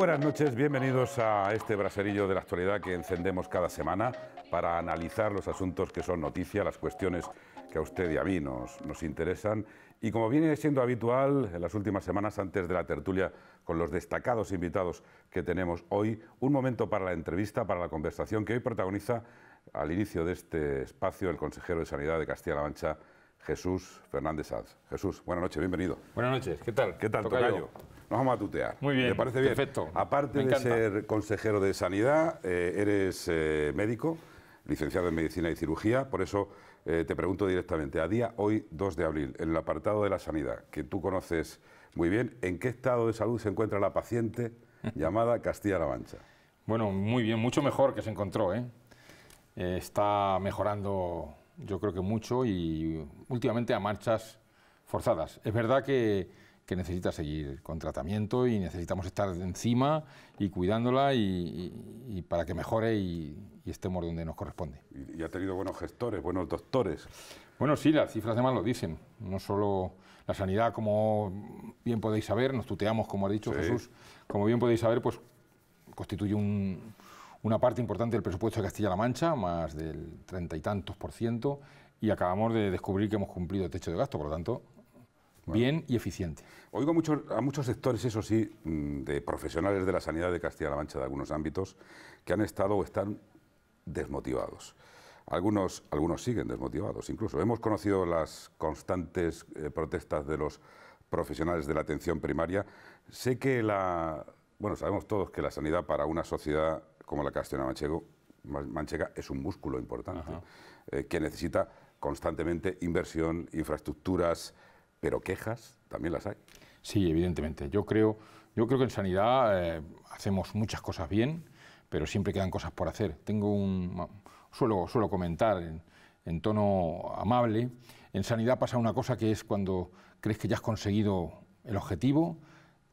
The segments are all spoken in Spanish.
buenas noches, bienvenidos a este braserillo de la actualidad que encendemos cada semana para analizar los asuntos que son noticia, las cuestiones que a usted y a mí nos, nos interesan. Y como viene siendo habitual en las últimas semanas antes de la tertulia con los destacados invitados que tenemos hoy, un momento para la entrevista, para la conversación que hoy protagoniza al inicio de este espacio el consejero de Sanidad de Castilla-La Mancha, Jesús Fernández Sanz. Jesús, buenas noches, bienvenido. Buenas noches, ¿qué tal? ¿Qué tal, Tocayo? Tocayo? nos vamos a tutear. Muy bien. parece bien? Perfecto. Aparte de ser consejero de Sanidad, eh, eres eh, médico, licenciado en Medicina y Cirugía, por eso eh, te pregunto directamente, a día hoy 2 de abril, en el apartado de la sanidad, que tú conoces muy bien, ¿en qué estado de salud se encuentra la paciente llamada Castilla-La Mancha? Bueno, muy bien, mucho mejor que se encontró. está mejorando, yo creo que mucho, y últimamente a marchas forzadas. Es verdad que que necesita seguir con tratamiento y necesitamos estar encima y cuidándola y, para que mejore y, estemos donde nos corresponde. Y, ha tenido buenos gestores, buenos doctores. Bueno, sí, las cifras además lo dicen. No solo la sanidad, como bien podéis saber, nos tuteamos, como ha dicho Jesús, como bien podéis saber, pues constituye una parte importante del presupuesto de Castilla-La Mancha, más del treinta y tantos por ciento, y acabamos de descubrir que hemos cumplido el techo de gasto, por lo tanto bien y eficiente. Oigo mucho, a muchos sectores, eso sí, mm, de profesionales de la sanidad de Castilla-La Mancha, de algunos ámbitos, que han estado o están desmotivados. Algunos, algunos siguen desmotivados, incluso. Hemos conocido las constantes eh, protestas de los profesionales de la atención primaria. Sé que la... Bueno, sabemos todos que la sanidad para una sociedad como la castilla Manchego, Manchega es un músculo importante eh, que necesita constantemente inversión, infraestructuras, pero quejas también las hay. Sí, evidentemente. Yo creo, yo creo que en sanidad eh, hacemos muchas cosas bien, pero siempre quedan cosas por hacer. Tengo un suelo, suelo comentar en, tono amable. En sanidad pasa una cosa que es cuando crees que ya has conseguido el objetivo,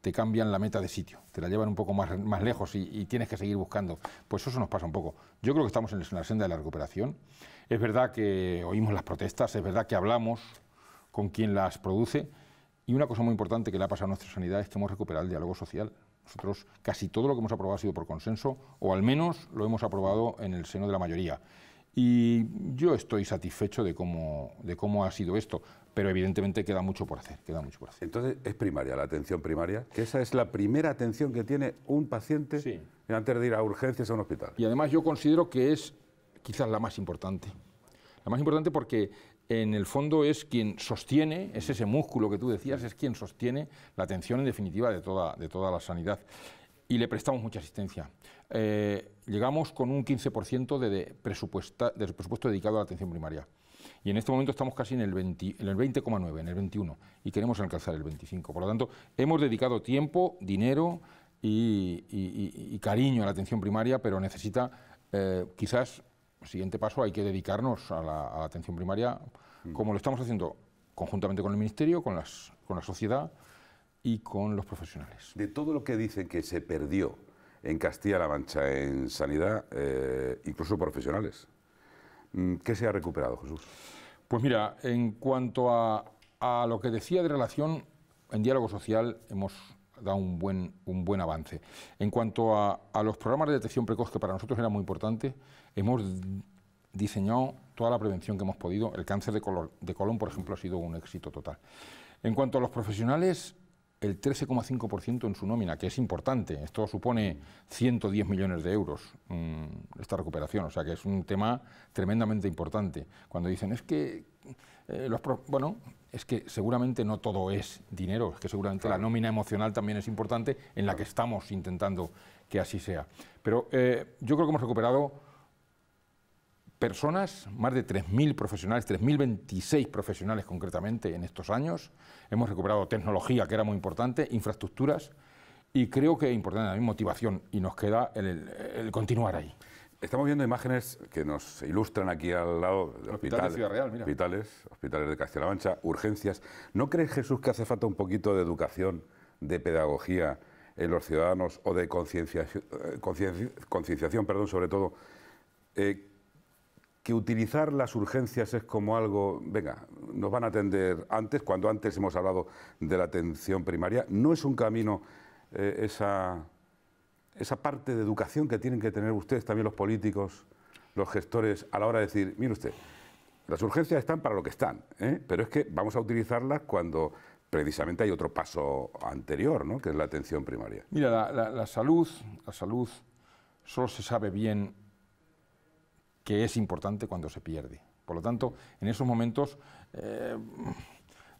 te cambian la meta de sitio, te la llevan un poco más, más lejos y, y, tienes que seguir buscando. Pues eso nos pasa un poco. Yo creo que estamos en la senda de la recuperación. Es verdad que oímos las protestas, es verdad que hablamos, con quien las produce. Y una cosa muy importante que le ha pasado a nuestra sanidad es que hemos recuperado el diálogo social. Nosotros casi todo lo que hemos aprobado ha sido por consenso, o al menos lo hemos aprobado en el seno de la mayoría. Y yo estoy satisfecho de cómo, de cómo ha sido esto, pero evidentemente queda mucho por hacer, queda mucho por hacer. Entonces, es primaria la atención primaria, que esa es la primera atención que tiene un paciente antes de ir a urgencias a un hospital. Y además yo considero que es quizás la más importante. La más importante porque en el fondo es quien sostiene, es ese músculo que tú decías, es quien sostiene la atención en definitiva de toda, de toda la sanidad. Y le prestamos mucha asistencia. Eh, llegamos con un 15% de, presupuesto, dedicado a la atención primaria. Y en este momento estamos casi en el 20,9, en el en el 21, y queremos alcanzar el 25. Por lo tanto, hemos dedicado tiempo, dinero y, cariño a la atención primaria, pero necesita eh, quizás siguiente paso hay que dedicarnos a la, atención primaria, mm. como lo estamos haciendo conjuntamente con el Ministerio, con, las, con la sociedad y con los profesionales. De todo lo que dicen que se perdió en Castilla-La Mancha en sanidad, eh, incluso profesionales, mm, ¿qué se ha recuperado, Jesús? Pues mira, en cuanto a lo que decía de relación, en diálogo social hemos da un buen, un buen avance. En cuanto a, los programas de detección precoz, que para nosotros era muy importante, hemos diseñado toda la prevención que hemos podido. El cáncer de, color, de colon, por ejemplo, ha sido un éxito total. En cuanto a los profesionales, el 13,5% en su nómina, que es importante. Esto supone 110 millones de euros, mm, esta recuperación. O sea que es un tema tremendamente importante. Cuando dicen, es que eh, bueno, es que seguramente no todo es dinero, es que seguramente la nómina emocional también es importante en la que estamos intentando que así sea. Pero eh, yo creo que hemos recuperado personas, más de 3.000 profesionales, 3.026 profesionales concretamente en estos años. Hemos recuperado tecnología, que era muy importante, infraestructuras, y creo que es importante también motivación, y nos queda el continuar ahí. Estamos viendo imágenes que nos ilustran aquí al lado de hospital Real, hospitales, hospitales de Castilla-La Mancha, urgencias. ¿No crees, Jesús, que hace falta un poquito de educación, de pedagogía en los ciudadanos o de concienciación, eh, concienciación perdón, sobre todo? Eh, que utilizar las urgencias es como algo, venga, nos van a atender antes, cuando antes hemos hablado de la atención primaria, no es un camino eh, esa esa parte de educación que tienen que tener ustedes también los políticos, los gestores, a la hora de decir, mire usted, las urgencias están para lo que están, ¿eh? pero es que vamos a utilizarlas cuando precisamente hay otro paso anterior, ¿no? que es la atención primaria. Mira, la, salud, la salud solo se sabe bien que es importante cuando se pierde. Por lo tanto, en esos momentos eh,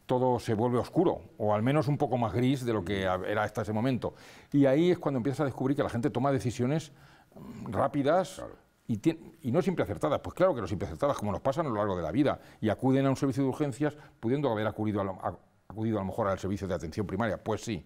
todo se vuelve oscuro, o al menos un poco más gris de lo que mm. era hasta ese momento. Y ahí es cuando empiezas a descubrir que la gente toma decisiones mm, rápidas y, no siempre acertadas. Pues claro que no siempre acertadas, como nos pasan a lo largo de la vida, y acuden a un servicio de urgencias pudiendo haber acudido a acudido a lo mejor al servicio de atención primaria. Pues sí,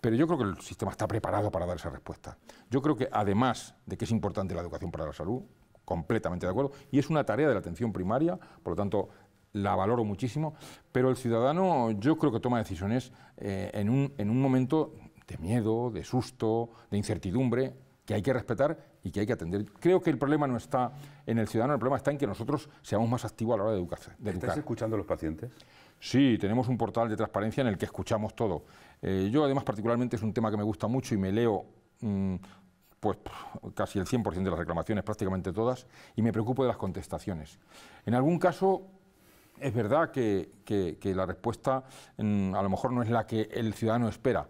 pero yo creo que el sistema está preparado para dar esa respuesta. Yo creo que además de que es importante la educación para la salud, completamente de acuerdo, y es una tarea de la atención primaria, por lo tanto la valoro muchísimo, pero el ciudadano yo creo que toma decisiones eh, en, un, en un momento de miedo, de susto, de incertidumbre, que hay que respetar y que hay que atender. Creo que el problema no está en el ciudadano, el problema está en que nosotros seamos más activos a la hora de educar. De escuchando a los pacientes? Sí, tenemos un portal de transparencia en el que escuchamos todo. Eh, yo además particularmente es un tema que me gusta mucho y me leo mm, pues casi el 100% de las reclamaciones, prácticamente todas, y me preocupo de las contestaciones. En algún caso es verdad que, la respuesta mm, a lo mejor no es la que el ciudadano espera,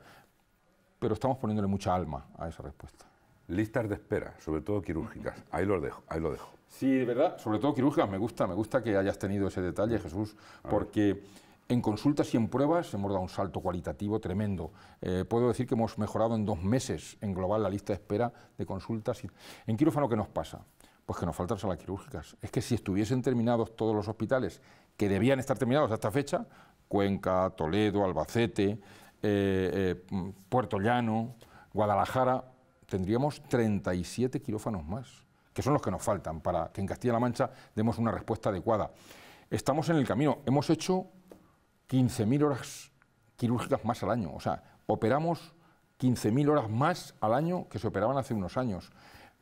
pero estamos poniéndole mucha alma a esa respuesta. Listas de espera, sobre todo quirúrgicas. Ahí lo dejo, ahí lo dejo. Sí, de verdad, sobre todo quirúrgicas, me gusta, me gusta que hayas tenido ese detalle, Jesús, porque en consultas y en pruebas hemos dado un salto cualitativo tremendo. Eh, puedo decir que hemos mejorado en dos meses en global la lista de espera de consultas. Y... En quirófano, ¿qué nos pasa? pues que nos faltan salas quirúrgicas. Es que si estuviesen terminados todos los hospitales que debían estar terminados hasta fecha, Cuenca, Toledo, Albacete, eh, eh, Puerto Llano, Guadalajara, tendríamos 37 quirófanos más, que son los que nos faltan para que en Castilla-La Mancha demos una respuesta adecuada. Estamos en el camino, hemos hecho 15.000 horas quirúrgicas más al año, o sea, operamos 15.000 horas más al año que se operaban hace unos años.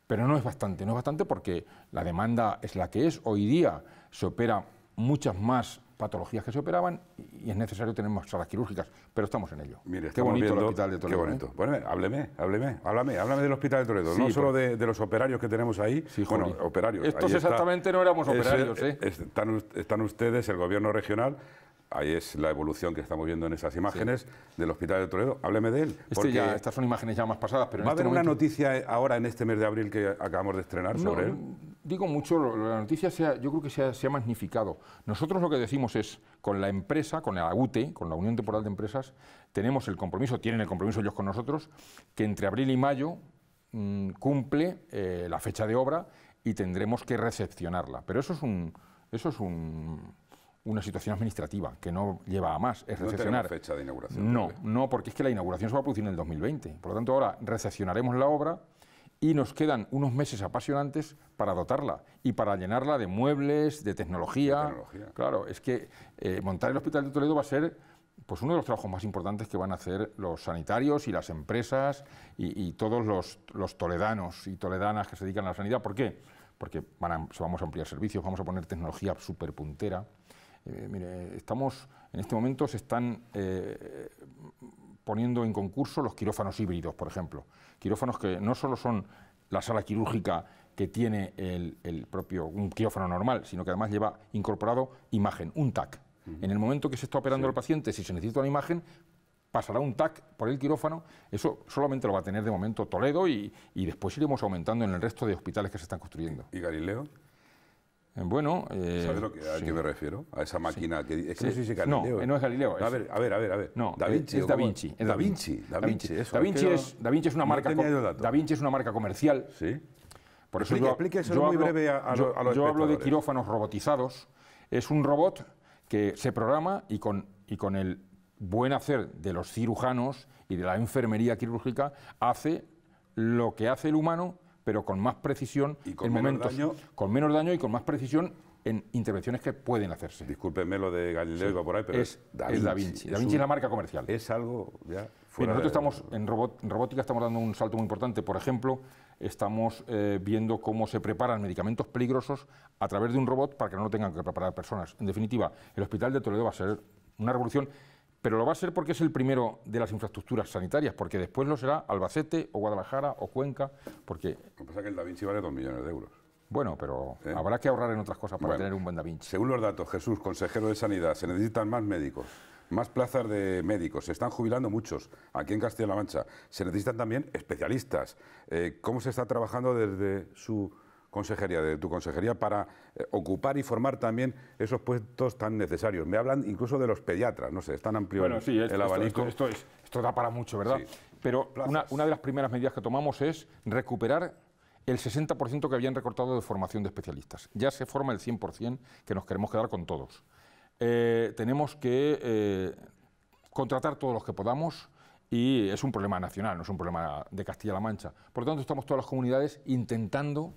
Pero no es bastante, no es bastante porque la demanda es la que es. Hoy día se operan muchas más patologías que se operaban y es necesario tener más salas quirúrgicas, pero estamos en ello. Mire, qué bonito el Hospital de Toledo. Qué ¿eh? bonito. hábleme, hábleme, háblame, del Hospital de Toledo, no solo de, los operarios que tenemos ahí. bueno, operarios. Estos exactamente no éramos operarios, ¿eh? están ustedes, el gobierno regional, Ahí es la evolución que estamos viendo en esas imágenes del Hospital de Toledo. Hábleme de él. Este porque estas son imágenes ya más pasadas, pero... ¿Va a este haber una noticia eh, ahora en este mes de abril que acabamos de estrenar sobre él? Digo mucho, la noticia yo creo que se ha, magnificado. Nosotros lo que decimos es, con la empresa, con la AUTE, con la Unión Temporal de Empresas, tenemos el compromiso, tienen el compromiso ellos con nosotros, que entre abril y mayo mm, cumple eh, la fecha de obra y tendremos que recepcionarla. Pero eso es un... Eso es un una situación administrativa que no lleva a más, es no fecha de inauguración? No, no, porque es que la inauguración se va a producir en el 2020. Por lo tanto, ahora recepcionaremos la obra y nos quedan unos meses apasionantes para dotarla y para llenarla de muebles, de tecnología. Claro, es que eh, montar el Hospital de Toledo va a ser pues uno de los trabajos más importantes que van a hacer los sanitarios y las empresas y, todos los, toledanos y toledanas que se dedican a la sanidad. ¿Por qué? Porque vamos a ampliar servicios, vamos a poner tecnología súper puntera, eh, mire, estamos, en este momento se están eh, poniendo en concurso los quirófanos híbridos, por ejemplo. Quirófanos que no solo son la sala quirúrgica que tiene el, propio un quirófano normal, sino que además lleva incorporado imagen, un TAC. En el momento que se está operando el paciente, si se necesita una imagen, pasará un TAC por el quirófano, eso solamente lo va a tener de momento Toledo y, y después iremos aumentando en el resto de hospitales que se están construyendo. ¿Y Galileo? Eh, bueno, eh, ¿sabes que, a qué me refiero? A esa máquina que es que no es Galileo. No, eh, no es Galileo. a ver, a ver, a ver, a ver. No, Da Vinci. Es Da Vinci. da, Vinci. Da Vinci. eso, da Vinci es, da Vinci es una marca. Da Vinci es una marca comercial. Sí. Por eso lo yo, explica eso muy breve a, a, yo, a Yo hablo de quirófanos robotizados. Es un robot que se programa y con, y con el buen hacer de los cirujanos y de la enfermería quirúrgica hace lo que hace el humano pero con más precisión y con menos momentos, daño. con menos daño y con más precisión en intervenciones que pueden hacerse. Discúlpenme lo de Galileo y por ahí, pero es Da Vinci. da Vinci, es, la marca comercial. Es algo ya nosotros estamos en, robótica estamos dando un salto muy importante. Por ejemplo, estamos eh, viendo cómo se preparan medicamentos peligrosos a través de un robot para que no lo tengan que preparar personas. En definitiva, el hospital de Toledo va a ser una revolución pero lo va a ser porque es el primero de las infraestructuras sanitarias, porque después lo será Albacete o Guadalajara o Cuenca, porque... Lo que pasa es que el Da Vinci vale dos millones de euros. Bueno, pero ¿Eh? habrá que ahorrar en otras cosas para tener un buen Da Vinci. Según los datos, Jesús, consejero de Sanidad, se necesitan más médicos, más plazas de médicos, se están jubilando muchos aquí en Castilla-La Mancha, se necesitan también especialistas. Eh, ¿Cómo se está trabajando desde su consejería, de tu consejería, para eh, ocupar y formar también esos puestos tan necesarios. Me hablan incluso de los pediatras, no sé, están ampliando el abanico. Esto, es, esto, da para mucho, ¿verdad? Pero una, de las primeras medidas que tomamos es recuperar el 60% que habían recortado de formación de especialistas. Ya se forma el 100% que nos queremos quedar con todos. Eh, tenemos que eh, contratar todos los que podamos, y es un problema nacional, no es un problema de Castilla-La Mancha. Por lo tanto, estamos todas las comunidades intentando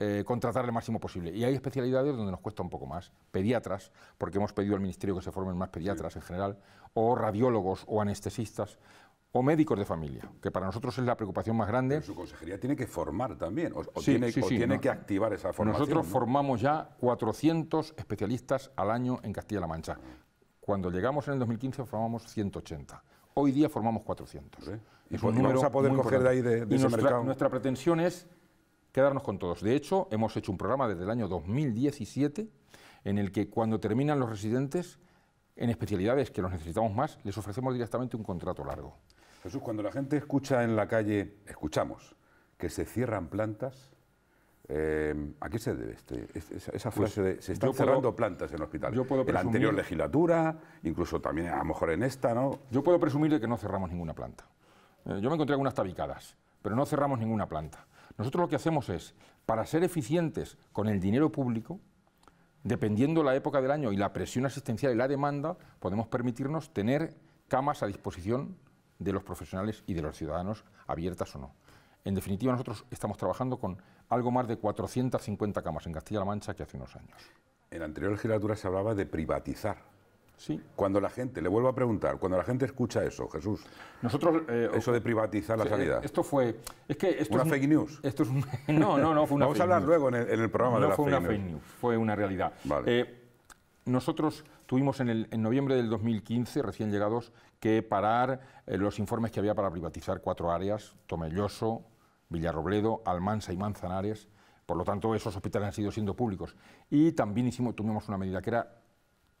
eh, contratar el máximo posible. Y hay especialidades donde nos cuesta un poco más. Pediatras, porque hemos pedido al Ministerio que se formen más pediatras en general, o radiólogos o anestesistas, o médicos de familia, que para nosotros es la preocupación más grande. su consejería tiene que formar también, o, tiene, que activar esa formación. Nosotros formamos ya 400 especialistas al año en Castilla-La Mancha. Ah. Cuando llegamos en el 2015 formamos 180. Hoy día formamos 400. Y pues vamos a poder coger de ahí de, de mercado. Nuestra pretensión es quedarnos con todos. De hecho, hemos hecho un programa desde el año 2017 en el que cuando terminan los residentes, en especialidades que los necesitamos más, les ofrecemos directamente un contrato largo. Jesús, cuando la gente escucha en la calle, escuchamos, que se cierran plantas, eh, ¿A qué se debe este, esa, pues frase de se están cerrando plantas en hospitales? Yo puedo en la anterior legislatura, incluso también a lo mejor en esta, ¿no? Yo puedo presumir de que no cerramos ninguna planta. Eh, yo me encontré algunas tabicadas, pero no cerramos ninguna planta. Nosotros lo que hacemos es, para ser eficientes con el dinero público, dependiendo la época del año y la presión asistencial y la demanda, podemos permitirnos tener camas a disposición de los profesionales y de los ciudadanos, abiertas o no. En definitiva, nosotros estamos trabajando con algo más de 450 camas en Castilla-La Mancha que hace unos años. En la anterior legislatura se hablaba de privatizar cuando la gente, le vuelvo a preguntar, cuando la gente escucha eso, Jesús, nosotros eh, eso de privatizar la sanidad. Esto fue, es que una fake news. Esto es no, no, no fue una. Vamos a hablar luego en el, programa no de la fue una fake news, fue una realidad. Eh, nosotros tuvimos en, noviembre del 2015, recién llegados, que parar eh, los informes que había para privatizar cuatro áreas: Tomelloso, Villarrobledo, Almansa y Manzanares. Por lo tanto, esos hospitales han sido siendo públicos. Y también hicimos, tuvimos una medida que era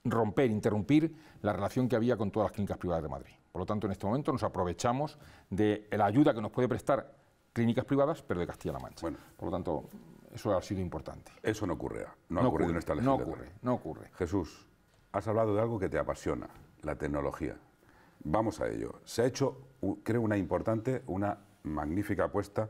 romper, interrumpir la relación que había con todas las clínicas privadas de Madrid. Por lo tanto, en este momento nos aprovechamos de la ayuda que nos puede prestar clínicas privadas, pero de Castilla-La Mancha. Bueno, Por lo tanto, eso ha sido importante. Eso no ocurre, no, ha ocurrido ocurre, en esta legislatura. No ocurre, no ocurre. Jesús, has hablado de algo que te apasiona, la tecnología. Vamos a ello. Se ha hecho, creo, una importante, una magnífica apuesta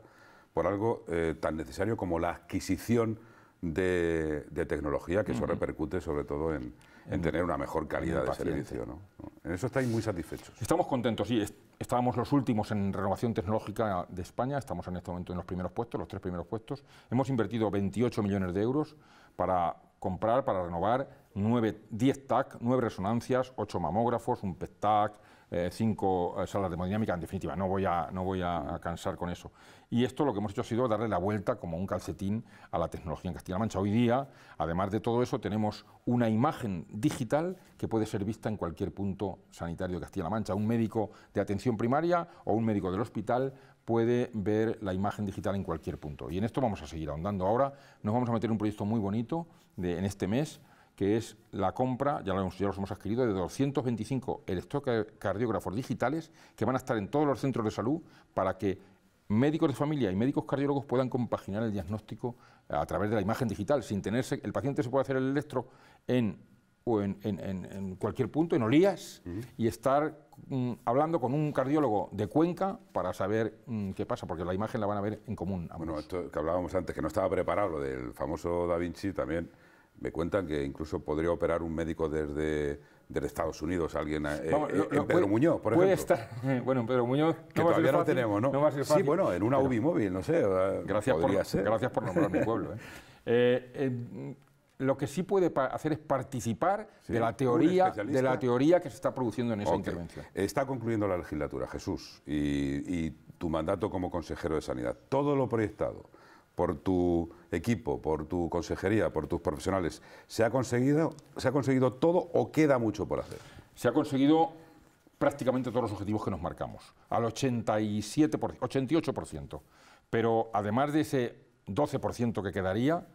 por algo eh, tan necesario como la adquisición de, tecnología, que eso repercute sobre todo en, en tener una mejor calidad de servicio. ¿no? En eso estáis muy satisfechos. Estamos contentos, sí. Estábamos los últimos en renovación tecnológica de España, estamos en este momento en los primeros puestos, los tres primeros puestos. Hemos invertido 28 millones de euros para comprar, para renovar 9, 10 TAC, 9 resonancias, 8 mamógrafos, un PET-TAC, eh, cinco salas de hemodinámica, en definitiva, no voy, a, no voy cansar con eso. Y esto lo que hemos hecho ha sido darle la vuelta como un calcetín a la tecnología en Castilla-La Mancha. Hoy día, además de todo eso, tenemos una imagen digital que puede ser vista en cualquier punto sanitario de Castilla-La Mancha. Un médico de atención primaria o un médico del hospital puede ver la imagen digital en cualquier punto. Y en esto vamos a seguir ahondando. Ahora nos vamos a meter un proyecto muy bonito de, en este mes que es la compra, ya, lo, ya los hemos adquirido, de 225 electrocardiógrafos digitales que van a estar en todos los centros de salud para que médicos de familia y médicos cardiólogos puedan compaginar el diagnóstico eh, a través de la imagen digital, sin tenerse, el paciente se puede hacer el electro en en, cualquier punto, en Olías, y estar mm, hablando con un cardiólogo de Cuenca para saber mm, qué pasa, porque la imagen la van a ver en común. Bueno, esto que hablábamos antes, que no estaba preparado, lo del famoso Da Vinci también me cuentan que incluso podría operar un médico desde, Estados Unidos, alguien, eh, eh, en Pedro Muñoz, por puede Estar, bueno, en Pedro Muñoz... No que va todavía fácil, no tenemos, ¿no? a ser fácil, sí, bueno, en una UBI móvil, no sé, gracias por, Gracias por nombrar mi pueblo. ¿eh? lo que sí puede hacer es participar de, la teoría, de la teoría que se está produciendo en esa intervención. Está concluyendo la legislatura, Jesús, y, y, tu mandato como consejero de Sanidad. Todo lo proyectado por tu equipo, por tu consejería, por tus profesionales, ¿se ha conseguido, se ha conseguido todo o queda mucho por hacer? Se ha conseguido prácticamente todos los objetivos que nos marcamos, al 87 88%. Pero además de ese 12% que quedaría,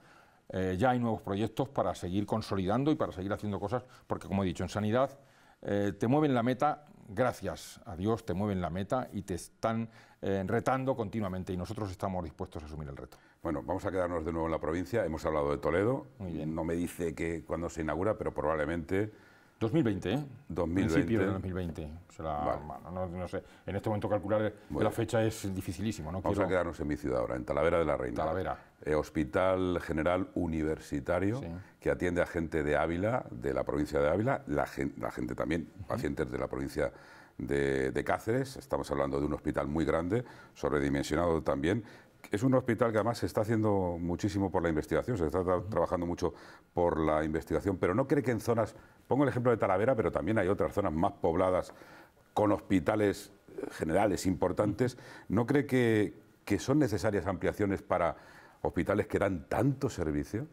eh, ya hay nuevos proyectos para seguir consolidando y para seguir haciendo cosas, porque como he dicho, en sanidad eh, te mueven la meta, gracias a Dios te mueven la meta y te están eh, retando continuamente y nosotros estamos dispuestos a asumir el reto. Bueno, vamos a quedarnos de nuevo en la provincia. Hemos hablado de Toledo. Muy bien. No me dice que cuándo se inaugura, pero probablemente 2020, ¿eh? 2020. Principio de 2020. En este momento calcular la fecha es dificilísimo. No Vamos a quedarnos en mi ciudad ahora, en Talavera de la Reina. Talavera. Eh, hospital General Universitario, que atiende a gente de Ávila, de la provincia de Ávila, la, gente, también, pacientes de la provincia de, de, Cáceres. Estamos hablando de un hospital muy grande, sobredimensionado también, es un hospital que además se está haciendo muchísimo por la investigación, se está trabajando mucho por la investigación, pero no cree que en zonas, pongo el ejemplo de Talavera, pero también hay otras zonas más pobladas con hospitales eh, generales importantes, ¿no cree que, son necesarias ampliaciones para hospitales que dan tanto servicio?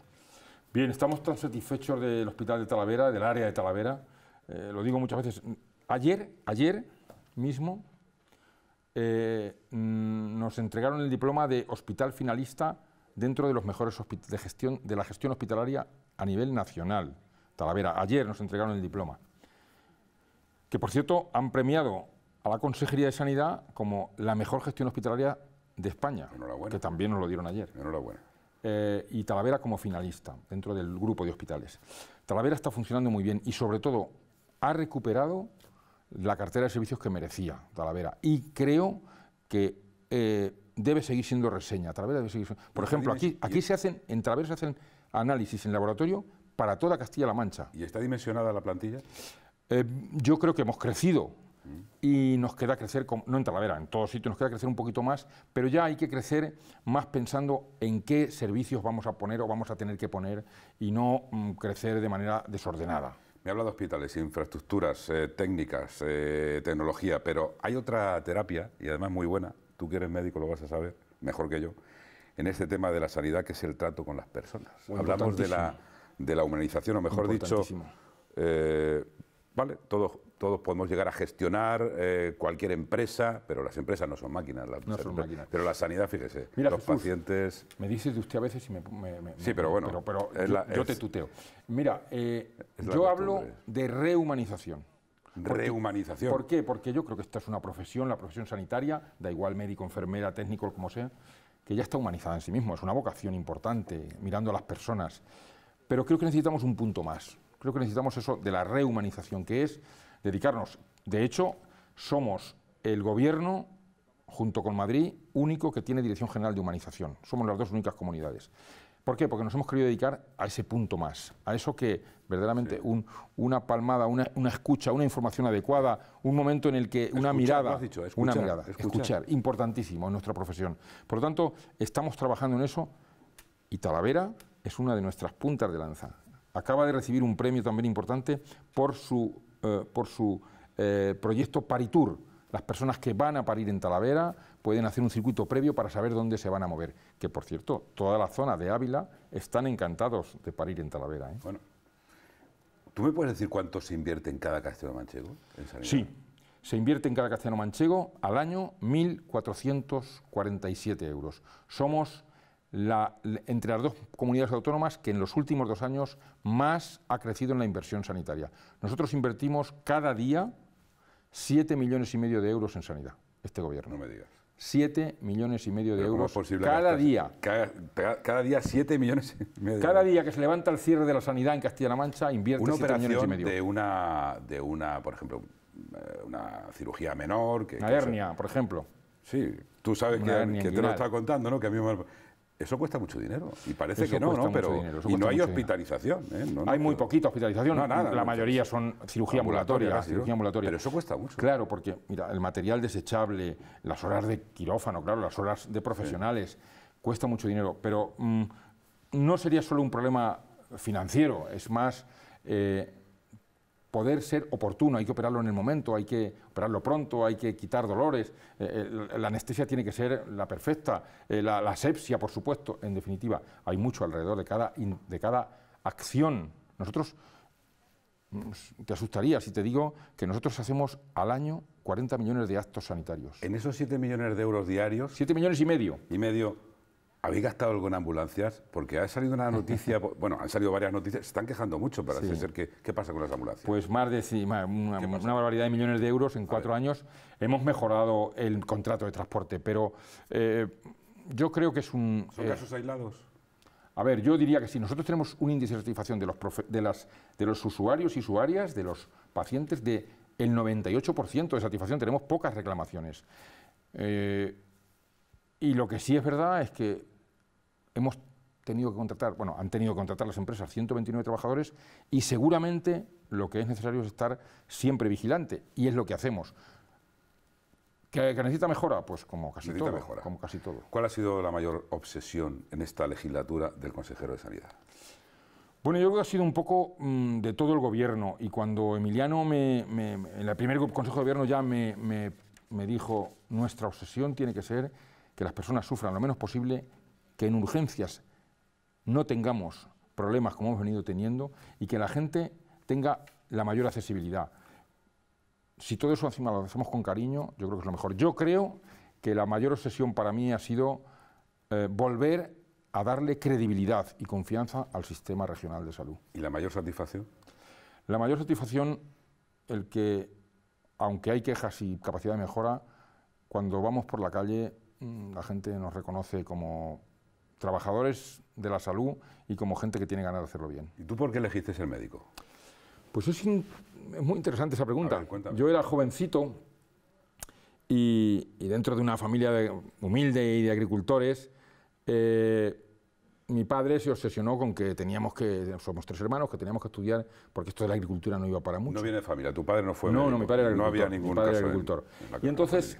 Bien, estamos tan satisfechos del hospital de Talavera, del área de Talavera. Eh, lo digo muchas veces. Ayer, ayer mismo, eh, mm, nos entregaron el diploma de hospital finalista dentro de los mejores de, gestión, de la gestión hospitalaria a nivel nacional. Talavera, ayer nos entregaron el diploma. Que por cierto han premiado a la Consejería de Sanidad como la mejor gestión hospitalaria de España, que también nos lo dieron ayer. Eh, y Talavera como finalista dentro del grupo de hospitales. Talavera está funcionando muy bien y sobre todo ha recuperado la cartera de servicios que merecía Talavera. Y creo que eh, debe seguir siendo reseña. Por ejemplo, aquí, aquí se hacen, en Talavera se hacen análisis en laboratorio para toda Castilla-La Mancha. ¿Y está dimensionada la plantilla? Eh, yo creo que hemos crecido mm. y nos queda crecer, no en Talavera, en todos sitios nos queda crecer un poquito más, pero ya hay que crecer más pensando en qué servicios vamos a poner o vamos a tener que poner y no mm, crecer de manera desordenada. Me habla de hospitales, infraestructuras, eh, técnicas, eh, tecnología, pero hay otra terapia, y además muy buena, tú que eres médico lo vas a saber mejor que yo, en este tema de la sanidad, que es el trato con las personas. Hablamos de la, de la humanización, o mejor dicho, eh, vale, todo todos podemos llegar a gestionar eh, cualquier empresa, pero las empresas no son máquinas. Las, no son máquinas. Pero la sanidad, fíjese, Mira, los pacientes... Me dices de usted a veces y me... sí, pero bueno, pero, yo, te tuteo. Mira, eh, yo hablo de rehumanización. rehumanización. ¿Por qué? Porque yo creo que esta es una profesión, la profesión sanitaria, da igual médico, enfermera, técnico, como sea, que ya está humanizada en sí mismo, es una vocación importante, mirando a las personas. Pero creo que necesitamos un punto más. Creo que necesitamos eso de la rehumanización, que es dedicarnos. De hecho, somos el gobierno, junto con Madrid, único que tiene Dirección General de Humanización. Somos las dos únicas comunidades. ¿Por qué? Porque nos hemos querido dedicar a ese punto más, a eso que verdaderamente una palmada, una, escucha, una información adecuada, un momento en el que una mirada, una mirada, escuchar. escuchar, importantísimo en nuestra profesión. Por lo tanto, estamos trabajando en eso y Talavera es una de nuestras puntas de lanza. Acaba de recibir un premio también importante por su eh, por su eh, proyecto Paritur. Las personas que van a parir en Talavera pueden hacer un circuito previo para saber dónde se van a mover. Que por cierto, toda la zona de Ávila están encantados de parir en Talavera. ¿eh? Bueno, ¿tú me puedes decir cuánto se invierte en cada castellano manchego? sí, se invierte en cada castellano manchego al año 1.447 euros. Somos entre las dos comunidades autónomas que en los últimos dos años más ha crecido en la inversión sanitaria. Nosotros invertimos cada día 7 millones y medio de euros en sanidad, este gobierno. No me digas. 7 millones y medio de euros cada día. Cada, día 7 millones y medio. Cada día que se levanta el cierre de la sanidad en Castilla-La Mancha invierte una 7 millones y medio. De una, de una, por ejemplo, eh, una cirugía menor. Que, una hernia, por ejemplo. Sí, tú sabes que, que te lo está contando, ¿no? Que a mí me, eso cuesta mucho dinero. Y parece que no, ¿no? Pero, y no hay hospitalización. ¿eh? No, hay muy poquita hospitalización. No, nada, la mayoría pues, son cirugía ambulatoria, ambulatoria. Pero eso cuesta mucho. Claro, porque mira, el material desechable, las horas de quirófano, claro, las horas de profesionales, cuesta mucho dinero. Pero mm, no sería solo un problema financiero, es más... Eh, poder ser oportuno, hay que operarlo en el momento, hay que operarlo pronto, hay que quitar dolores, eh, la anestesia tiene que ser la perfecta, eh, la, asepsia, por supuesto, en definitiva, hay mucho alrededor de cada, de cada acción. Nosotros, mm, te asustaría si te digo que nosotros hacemos al año 40 millones de actos sanitarios. ¿En esos 7 millones de euros diarios? 7 millones y medio. Y medio ¿Habéis gastado algo en ambulancias? Porque ha salido una noticia, bueno, han salido varias noticias, se están quejando mucho para que, ¿qué pasa con las ambulancias? Pues más de una, barbaridad de millones de euros en cuatro años. Hemos mejorado el contrato de transporte, pero eh, yo creo que es un... ¿Son eh, casos aislados? A ver, yo diría que si nosotros tenemos un índice de satisfacción de los, usuarios y usuarias, de los pacientes, de el 98% de satisfacción, tenemos pocas reclamaciones. Eh, y lo que sí es verdad es que hemos tenido que contratar, bueno, han tenido que contratar las empresas 129 trabajadores y seguramente lo que es necesario es estar siempre vigilante y es lo que hacemos. ¿Que, necesita mejora? Pues como casi, todo, como casi todo. ¿Cuál ha sido la mayor obsesión en esta legislatura del consejero de Sanidad? Bueno, yo creo que ha sido un poco mm, de todo el gobierno y cuando Emiliano me, en el primer consejo de gobierno ya me, me, me dijo nuestra obsesión tiene que ser que las personas sufran lo menos posible que en urgencias no tengamos problemas como hemos venido teniendo y que la gente tenga la mayor accesibilidad. Si todo eso encima lo hacemos con cariño, yo creo que es lo mejor. Yo creo que la mayor obsesión para mí ha sido eh, volver a darle credibilidad y confianza al sistema regional de salud. ¿Y la mayor satisfacción? La mayor satisfacción, el que, aunque hay quejas y capacidad de mejora, cuando vamos por la calle, mm, la gente nos reconoce como trabajadores de la salud y como gente que tiene ganas de hacerlo bien. ¿Y tú por qué elegiste ser médico? Pues es, es muy interesante esa pregunta. Yo era jovencito y, dentro de una familia de, humilde y de agricultores, eh, mi padre se obsesionó con que teníamos que, somos tres hermanos, que teníamos que estudiar, porque esto de la agricultura no iba para mucho. No viene de familia, tu padre no fue No, médico, no, agricultor. No había mi padre era agricultor. y entonces,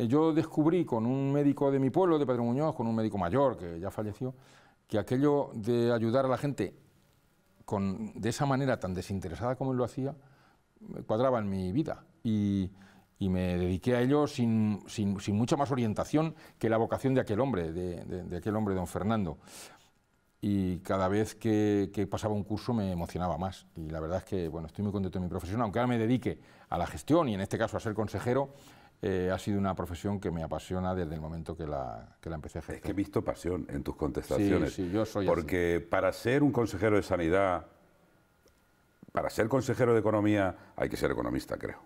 eh, yo descubrí con un médico de mi pueblo, de Pedro Muñoz, con un médico mayor que ya falleció, que aquello de ayudar a la gente con, de esa manera tan desinteresada como él lo hacía, eh, cuadraba en mi vida. Y, me dediqué a ello sin, mucha más orientación que la vocación de aquel hombre, de, aquel hombre, don Fernando. Y cada vez que, pasaba un curso me emocionaba más. Y la verdad es que bueno, estoy muy contento de mi profesión, aunque ahora me dedique a la gestión y en este caso a ser consejero, eh, ha sido una profesión que me apasiona desde el momento que la, empecé a gestionar. Es que he visto pasión en tus contestaciones. Sí, sí, yo soy Porque para ser un consejero de sanidad, para ser consejero de economía, hay que ser economista, creo.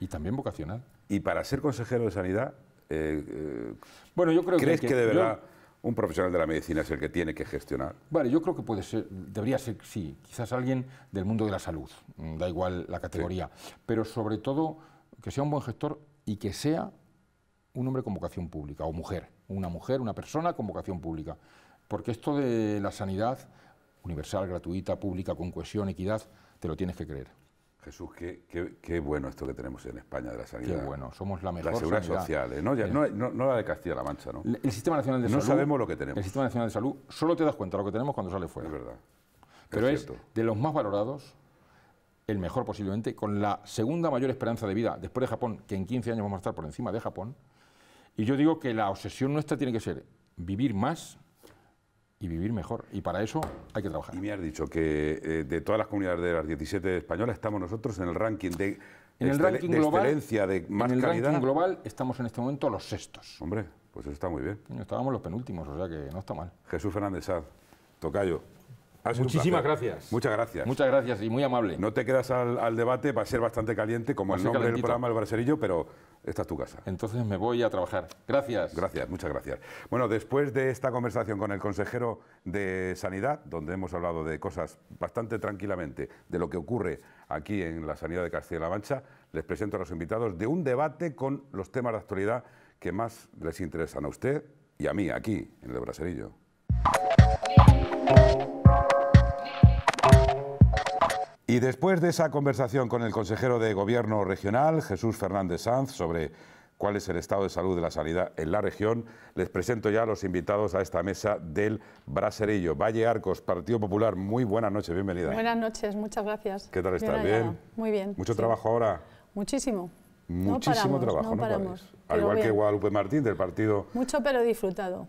Y también vocacional. Y para ser consejero de sanidad, eh, eh, bueno, yo creo ¿crees que, crees que de verdad un profesional de la medicina es el que tiene que gestionar? Vale, yo creo que puede ser, debería ser, sí, quizás alguien del mundo de la salud, mm, da igual la categoría, pero sobre todo que sea un buen gestor y que sea un hombre con vocación pública, o mujer, una mujer, una persona con vocación pública. Porque esto de la sanidad universal, gratuita, pública, con cohesión, equidad, te lo tienes que creer. Jesús, qué, bueno esto que tenemos en España de la sanidad. Qué bueno, somos la mejor. La seguridad sanidad. social, ¿eh? no, eh. no, no, la de Castilla-La Mancha, ¿no? El, Sistema Nacional de Salud. No sabemos lo que tenemos. El Sistema Nacional de Salud, solo te das cuenta de lo que tenemos cuando sale fuera. Es verdad. Pero es de los más valorados, el mejor posiblemente, con la segunda mayor esperanza de vida después de Japón, que en 15 años vamos a estar por encima de Japón. Y yo digo que la obsesión nuestra tiene que ser vivir más y vivir mejor. Y para eso hay que trabajar. Y me has dicho que eh, de todas las comunidades de las 17 españolas estamos nosotros en el ranking de, en el ranking de global, de más En el calidad. ranking global estamos en este momento los sextos. Hombre, pues eso está muy bien. Estábamos los penúltimos, o sea que no está mal. Jesús Fernández Sá, Tocayo. Muchísimas gracias. Muchas gracias. Muchas gracias y muy amable. No te quedas al, debate, va a ser bastante caliente, como el nombre del programa El Braserillo, pero esta es tu casa. Entonces me voy a trabajar. Gracias. Gracias, muchas gracias. Bueno, después de esta conversación con el consejero de Sanidad, donde hemos hablado de cosas bastante tranquilamente, de lo que ocurre aquí en la Sanidad de Castilla-La Mancha, les presento a los invitados de un debate con los temas de actualidad que más les interesan a usted y a mí aquí, en el Braserillo. Y después de esa conversación con el consejero de Gobierno Regional, Jesús Fernández Sanz, sobre cuál es el estado de salud de la sanidad en la región, les presento ya a los invitados a esta mesa del Braserillo. Valle Arcos, Partido Popular, muy buenas noches, bienvenida. Buenas noches, muchas gracias. ¿Qué tal estás? ¿Bien? Muy bien. ¿Mucho trabajo ahora? Muchísimo. Muchísimo trabajo, ¿no? Al igual que Guadalupe Martín, del partido... Mucho pero disfrutado.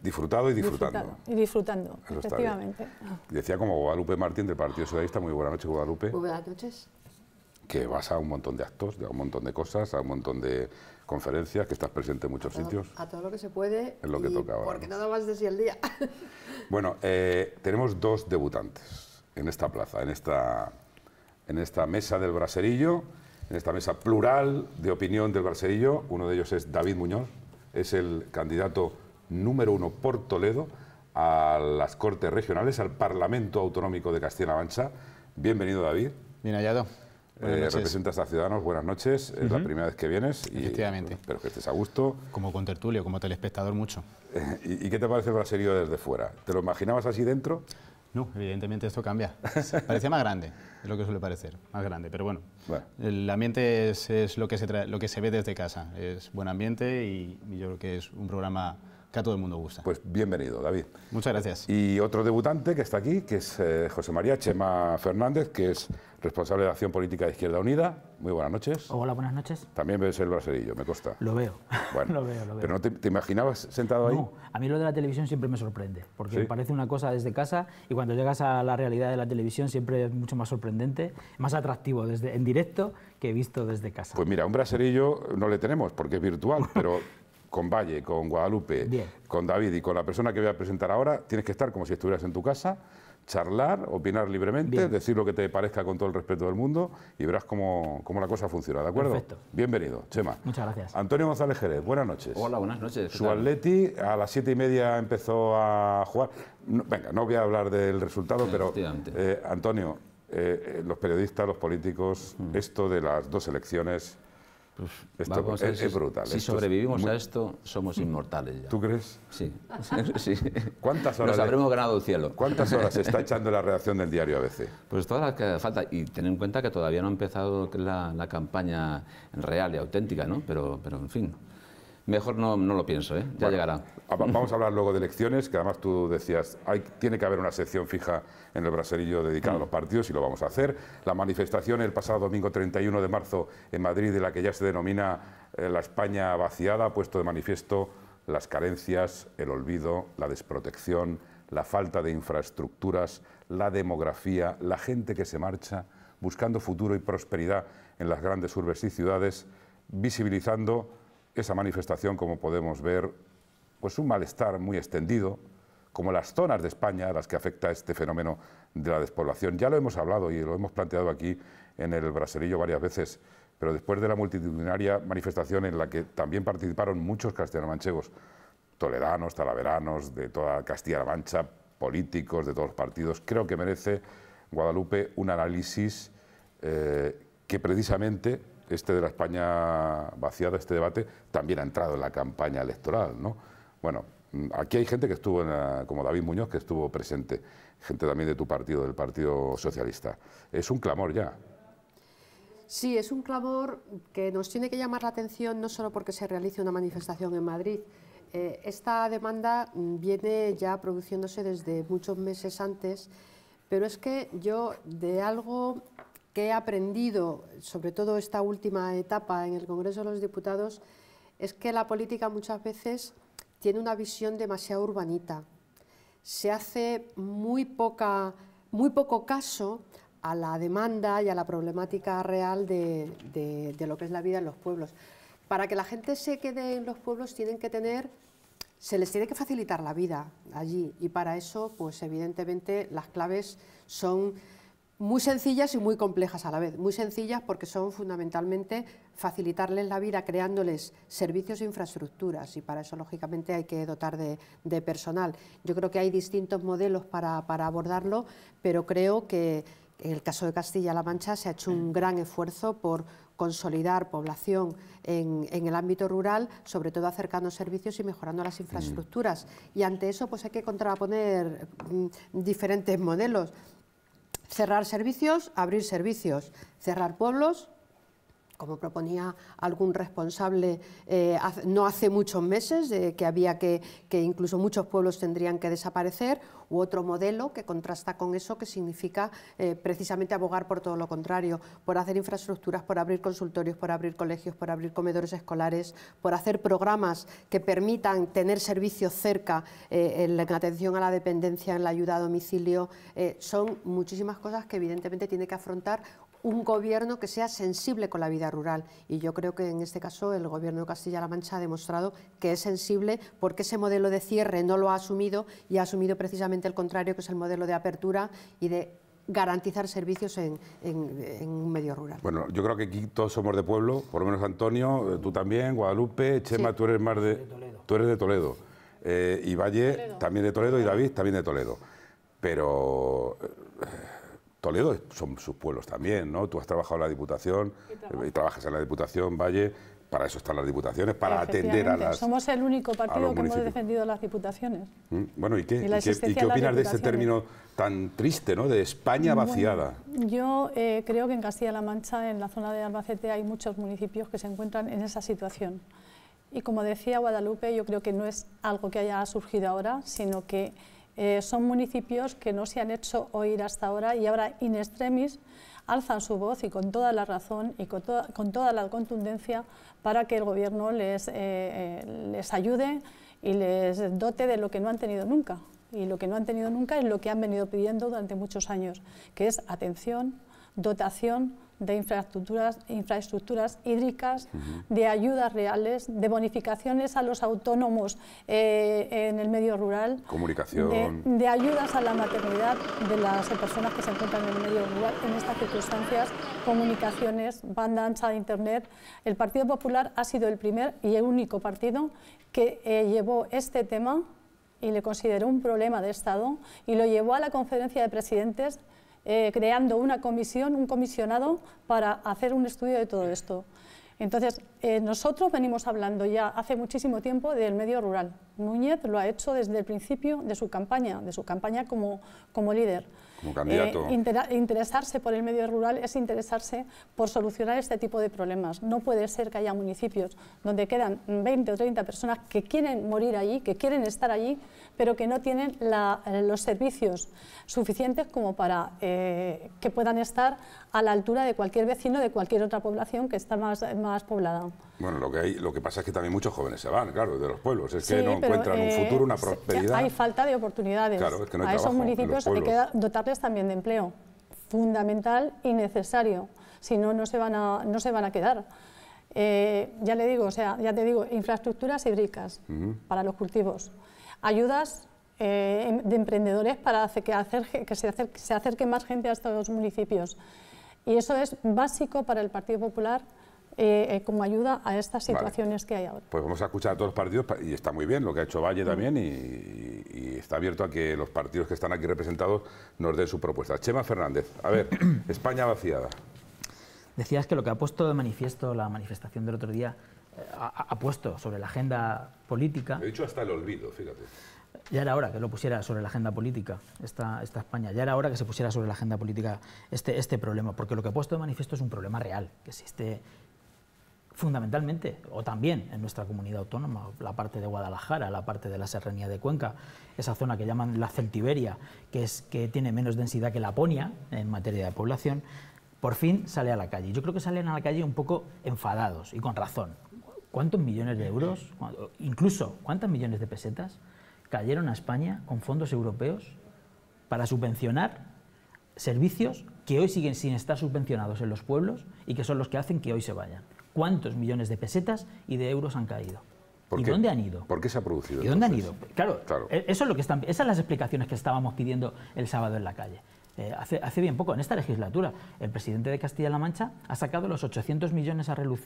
Disfrutado y disfrutando. y disfrutando, efectivamente. Decía como Guadalupe Martín del Partido Socialista, muy buenas noches Guadalupe. buenas noches. Que vas a un montón de actos, a un montón de cosas, a un montón de conferencias, que estás presente en muchos sitios. A todo lo que se puede. Es lo que toca Porque nada más el día. bueno, eh, tenemos dos debutantes en esta plaza, en esta, en esta mesa del braserillo, en esta mesa plural de opinión del braserillo. Uno de ellos es David Muñoz, es el candidato número uno por Toledo a las Cortes Regionales, al Parlamento Autonómico de Castilla-La Mancha. Bienvenido, David. Bien hallado. Eh, representas a Ciudadanos, buenas noches, es la primera vez que vienes. Y, Efectivamente. Espero que estés a gusto. Como con tertulio, como telespectador mucho. ¿Y, qué te parece el serie desde fuera? ¿Te lo imaginabas así dentro? No, evidentemente esto cambia. Parecía más grande, es lo que suele parecer, más grande. Pero bueno, el ambiente es, lo, que se lo que se ve desde casa. Es buen ambiente y yo creo que es un programa que a todo el mundo gusta. Pues bienvenido, David. Muchas gracias. Y otro debutante que está aquí, que es eh, José María Chema Fernández, que es responsable de Acción Política de Izquierda Unida. Muy buenas noches. Hola, buenas noches. También ves el braserillo, me consta. Lo veo. Bueno, lo veo, lo veo. ¿Pero no te, imaginabas sentado ahí? no, a mí lo de la televisión siempre me sorprende, porque me parece una cosa desde casa y cuando llegas a la realidad de la televisión siempre es mucho más sorprendente, más atractivo desde, en directo que he visto desde casa. Pues mira, un braserillo no le tenemos porque es virtual, pero con Valle, con Guadalupe, con David y con la persona que voy a presentar ahora, tienes que estar como si estuvieras en tu casa, charlar, opinar libremente, decir lo que te parezca con todo el respeto del mundo y verás cómo, la cosa funciona, ¿de acuerdo? Perfecto. Bienvenido, Chema. Muchas gracias. Antonio González Jerez, buenas noches. Hola, buenas noches. Su atleti a las siete y media empezó a jugar. venga, no voy a hablar del resultado, pero eh, Antonio, eh, eh, los periodistas, los políticos, mm. esto de las dos elecciones es, brutal. Si sobrevivimos a esto, somos inmortales ya. ¿Tú crees? Sí. ¿Cuántas horas Nos habremos ganado el cielo. ¿Cuántas horas se está echando la redacción del diario ABC? Pues todas las que falta. Y ten en cuenta que todavía no ha empezado la, la campaña real y auténtica, ¿no? Pero, pero en fin mejor no, lo pienso, ¿eh? ya llegará. Ah, vamos a hablar luego de elecciones, que además tú decías, hay, tiene que haber una sección fija en el braserillo dedicada a los mm. partidos y lo vamos a hacer. La manifestación el pasado domingo 31 de marzo en Madrid, de la que ya se denomina eh, la España vaciada, ha puesto de manifiesto las carencias, el olvido, la desprotección, la falta de infraestructuras, la demografía, la gente que se marcha buscando futuro y prosperidad en las grandes urbes y ciudades, visibilizando esa manifestación, como podemos ver, pues un malestar muy extendido, como las zonas de España a las que afecta este fenómeno de la despoblación. Ya lo hemos hablado y lo hemos planteado aquí en el Braserillo varias veces, pero después de la multitudinaria manifestación en la que también participaron muchos manchegos toledanos, talaveranos, de toda Castilla-La Mancha, políticos de todos los partidos, creo que merece Guadalupe un análisis eh, que precisamente este de la España vaciada, este debate, también ha entrado en la campaña electoral, ¿no? Bueno, mm, aquí hay gente que estuvo, como David Muñoz, que estuvo presente, gente también de tu partido, del Partido Socialista. Es un clamor ya. Sí, es un clamor que nos tiene que llamar la atención no solo porque se realice una manifestación en Madrid. Eh, esta demanda mm, viene ya produciéndose desde muchos meses antes, pero es que yo de algo que he aprendido, sobre todo esta última etapa en el Congreso de los Diputados, es que la política muchas veces tiene una visión demasiado urbanita. Se hace muy, poca, muy poco caso a la demanda y a la problemática real de, lo que es la vida en los pueblos. Para que la gente se quede en los pueblos tienen que tener se les tiene que facilitar la vida allí y para eso, pues evidentemente, las claves son muy sencillas y muy complejas a la vez. Muy sencillas porque son fundamentalmente facilitarles la vida creándoles servicios e infraestructuras y para eso lógicamente hay que dotar de, personal. Yo creo que hay distintos modelos para, abordarlo, pero creo que en el caso de Castilla-La Mancha se ha hecho un gran esfuerzo por consolidar población en, en, el ámbito rural, sobre todo acercando servicios y mejorando las infraestructuras. Mm. Y ante eso pues hay que contraponer mm, diferentes modelos cerrar servicios, abrir servicios, cerrar pueblos, como proponía algún responsable eh, no hace muchos meses, que había que, incluso muchos pueblos tendrían que desaparecer, u otro modelo que contrasta con eso, que significa eh, precisamente abogar por todo lo contrario, por hacer infraestructuras, por abrir consultorios, por abrir colegios, por abrir comedores escolares, por hacer programas que permitan tener servicios cerca eh, en atención a la dependencia, en la ayuda a domicilio. son muchísimas cosas que evidentemente tiene que afrontar un gobierno que sea sensible con la vida rural. Y yo creo que en este caso el gobierno de Castilla-La Mancha ha demostrado que es sensible porque ese modelo de cierre no lo ha asumido y ha asumido precisamente el contrario, que es el modelo de apertura y de garantizar servicios en, en, un medio rural. Bueno, yo creo que aquí todos somos de pueblo, por lo menos Antonio, eh, tú también, Guadalupe, Chema, tú eres más de, tú eres de Toledo, eh, y Valle también de Toledo y David también de Toledo, pero eh, Toledo son sus pueblos también, ¿no? Tú has trabajado en la Diputación eh, y trabajas en la Diputación Valle, para eso están las diputaciones, para atender a las. Somos el único partido que hemos defendido las diputaciones. Mm, bueno, ¿y qué, y qué, opinas de ese término tan triste, ¿no? De España vaciada. yo eh, creo que en Castilla-La Mancha, en la zona de Albacete, hay muchos municipios que se encuentran en esa situación. Y como decía Guadalupe, yo creo que no es algo que haya surgido ahora, sino que eh, son municipios que no se han hecho oír hasta ahora y ahora in extremis alzan su voz y con toda la razón y con, con toda la contundencia para que el Gobierno les, eh, eh, les ayude y les dote de lo que no han tenido nunca. Y lo que no han tenido nunca es lo que han venido pidiendo durante muchos años, que es atención, dotación, de infraestructuras, infraestructuras hídricas, de ayudas reales, de bonificaciones a los autónomos eh, en el medio rural. Comunicación. De, ayudas a la maternidad de las personas que se encuentran en el medio rural en estas circunstancias, comunicaciones, banda ancha de Internet. El Partido Popular ha sido el primer y el único partido que eh, llevó este tema y le consideró un problema de Estado y lo llevó a la conferencia de presidentes eh, creando una comisión, un comisionado, para hacer un estudio de todo esto. Entonces, eh, nosotros venimos hablando ya hace muchísimo tiempo del medio rural. Núñez lo ha hecho desde el principio de su campaña, de su campaña como, líder. Como candidato. Eh, interesarse por el medio rural es interesarse por solucionar este tipo de problemas. No puede ser que haya municipios donde quedan 20 o 30 personas que quieren morir allí, que quieren estar allí, pero que no tienen eh, los servicios suficientes como para eh, que puedan estar a la altura de cualquier vecino de cualquier otra población que está más, más poblada. Bueno, lo que, lo que pasa es que también muchos jóvenes se van, claro, de los pueblos, es que no encuentran un eh, futuro, una prosperidad. Hay falta de oportunidades. Claro, es que no hay a esos municipios hay que dotarles también de empleo, fundamental y necesario, si no, no se van a, no se van a quedar. ya le digo, o sea, ya te digo, infraestructuras hídricas para los cultivos ayudas eh, em, de emprendedores para que, se, acerque, más gente a estos municipios. Y eso es básico para el Partido Popular eh, eh, como ayuda a estas situaciones que hay ahora. Pues vamos a escuchar a todos los partidos y está muy bien lo que ha hecho Valle también y está abierto a que los partidos que están aquí representados nos den su propuesta. Chema Fernández, a ver, España vaciada. Decías que lo que ha puesto de manifiesto la manifestación del otro día ha, puesto sobre la agenda política. He dicho hasta el olvido, fíjate. Ya era hora que lo pusiera sobre la agenda política esta, esta España, ya era hora que se pusiera sobre la agenda política este, este problema, porque lo que ha puesto de manifiesto es un problema real, que existe fundamentalmente, o también en nuestra comunidad autónoma, la parte de Guadalajara, la parte de la serranía de Cuenca, esa zona que llaman la Celtiberia, que, es, que tiene menos densidad que Laponia en materia de población, por fin sale a la calle. Yo creo que salen a la calle un poco enfadados y con razón, ¿Cuántos millones de euros, incluso cuántas millones de pesetas, cayeron a España con fondos europeos para subvencionar servicios que hoy siguen sin estar subvencionados en los pueblos y que son los que hacen que hoy se vayan? ¿Cuántos millones de pesetas y de euros han caído? ¿Y dónde han ido? ¿Por qué se ha producido? ¿Y dónde han ido? Claro, e-, Eso es lo que esas son las explicaciones que estábamos pidiendo el sábado en la calle. Eh, hace, bien poco, en esta legislatura, el presidente de Castilla-La Mancha ha sacado los 800 millones a relucir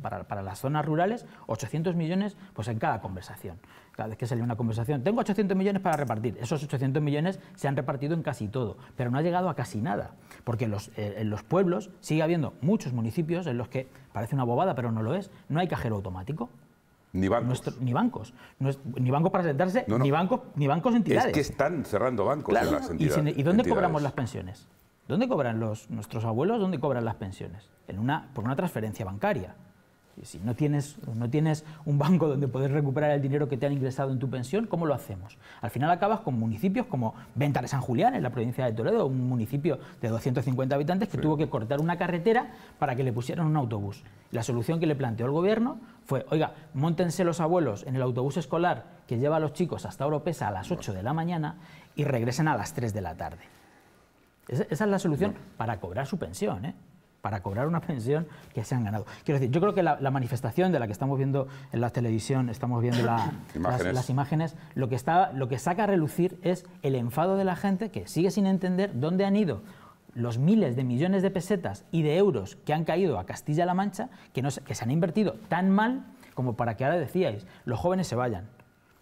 para, las zonas rurales, 800 millones pues en cada conversación. Cada vez que salió una conversación, tengo 800 millones para repartir. Esos 800 millones se han repartido en casi todo, pero no ha llegado a casi nada, porque eh, en los pueblos sigue habiendo muchos municipios en los que parece una bobada, pero no lo es, no hay cajero automático. Ni bancos. ni bancos. para sentarse, Ni, bancos, ni bancos entidades. Es que están cerrando bancos las entidades. ¿Y, dónde cobramos las pensiones? ¿Dónde cobran los, nuestros abuelos? ¿Dónde cobran las pensiones? En una, por una transferencia bancaria. Si no tienes, no tienes un banco donde puedes recuperar el dinero que te han ingresado en tu pensión, ¿cómo lo hacemos? Al final acabas con municipios como Venta de San Julián, en la provincia de Toledo, un municipio de 250 habitantes que tuvo que cortar una carretera para que le pusieran un autobús. La solución que le planteó el gobierno fue, oiga, montense los abuelos en el autobús escolar que lleva a los chicos hasta Oropesa a las 8 de la mañana y regresen a las 3 de la tarde. Esa, es la solución para cobrar su pensión, ¿eh? para cobrar una pensión que se han ganado. Quiero decir, yo creo que la, manifestación de la que estamos viendo en la televisión, estamos viendo Las, imágenes, lo que, está, lo que saca a relucir es el enfado de la gente que sigue sin entender dónde han ido los miles de millones de pesetas y de euros que han caído a Castilla-La Mancha, que, se han invertido tan mal como para que ahora decíais, los jóvenes se vayan.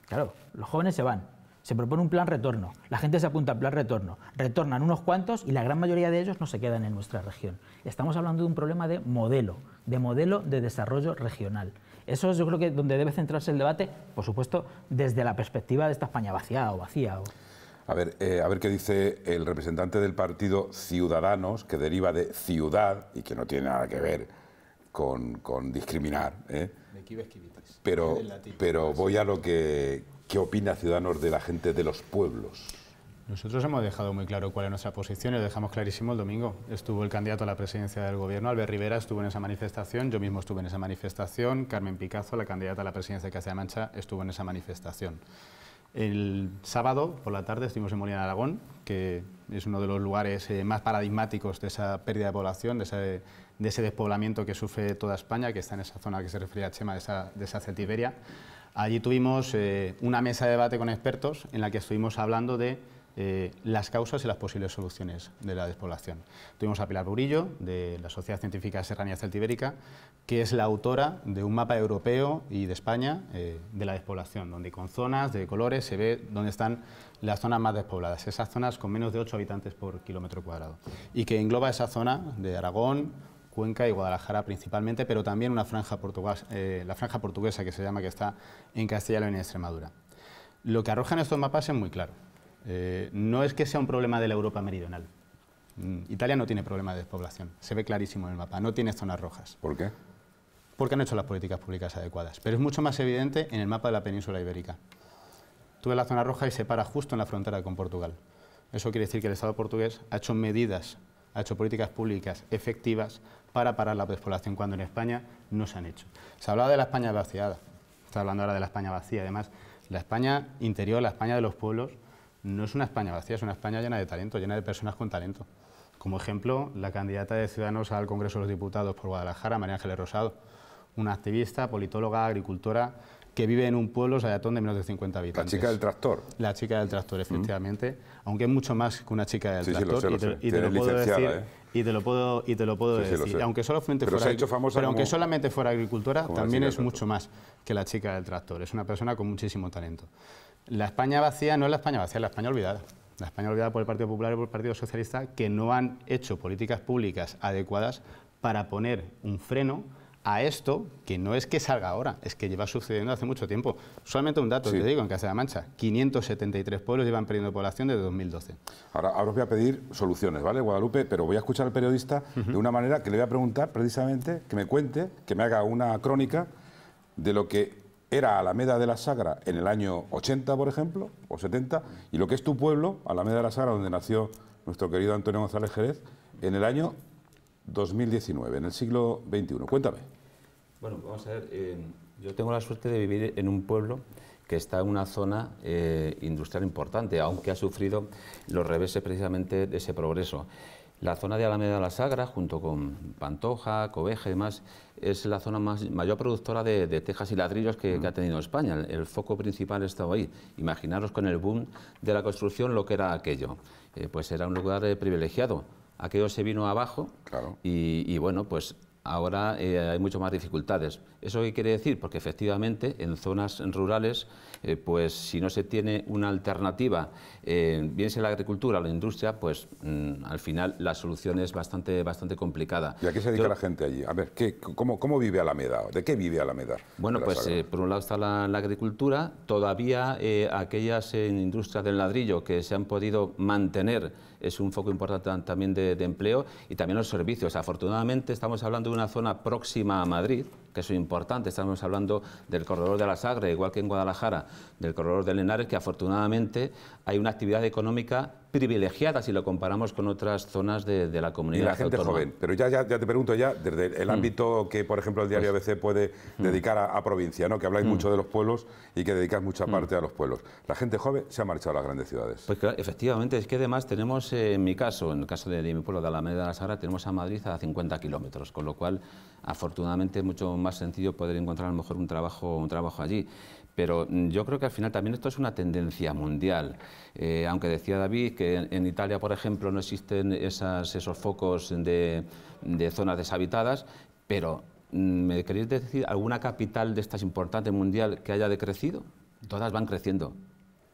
Claro, los jóvenes se van. Se propone un plan retorno. La gente se apunta al plan retorno. Retornan unos cuantos y la gran mayoría de ellos no se quedan en nuestra región. Estamos hablando de un problema de modelo, de modelo de desarrollo regional. Eso es yo creo que donde debe centrarse el debate, por supuesto, desde la perspectiva de esta España vaciada o vacía. O... A ver, eh, a qué dice el representante del partido Ciudadanos, que deriva de ciudad y que no tiene nada que ver con, con discriminar. ¿eh? Pero, pero voy a lo que opina Ciudadanos de la gente de los pueblos. Nosotros hemos dejado muy claro cuál es nuestra posición y lo dejamos clarísimo el domingo. Estuvo el candidato a la presidencia del gobierno, Albert Rivera, estuvo en esa manifestación, yo mismo estuve en esa manifestación, Carmen Picazo, la candidata a la presidencia de Castilla-Mancha, estuvo en esa manifestación. El sábado por la tarde estuvimos en Molina de Aragón, que es uno de los lugares eh, más paradigmáticos de esa pérdida de población, de ese, despoblamiento que sufre toda España, que está en esa zona que se refería a Chema, de esa, de Allí tuvimos eh, una mesa de debate con expertos en la que estuvimos hablando de eh, las causas y las posibles soluciones de la despoblación. Tuvimos a Pilar Burillo, de la Sociedad Científica Serranía Celtibérica, que es la autora de un mapa europeo y de España eh, de la despoblación, donde con zonas de colores se ve dónde están las zonas más despobladas, esas zonas con menos de 8 habitantes por kilómetro cuadrado, y que engloba esa zona de Aragón, Cuenca y Guadalajara principalmente, pero también una eh, la franja portuguesa que se llama, que está en Castilla y León y Extremadura. Lo que arrojan estos mapas es muy claro eh, no es que sea un problema de la Europa meridional. Mm, Italia no tiene problema de despoblación, se ve clarísimo en el mapa, no tiene zonas rojas. ¿Por qué? Porque han hecho las políticas públicas adecuadas, pero es mucho más evidente en el mapa de la península ibérica. Tú ves la zona roja y se para justo en la frontera con Portugal. Eso quiere decir que el Estado portugués ha hecho medidas, ha hecho políticas públicas efectivas para parar la despoblación cuando en España no se han hecho. Se hablaba de la España vaciada, está hablando ahora de la España vacía, además, la España interior, la España de los pueblos, no es una España vacía, es una España llena de talento, llena de personas con talento. Como ejemplo, la candidata de Ciudadanos al Congreso de los Diputados por Guadalajara, María Ángeles Rosado, una activista, politóloga, agricultora, que vive en un pueblo sayatón de menos de 50 habitantes. La chica del tractor. La chica del tractor, mm. efectivamente. Aunque es mucho más que una chica del tractor. ¿eh? y, te, lo puedo decir. Y te lo puedo, decir. aunque solamente fuera, aunque solamente fuera agricultora, también es mucho más que la chica del tractor. Es una persona con muchísimo talento. La España vacía no es la España vacía, es la España olvidada. La España olvidada por el Partido Popular y por el Partido Socialista, que no han hecho políticas públicas adecuadas para poner un freno a esto, que no es que salga ahora, es que lleva sucediendo hace mucho tiempo. Solamente un dato, te digo, en Casa de la Mancha, 573 pueblos llevan perdiendo población desde 2012. Ahora, os voy a pedir soluciones, ¿vale, Guadalupe? Pero voy a escuchar al periodista de una manera que le voy a preguntar precisamente que me cuente, que me haga una crónica de lo que era Alameda de la Sagra en el año 80, por ejemplo, o 70, y lo que es tu pueblo, Alameda de la Sagra, donde nació nuestro querido Antonio González Jerez, en el año 2019, en el siglo XXI. Cuéntame. Bueno, vamos a ver, eh, yo tengo la suerte de vivir en un pueblo que está en una zona eh, industrial importante, aunque ha sufrido los reveses precisamente de ese progreso. La zona de Alameda de la Sagra, junto con Pantoja, Coveje y demás, es la zona más, mayor productora de, tejas y ladrillos que, ha mm. tenido España. El, foco principal estaba ahí. Imaginaros con el boom de la construcción lo que era aquello. Eh, pues era un lugar eh, privilegiado. Aquello se vino abajo y bueno, pues ahora eh, hay muchas más dificultades. ¿Eso qué quiere decir? Porque efectivamente en zonas rurales, eh, pues si no se tiene una alternativa, eh, bien sea la agricultura o la industria, pues mm, al final la solución es bastante, bastante complicada. ¿Y a qué se dedica la gente allí? A ver, cómo, vive Alameda? ¿De qué vive Alameda? Bueno, pues por un lado está la agricultura, todavía aquellas industrias del ladrillo que se han podido mantener es un foco importante también de, empleo y también los servicios. Afortunadamente estamos hablando de una zona próxima a Madrid, que es importante Estamos hablando del corredor de la Sagre, igual que en Guadalajara, del corredor de Lenares, que afortunadamente hay una actividad económica privilegiada si lo comparamos con otras zonas de, la comunidad. Y la gente joven, pero ya, ya, te pregunto ya, desde el mm. ámbito que, por ejemplo, el diario pues ABC puede mm. dedicar a, provincia, ¿no? que habláis mm. mucho de los pueblos y que dedicas mucha parte a los pueblos. La gente joven se ha marchado a las grandes ciudades. Pues claro, efectivamente, es que además tenemos, eh, en mi caso, en el caso de, de mi pueblo de Alameda de la Sagra, tenemos a Madrid a 50 kilómetros, con lo cual afortunadamente es mucho más sencillo poder encontrar a lo mejor un trabajo, un trabajo allí. Pero mm, yo creo que al final también esto es una tendencia mundial. Eh, aunque decía David que en, Italia, por ejemplo, no existen esos focos de, zonas deshabitadas, pero mm, ¿me queréis decir alguna capital de estas importantes mundiales que haya decrecido? Todas van creciendo.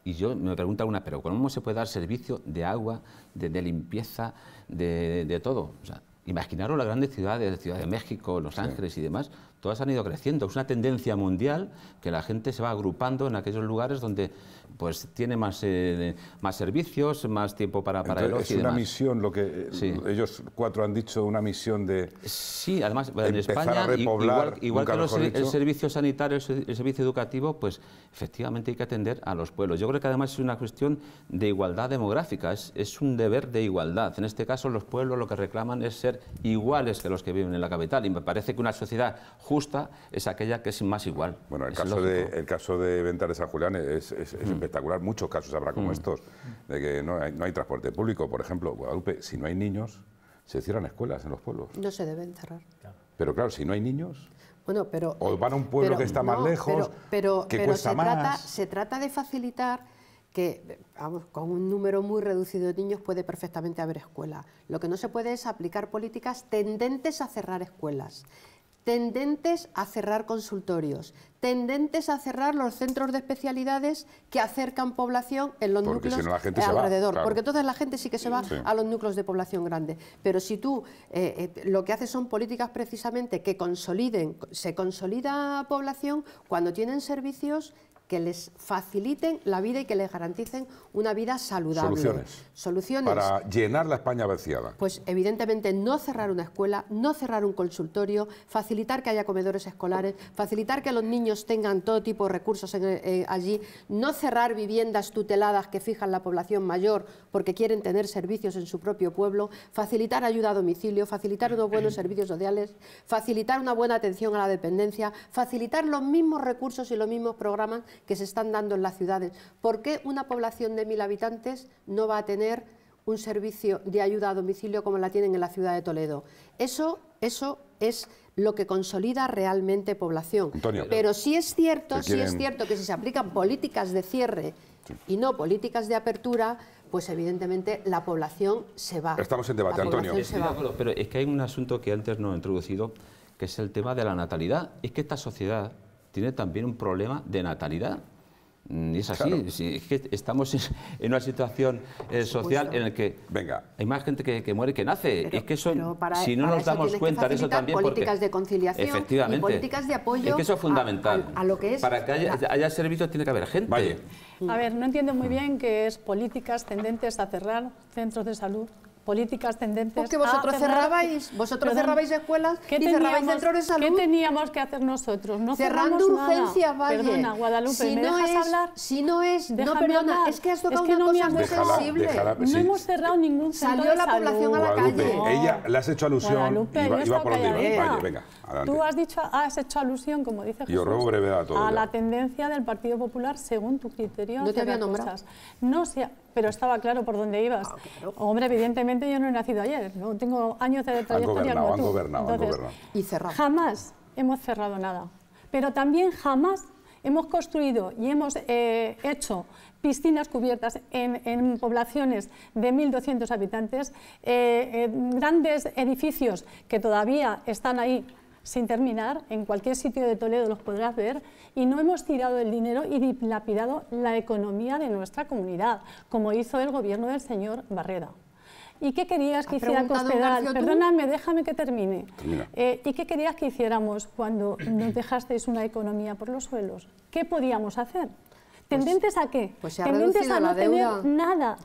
Y yo me pregunto alguna, pero ¿cómo se puede dar servicio de agua, de, limpieza, de, todo? Imaginaros las grandes ciudades, Ciudad de México, Los Ángeles y demás, todas han ido creciendo. Es una tendencia mundial que la gente se va agrupando en aquellos lugares donde pues tiene más, eh, más servicios, más tiempo para, para el ocio Es y una misión, lo que eh, ellos cuatro han dicho, una misión de. Sí, además, en España, igual, que los, el servicio sanitario, el servicio educativo, pues efectivamente hay que atender a los pueblos. Yo creo que además es una cuestión de igualdad demográfica, es, un deber de igualdad. En este caso, los pueblos lo que reclaman es ser iguales que los que viven en la capital. Y me parece que una sociedad justa es aquella que es más igual. Bueno, el, caso, de, el caso de Ventar de San Julián es, espectacular, muchos casos habrá como mm. estos, de que no hay, transporte público. Por ejemplo, Guadalupe, si no hay niños, se cierran escuelas en los pueblos. No se deben cerrar. Pero claro, si no hay niños... Bueno, pero... O eh, van a un pueblo que está más lejos, que cuesta se más. Trata, se trata de facilitar que vamos, con un número muy reducido de niños puede perfectamente haber escuela. Lo que no se puede es aplicar políticas tendentes a cerrar escuelas tendentes a cerrar consultorios, tendentes a cerrar los centros de especialidades que acercan población en los núcleos de alrededor, porque toda la gente sí que se va a los núcleos de población grande. Pero si tú eh, eh, lo que haces son políticas precisamente que consoliden, se consolida población cuando tienen servicios que les faciliten la vida y que les garanticen una vida saludable. Soluciones. Para llenar la España vaciada. Pues evidentemente no cerrar una escuela, no cerrar un consultorio, facilitar que haya comedores escolares, facilitar que los niños tengan todo tipo de recursos eh, allí, no cerrar viviendas tuteladas que fijan la población mayor porque quieren tener servicios en su propio pueblo, facilitar ayuda a domicilio, facilitar unos buenos servicios sociales, facilitar una buena atención a la dependencia, facilitar los mismos recursos y los mismos programas que se están dando en las ciudades. ¿Por qué una población de mil habitantes no va a tener un servicio de ayuda a domicilio como la tienen en la ciudad de Toledo? Eso, eso es lo que consolida realmente población. Pero sí es cierto, si es cierto que si se aplican políticas de cierre y no políticas de apertura, pues evidentemente la población se va. Estamos en debate, Antonio. Pero es que hay un asunto que antes no he introducido, que es el tema de la natalidad. Es que esta sociedad tiene también un problema de natalidad. Mm, es así, estamos en una situación eh, social en la que Venga. hay más gente que, muere que nace. es que eso, si no nos damos cuenta de eso también... políticas de conciliación efectivamente, políticas de apoyo es eso fundamental. A, lo que es, para que haya, servicios tiene que haber gente. A ver, no entiendo muy bien qué es políticas tendentes a cerrar centros de salud políticas tendentes Porque vosotros cerrabais, vosotros cerrabais escuelas y cerrabais centros de salud. ¿Qué teníamos que hacer nosotros? Cerrando urgencias, vaya. Perdona, Guadalupe, si ¿me no dejas hablar? Si no es, no, perdona, es que has tocado es una cosa muy sensible. no hemos cerrado ningún centro Salió de salud. la población a la calle. Ella le has hecho alusión. Guadalupe, iba, por donde Vaya, venga, Tú has, dicho, has hecho alusión, como dice Jesús, a, la tendencia del Partido Popular según tu criterio. No te había nombrado. No, pero estaba claro por dónde ibas. Ah, Hombre, evidentemente yo no he nacido ayer, tengo años de trayectoria gobernado, han Gobernado, y cerrado. Jamás hemos cerrado nada, pero también jamás hemos construido y hemos eh, hecho piscinas cubiertas en, poblaciones de 1.200 habitantes, eh, grandes edificios que todavía están ahí sin terminar, en cualquier sitio de Toledo los podrás ver, y no hemos tirado el dinero y dilapidado la economía de nuestra comunidad, como hizo el gobierno del señor Barreda. ¿Y qué querías que hiciera Cospedal? déjame que termine. Eh, ¿Y qué querías que hiciéramos cuando nos dejasteis una economía por los suelos? ¿Qué podíamos hacer? ¿Tendentes pues a qué? Pues se ha Tendentes reducido a no la deuda. tener nada.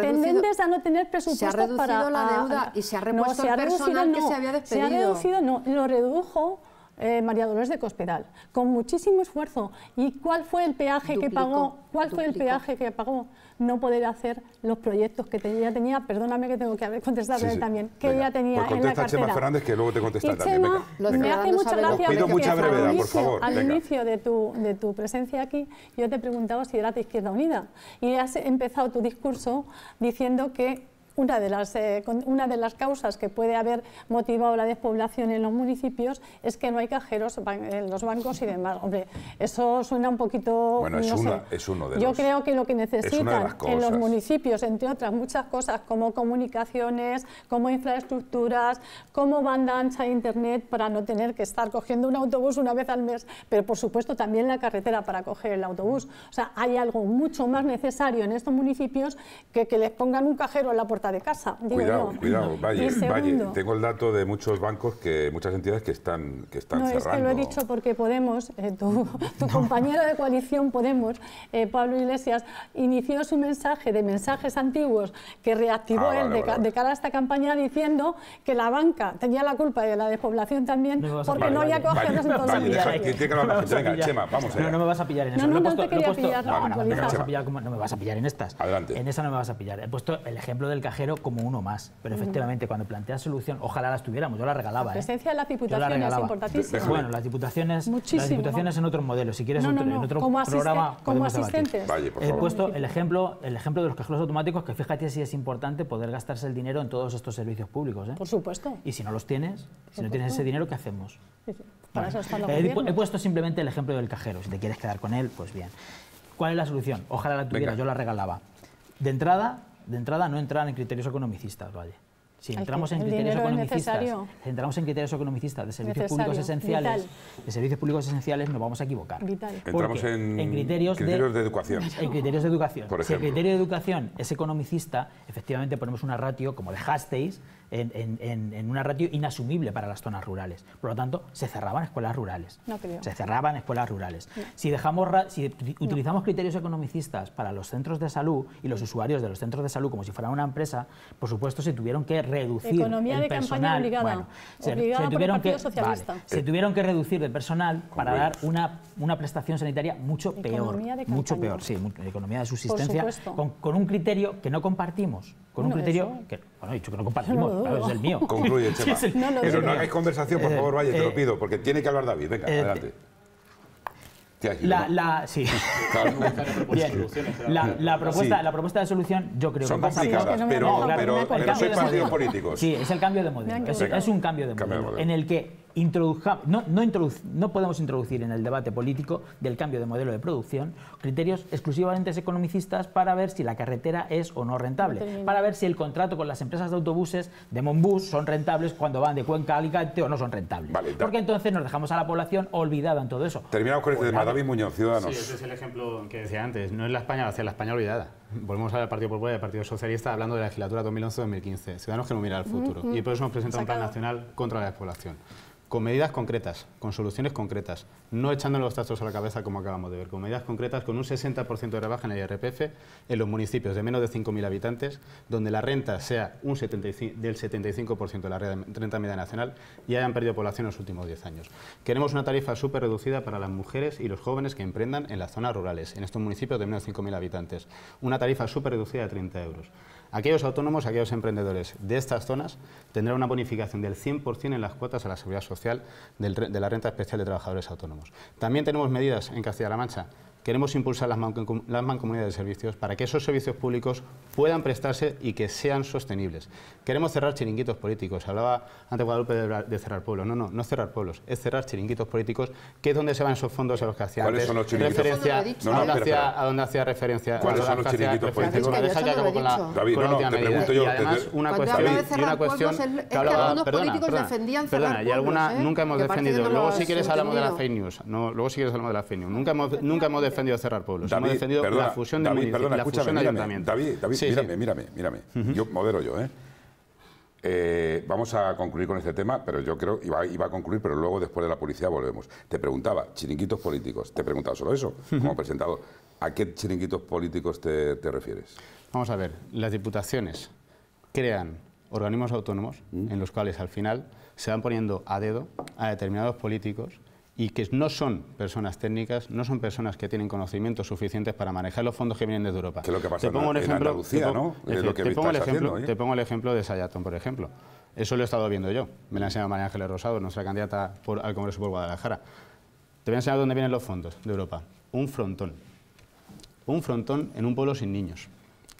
Tendentes a no tener presupuesto para... Se ha reducido la deuda y se ha repuesto se el ha reducido, no, que se había despedido. Se ha reducido, no, lo redujo... Eh, María Dolores de Cospedal, con muchísimo esfuerzo. ¿Y cuál fue el peaje que pagó? ¿Cuál fue el peaje que pagó? no poder hacer los proyectos que tenía, tenía perdóname que tengo que haber contestado también, que ella tenía pues en la cartera. Chema Fernández que luego te contesta también. Chema, me hace mucha gracia pido mucha brevedad, al, por favor. al inicio de tu, de tu presencia aquí yo te preguntaba si eras de Izquierda Unida y has empezado tu discurso diciendo que una de, las, eh, una de las causas que puede haber motivado la despoblación en los municipios es que no hay cajeros en los bancos y demás. Hombre, eso suena un poquito... Bueno, es, uno de Yo creo que lo que necesitan en los municipios, entre otras muchas cosas, como comunicaciones, como infraestructuras, como banda ancha de Internet, para no tener que estar cogiendo un autobús una vez al mes, pero por supuesto también la carretera para coger el autobús. O sea, hay algo mucho más necesario en estos municipios que que les pongan un cajero en la puerta de casa. cuidado, cuidado, vaya vaya Tengo el dato de muchos bancos, que muchas entidades que están, que están no, es que lo he dicho porque Podemos, eh, tu, compañero de coalición Podemos, eh, Pablo Iglesias, inició su mensaje de mensajes antiguos que reactivó ah, él de, cara a esta campaña diciendo que la banca tenía la culpa de la despoblación también porque no había cogido las responsabilidades. Venga, Chema, vamos No, no me vas a pillar en eso. No, me vas a pillar en estas. En esa no me vas a pillar. He puesto el ejemplo del cajero como uno más. Pero efectivamente, cuando planteas solución, ojalá las tuviéramos, yo la regalaba. La ¿eh? presencia de las diputaciones es importantísima. Bueno, las diputaciones, las diputaciones en otros modelos, si quieres en otro programa como asistentes. He puesto el ejemplo, el ejemplo de los cajeros automáticos, que fíjate si es importante poder gastarse el dinero en todos estos servicios públicos. ¿eh? Por supuesto. Y si no los tienes, si no tienes ese dinero, ¿qué hacemos? he, puesto simplemente el ejemplo del cajero, si te quieres quedar con él, pues bien. ¿Cuál es la solución? Ojalá la tuviera, yo la regalaba. De entrada, de entrada no entran en criterios economicistas, ¿vale? Si entramos en criterios economicistas, en criterios economicistas de servicios públicos esenciales, de servicios públicos esenciales nos vamos a equivocar. en, criterios, de, educación. En criterios de educación. si el criterio de educación es economicista, efectivamente ponemos una ratio como dejasteis en, una ratio inasumible para las zonas rurales. Por lo tanto, se cerraban escuelas rurales. Se cerraban escuelas rurales. Si, dejamos, si utilizamos criterios economicistas para los centros de salud y los usuarios de los centros de salud como si fuera una empresa, por supuesto se tuvieron que reducir Economía el de personal. Campaña obligada. se, tuvieron que, reducir el personal para dar una, prestación sanitaria mucho peor. De mucho peor, sí, economía de subsistencia. Con, un criterio que no compartimos. Con un criterio que, bueno, dicho que no compartimos es el mío. Concluye, Chema. Sí, no, Pero no hagáis conversación, por eh, favor, Valle, te eh, lo pido, porque tiene que hablar David. Venga, eh, adelante. La, la, sí. la, la, propuesta, la propuesta de solución yo creo Son que pasa complicadas, no pero, no, pero, pero soy partido político. Sí, es el cambio de modelo. Es, es, un cambio de modelo. en el que no, no, no, podemos introducir en el debate político del cambio de modelo de producción criterios exclusivamente economicistas para ver si la carretera es o no rentable, para ver si el contrato con las empresas de autobuses de Monbus son rentables cuando van de Cuenca a Alicante o no son rentables. Porque entonces nos dejamos a la población olvidada en todo eso. Terminamos con el este tema. David Muñoz, Ciudadanos. Sí, ese es el ejemplo que decía antes. No es la España hacia la España olvidada. Volvemos al Partido Popular y al Partido Socialista hablando de la legislatura 2011-2015. Ciudadanos que no mira al futuro. Y por eso hemos presentado un plan nacional contra la despoblación con medidas concretas, con soluciones concretas, no echando los tazos a la cabeza como acabamos de ver, con medidas concretas, con un 60% de rebaja en el IRPF en los municipios de menos de 5.000 habitantes, donde la renta sea un del 75% de la renta media nacional y hayan perdido población en los últimos 10 años. Queremos una tarifa súper reducida para las mujeres y los jóvenes que emprendan en las zonas rurales, en estos municipios de menos de 5.000 habitantes. Una tarifa súper reducida de 30 euros. Aquellos autónomos, aquellos emprendedores de estas zonas tendrán una bonificación del 100% en las cuotas a la seguridad social de la renta especial de trabajadores autónomos. También tenemos medidas en Castilla-La Mancha queremos impulsar las, mancomunidades de servicios para que esos servicios públicos puedan prestarse y que sean sostenibles. Queremos cerrar chiringuitos políticos. Hablaba antes Guadalupe de, cerrar pueblos. No, no, no cerrar pueblos, es cerrar chiringuitos políticos, que es donde se van esos fondos a los que hacía ¿Cuáles son los chiringuitos? Referencia, a, dónde hacía, referencia. ¿Cuáles son los chiringuitos políticos? la, David, no, te pregunto yo. una cuestión, y una cuestión que políticos Perdona, perdona y alguna ¿eh? nunca hemos defendido. Luego si quieres hablamos de la fake news. Luego si quieres hablamos de la fake news. Nunca hemos defendido pues defendido cerrar pueblos, David, hemos defendido la fusión de la fusión de ayuntamiento. David, David mírame, mírame, mírame, Yo modero yo, ¿eh? ¿eh? Vamos a concluir con este tema, pero yo creo, iba, iba a concluir, pero luego después de la policía volvemos. Te preguntaba, chiringuitos políticos, te he preguntado solo eso, como presentado, ¿a qué chiringuitos políticos te, refieres? Vamos a ver, las diputaciones crean organismos autónomos mm. en los cuales al final se van poniendo a dedo a determinados políticos y que no son personas técnicas, no son personas que tienen conocimientos suficientes para manejar los fondos que vienen desde Europa. te pongo Te, pongo, el ejemplo, de Sayatón, por ejemplo. Eso lo he estado viendo yo. Me lo ha enseñado María Ángeles Rosado, nuestra candidata por, al Congreso por Guadalajara. Te voy a enseñar dónde vienen los fondos de Europa. Un frontón. Un frontón en un pueblo sin niños.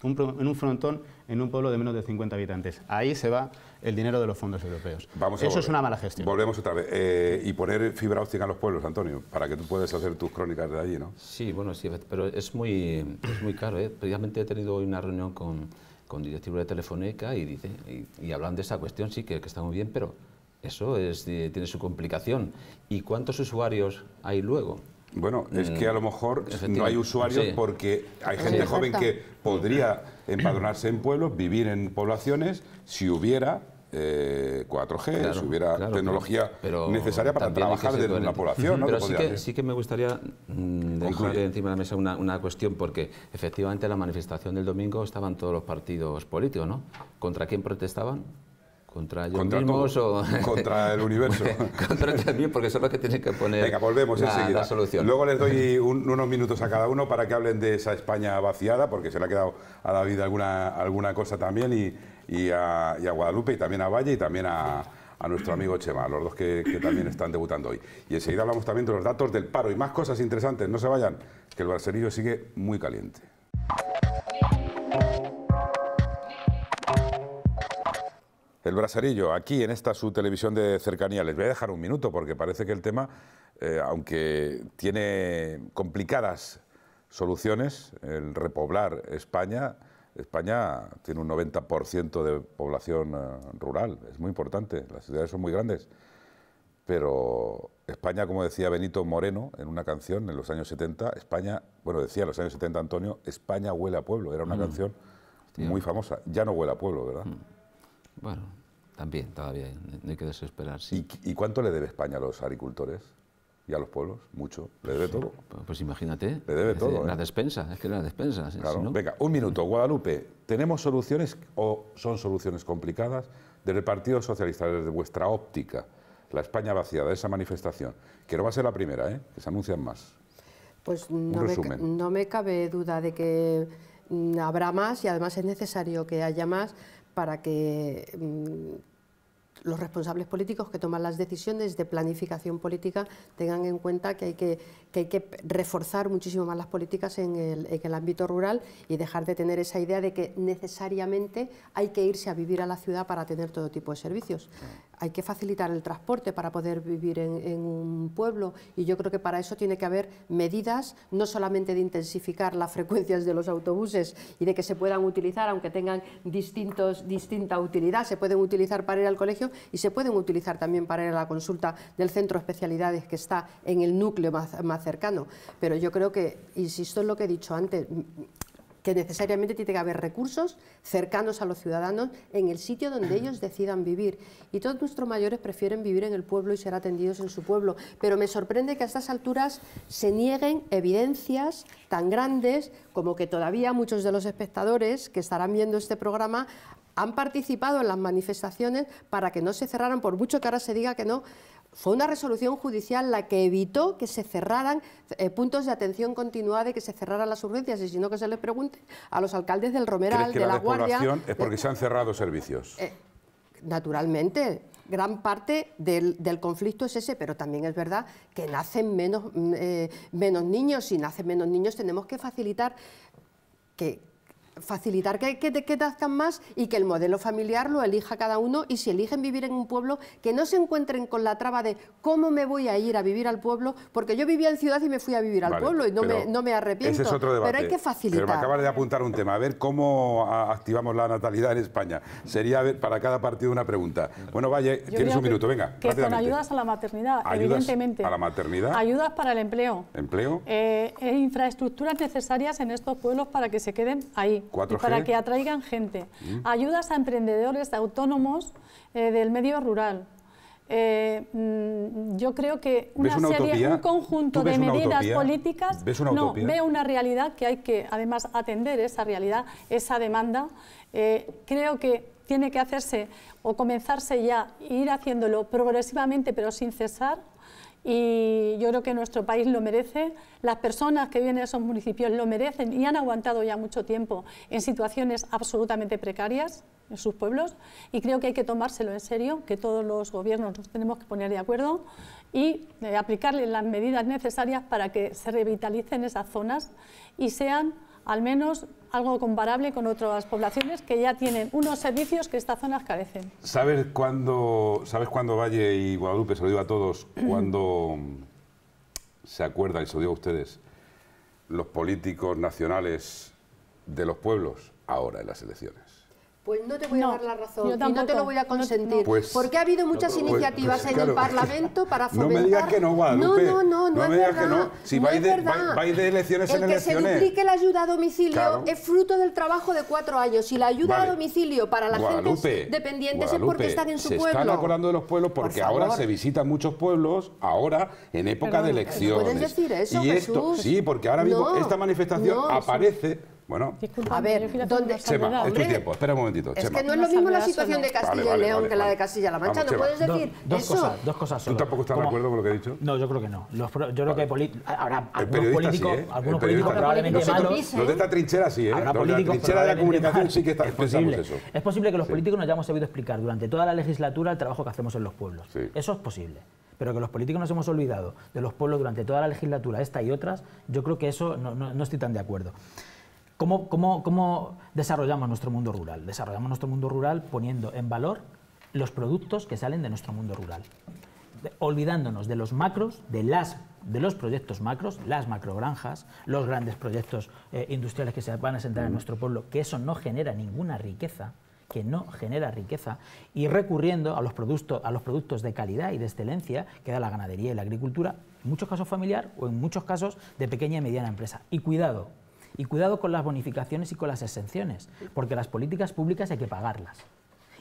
en un frontón en un pueblo de menos de 50 habitantes. Ahí se va el dinero de los fondos europeos. Eso es una mala gestión. Volvemos otra vez. Eh, y poner fibra óptica en los pueblos, Antonio, para que tú puedas hacer tus crónicas de allí, ¿no? Sí, bueno, sí, pero es muy, muy caro. ¿eh? he tenido hoy una reunión con, con directivos de Telefónica y, dice, y, hablan de esa cuestión, sí, que, está muy bien, pero eso es, eh, tiene su complicación. ¿Y cuántos usuarios hay luego? Bueno, es que a lo mm, mejor no hay usuarios porque hay gente joven que podría empadronarse en pueblos, vivir en poblaciones, si hubiera 4G, eh, si hubiera tecnología necesaria para trabajar de la población. ¿no? Pero sí que, me gustaría mm, dejar encima de la mesa una, cuestión, porque efectivamente en la manifestación del domingo estaban todos los partidos políticos, ¿no? ¿Contra quién protestaban? ¿Contra ellos contra mismos Contra el universo. contra también, porque son los que tienen que poner Venga, volvemos la, solución. Luego les doy unos minutos a cada uno para que hablen de esa España vaciada, porque se le ha quedado a David alguna, alguna cosa también y y a, Guadalupe y también a Valle y también a, nuestro amigo Chema, los dos que, también están debutando hoy. Y enseguida hablamos también de los datos del paro y más cosas interesantes. No se vayan, que el braserillo sigue muy caliente. El braserillo, aquí en esta su televisión de cercanía. Les voy a dejar un minuto porque parece que el tema, eh, aunque tiene complicadas soluciones, el repoblar España, España tiene un 90% de población eh, rural, es muy importante, las ciudades son muy grandes, pero España, como decía Benito Moreno en una canción en los años 70, España, bueno, decía en los años 70 Antonio, España huele a pueblo, era una mm. canción muy famosa, ya no huele a pueblo, ¿verdad? Mm. Bueno, también, todavía, no hay que desesperar. ¿Y cuánto le debe España a los agricultores? y a los pueblos, mucho. Le debe todo. Pues imagínate. Le debe todo. La ¿eh? despensa, es que la despensa. Venga, un minuto. Guadalupe, ¿tenemos soluciones o son soluciones complicadas? Desde el Partido Socialista, desde vuestra óptica, la España vaciada, esa manifestación, que no va a ser la primera, ¿eh? que se anuncian más. Pues no me, no me cabe duda de que mm, habrá más y además es necesario que haya más para que mm, los responsables políticos que toman las decisiones de planificación política tengan en cuenta que hay que, que, reforzar muchísimo más las políticas en el, ámbito rural y dejar de tener esa idea de que necesariamente hay que irse a vivir a la ciudad para tener todo tipo de servicios. Hay que facilitar el transporte para poder vivir en, un pueblo y yo creo que para eso tiene que haber medidas, no solamente de intensificar las frecuencias de los autobuses y de que se puedan utilizar, aunque tengan distintos, distinta utilidad, se pueden utilizar para ir al colegio, y se pueden utilizar también para ir a la consulta del centro de especialidades que está en el núcleo más, más cercano. Pero yo creo que, insisto en lo que he dicho antes, que necesariamente tiene que haber recursos cercanos a los ciudadanos en el sitio donde ellos decidan vivir. Y todos nuestros mayores prefieren vivir en el pueblo y ser atendidos en su pueblo. Pero me sorprende que a estas alturas se nieguen evidencias tan grandes como que todavía muchos de los espectadores que estarán viendo este programa han participado en las manifestaciones para que no se cerraran, por mucho que ahora se diga que no, fue una resolución judicial la que evitó que se cerraran eh, puntos de atención continuada de que se cerraran las urgencias, y sino que se le pregunte a los alcaldes del Romeral, de la, la Guardia... es porque se han cerrado servicios? Eh, naturalmente, gran parte del, conflicto es ese, pero también es verdad que nacen menos, mm, eh, menos niños, si nacen menos niños tenemos que facilitar que facilitar que, te que más y que el modelo familiar lo elija cada uno y si eligen vivir en un pueblo, que no se encuentren con la traba de cómo me voy a ir a vivir al pueblo, porque yo vivía en ciudad y me fui a vivir al pueblo y no me, no me arrepiento. Pero hay que facilitar. Pero me acabas de apuntar un tema, a ver cómo activamos la natalidad en España. Sería para cada partido una pregunta. Bueno, Valle, tienes un minuto, venga. Que con ayudas a la maternidad, evidentemente. A la maternidad. Ayudas para el empleo. Empleo. Eh, infraestructuras necesarias en estos pueblos para que se queden ahí para que atraigan gente. Mm. Ayudas a emprendedores autónomos eh, del medio rural. Eh, mm, yo creo que una, serie, un conjunto de medidas políticas, no, veo una realidad que hay que además atender esa realidad, esa demanda. Eh, creo que tiene que hacerse o comenzarse ya, ir haciéndolo progresivamente pero sin cesar y yo creo que nuestro país lo merece, las personas que vienen a esos municipios lo merecen y han aguantado ya mucho tiempo en situaciones absolutamente precarias en sus pueblos y creo que hay que tomárselo en serio, que todos los gobiernos nos tenemos que poner de acuerdo y eh, aplicarles las medidas necesarias para que se revitalicen esas zonas y sean al menos algo comparable con otras poblaciones que ya tienen unos servicios que estas zonas carecen. ¿Sabes cuándo, sabes cuándo Valle y Guadalupe, se lo digo a todos, cuando se acuerdan, y se lo digo a ustedes, los políticos nacionales de los pueblos? Ahora en las elecciones pues no te voy a dar la razón y no te lo voy a consentir. Pues, porque ha habido muchas pues, iniciativas pues, en el Parlamento para fomentar... No me digas que no, Guadalupe. No, no, no, no, no me digas que no. Si vais, de, va, de, elecciones el en elecciones... El que se duplique la ayuda a domicilio es fruto del trabajo de cuatro años. Si la ayuda a domicilio para las gente dependientes es porque están en su pueblo. se están acordando de los pueblos porque ahora se visitan muchos pueblos, ahora, en época de elecciones. ¿Puedes decir eso, y Jesús? Esto, sí, porque ahora mismo esta manifestación aparece bueno, a ver, ¿dónde Chema, es tu tiempo, espera un momentito. Es que no es lo mismo la situación de Castilla y León que la de Castilla-La Mancha, no puedes decir dos, eso. Cosas, dos cosas solo. ¿Tú tampoco estás de acuerdo con lo que he dicho? No, yo creo que no. yo creo que hay políticos, ¿eh? algunos políticos probablemente nosotros, malos. Los de esta trinchera sí, ¿eh? los de la trinchera de la comunicación sí que está, es posible. que los políticos nos hayamos sabido explicar durante toda la legislatura el trabajo que hacemos en los pueblos. Eso es posible pero que los políticos nos hemos olvidado de los pueblos durante toda la legislatura, esta y otras, yo creo que eso no estoy tan de acuerdo. ¿Cómo, desarrollamos nuestro mundo rural? Desarrollamos nuestro mundo rural poniendo en valor los productos que salen de nuestro mundo rural. olvidándonos de los macros, de, los proyectos macros, las macrogranjas, los grandes proyectos eh, industriales que se van a sentar en nuestro pueblo, que eso no genera ninguna riqueza, que no genera riqueza, y recurriendo a los, productos, a los productos de calidad y de excelencia que da la ganadería y la agricultura, en muchos casos familiar o en muchos casos de pequeña y mediana empresa. Y cuidado, y cuidado con las bonificaciones y con las exenciones, porque las políticas públicas hay que pagarlas.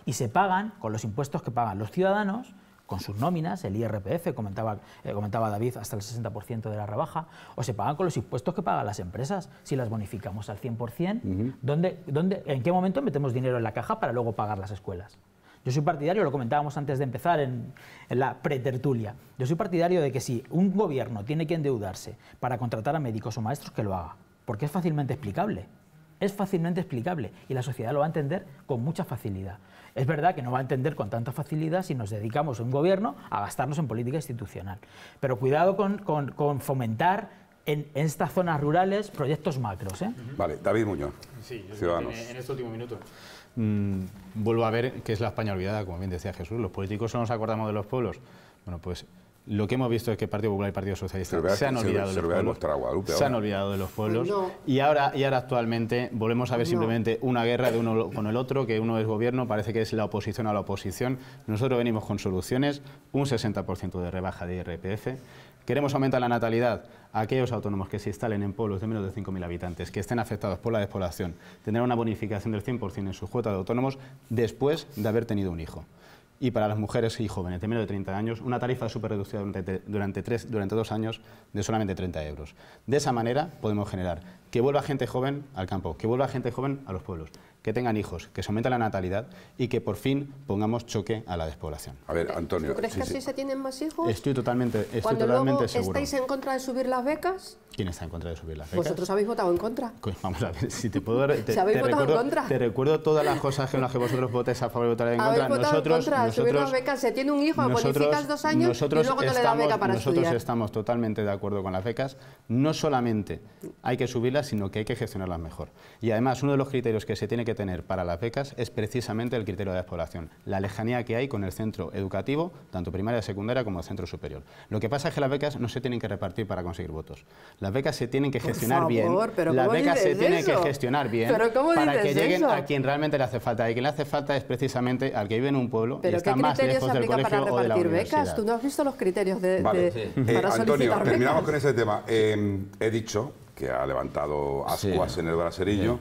Y se pagan con los impuestos que pagan los ciudadanos, con sus nóminas, el IRPF, comentaba, eh, comentaba David, hasta el 60% de la rebaja, o se pagan con los impuestos que pagan las empresas, si las bonificamos al 100%, en qué momento metemos dinero en la caja para luego pagar las escuelas? Yo soy partidario, lo comentábamos antes de empezar en la pretertulia, yo soy partidario de que si un gobierno tiene que endeudarse para contratar a médicos o maestros, que lo haga porque es fácilmente explicable. Es fácilmente explicable y la sociedad lo va a entender con mucha facilidad. Es verdad que no va a entender con tanta facilidad si nos dedicamos un gobierno a gastarnos en política institucional. Pero cuidado con, fomentar en, estas zonas rurales proyectos macros. ¿eh? Vale, David Muñoz. Sí, En, este último minuto. Mm, vuelvo a ver qué es la España olvidada, como bien decía Jesús. Los políticos no nos acordamos de los pueblos. Bueno, pues lo que hemos visto es que el Partido Popular y el Partido Socialista se, han olvidado de los pueblos. se han olvidado de los Y, ahora, y ahora actualmente volvemos a ver simplemente una guerra de uno con el otro, que uno es gobierno, parece que es la oposición a la oposición. Nosotros venimos con soluciones, un 60% de rebaja de IRPF. Queremos aumentar la natalidad. Aquellos autónomos que se instalen en pueblos de menos de 5.000 habitantes, que estén afectados por la despoblación, tendrán una bonificación del 100% en su cuota de autónomos después de haber tenido un hijo y para las mujeres y jóvenes de menos de 30 años una tarifa súper reducida durante, durante dos años de solamente 30 euros. De esa manera podemos generar que vuelva gente joven al campo, que vuelva gente joven a los pueblos, que tengan hijos, que se aumente la natalidad y que por fin pongamos choque a la despoblación. A ver, Antonio... crees que así se tienen más hijos? Estoy totalmente, estoy seguro. ¿Estáis en contra de subir las becas? ¿Quién está en contra de subir las becas? ¿Vosotros habéis votado en contra? Pues vamos a ver, si te puedo... Te, habéis votado en contra? Te recuerdo todas las cosas en las que vosotros votéis a favor y votar en contra. nosotros, nosotros, se tiene un hijo, pues dos años y luego estamos, le da beca para Nosotros estamos totalmente de acuerdo con las becas. No solamente hay que subirlas, sino que hay que gestionarlas mejor. Y además, uno de los criterios que se tiene que tener para las becas es precisamente el criterio de despoblación, la lejanía que hay con el centro educativo, tanto primaria, secundaria como centro superior. Lo que pasa es que las becas no se tienen que repartir para conseguir votos. Las becas se tienen que gestionar bien. Las becas se tienen que gestionar bien para que lleguen a quien realmente le hace falta. Y quien le hace falta es precisamente al que vive en un pueblo y está más lejos del colegio para o becas? Tú no has visto los criterios de, eh, Antonio, terminamos con ese tema. Eh, he dicho que ha levantado ascuas en el braserillo,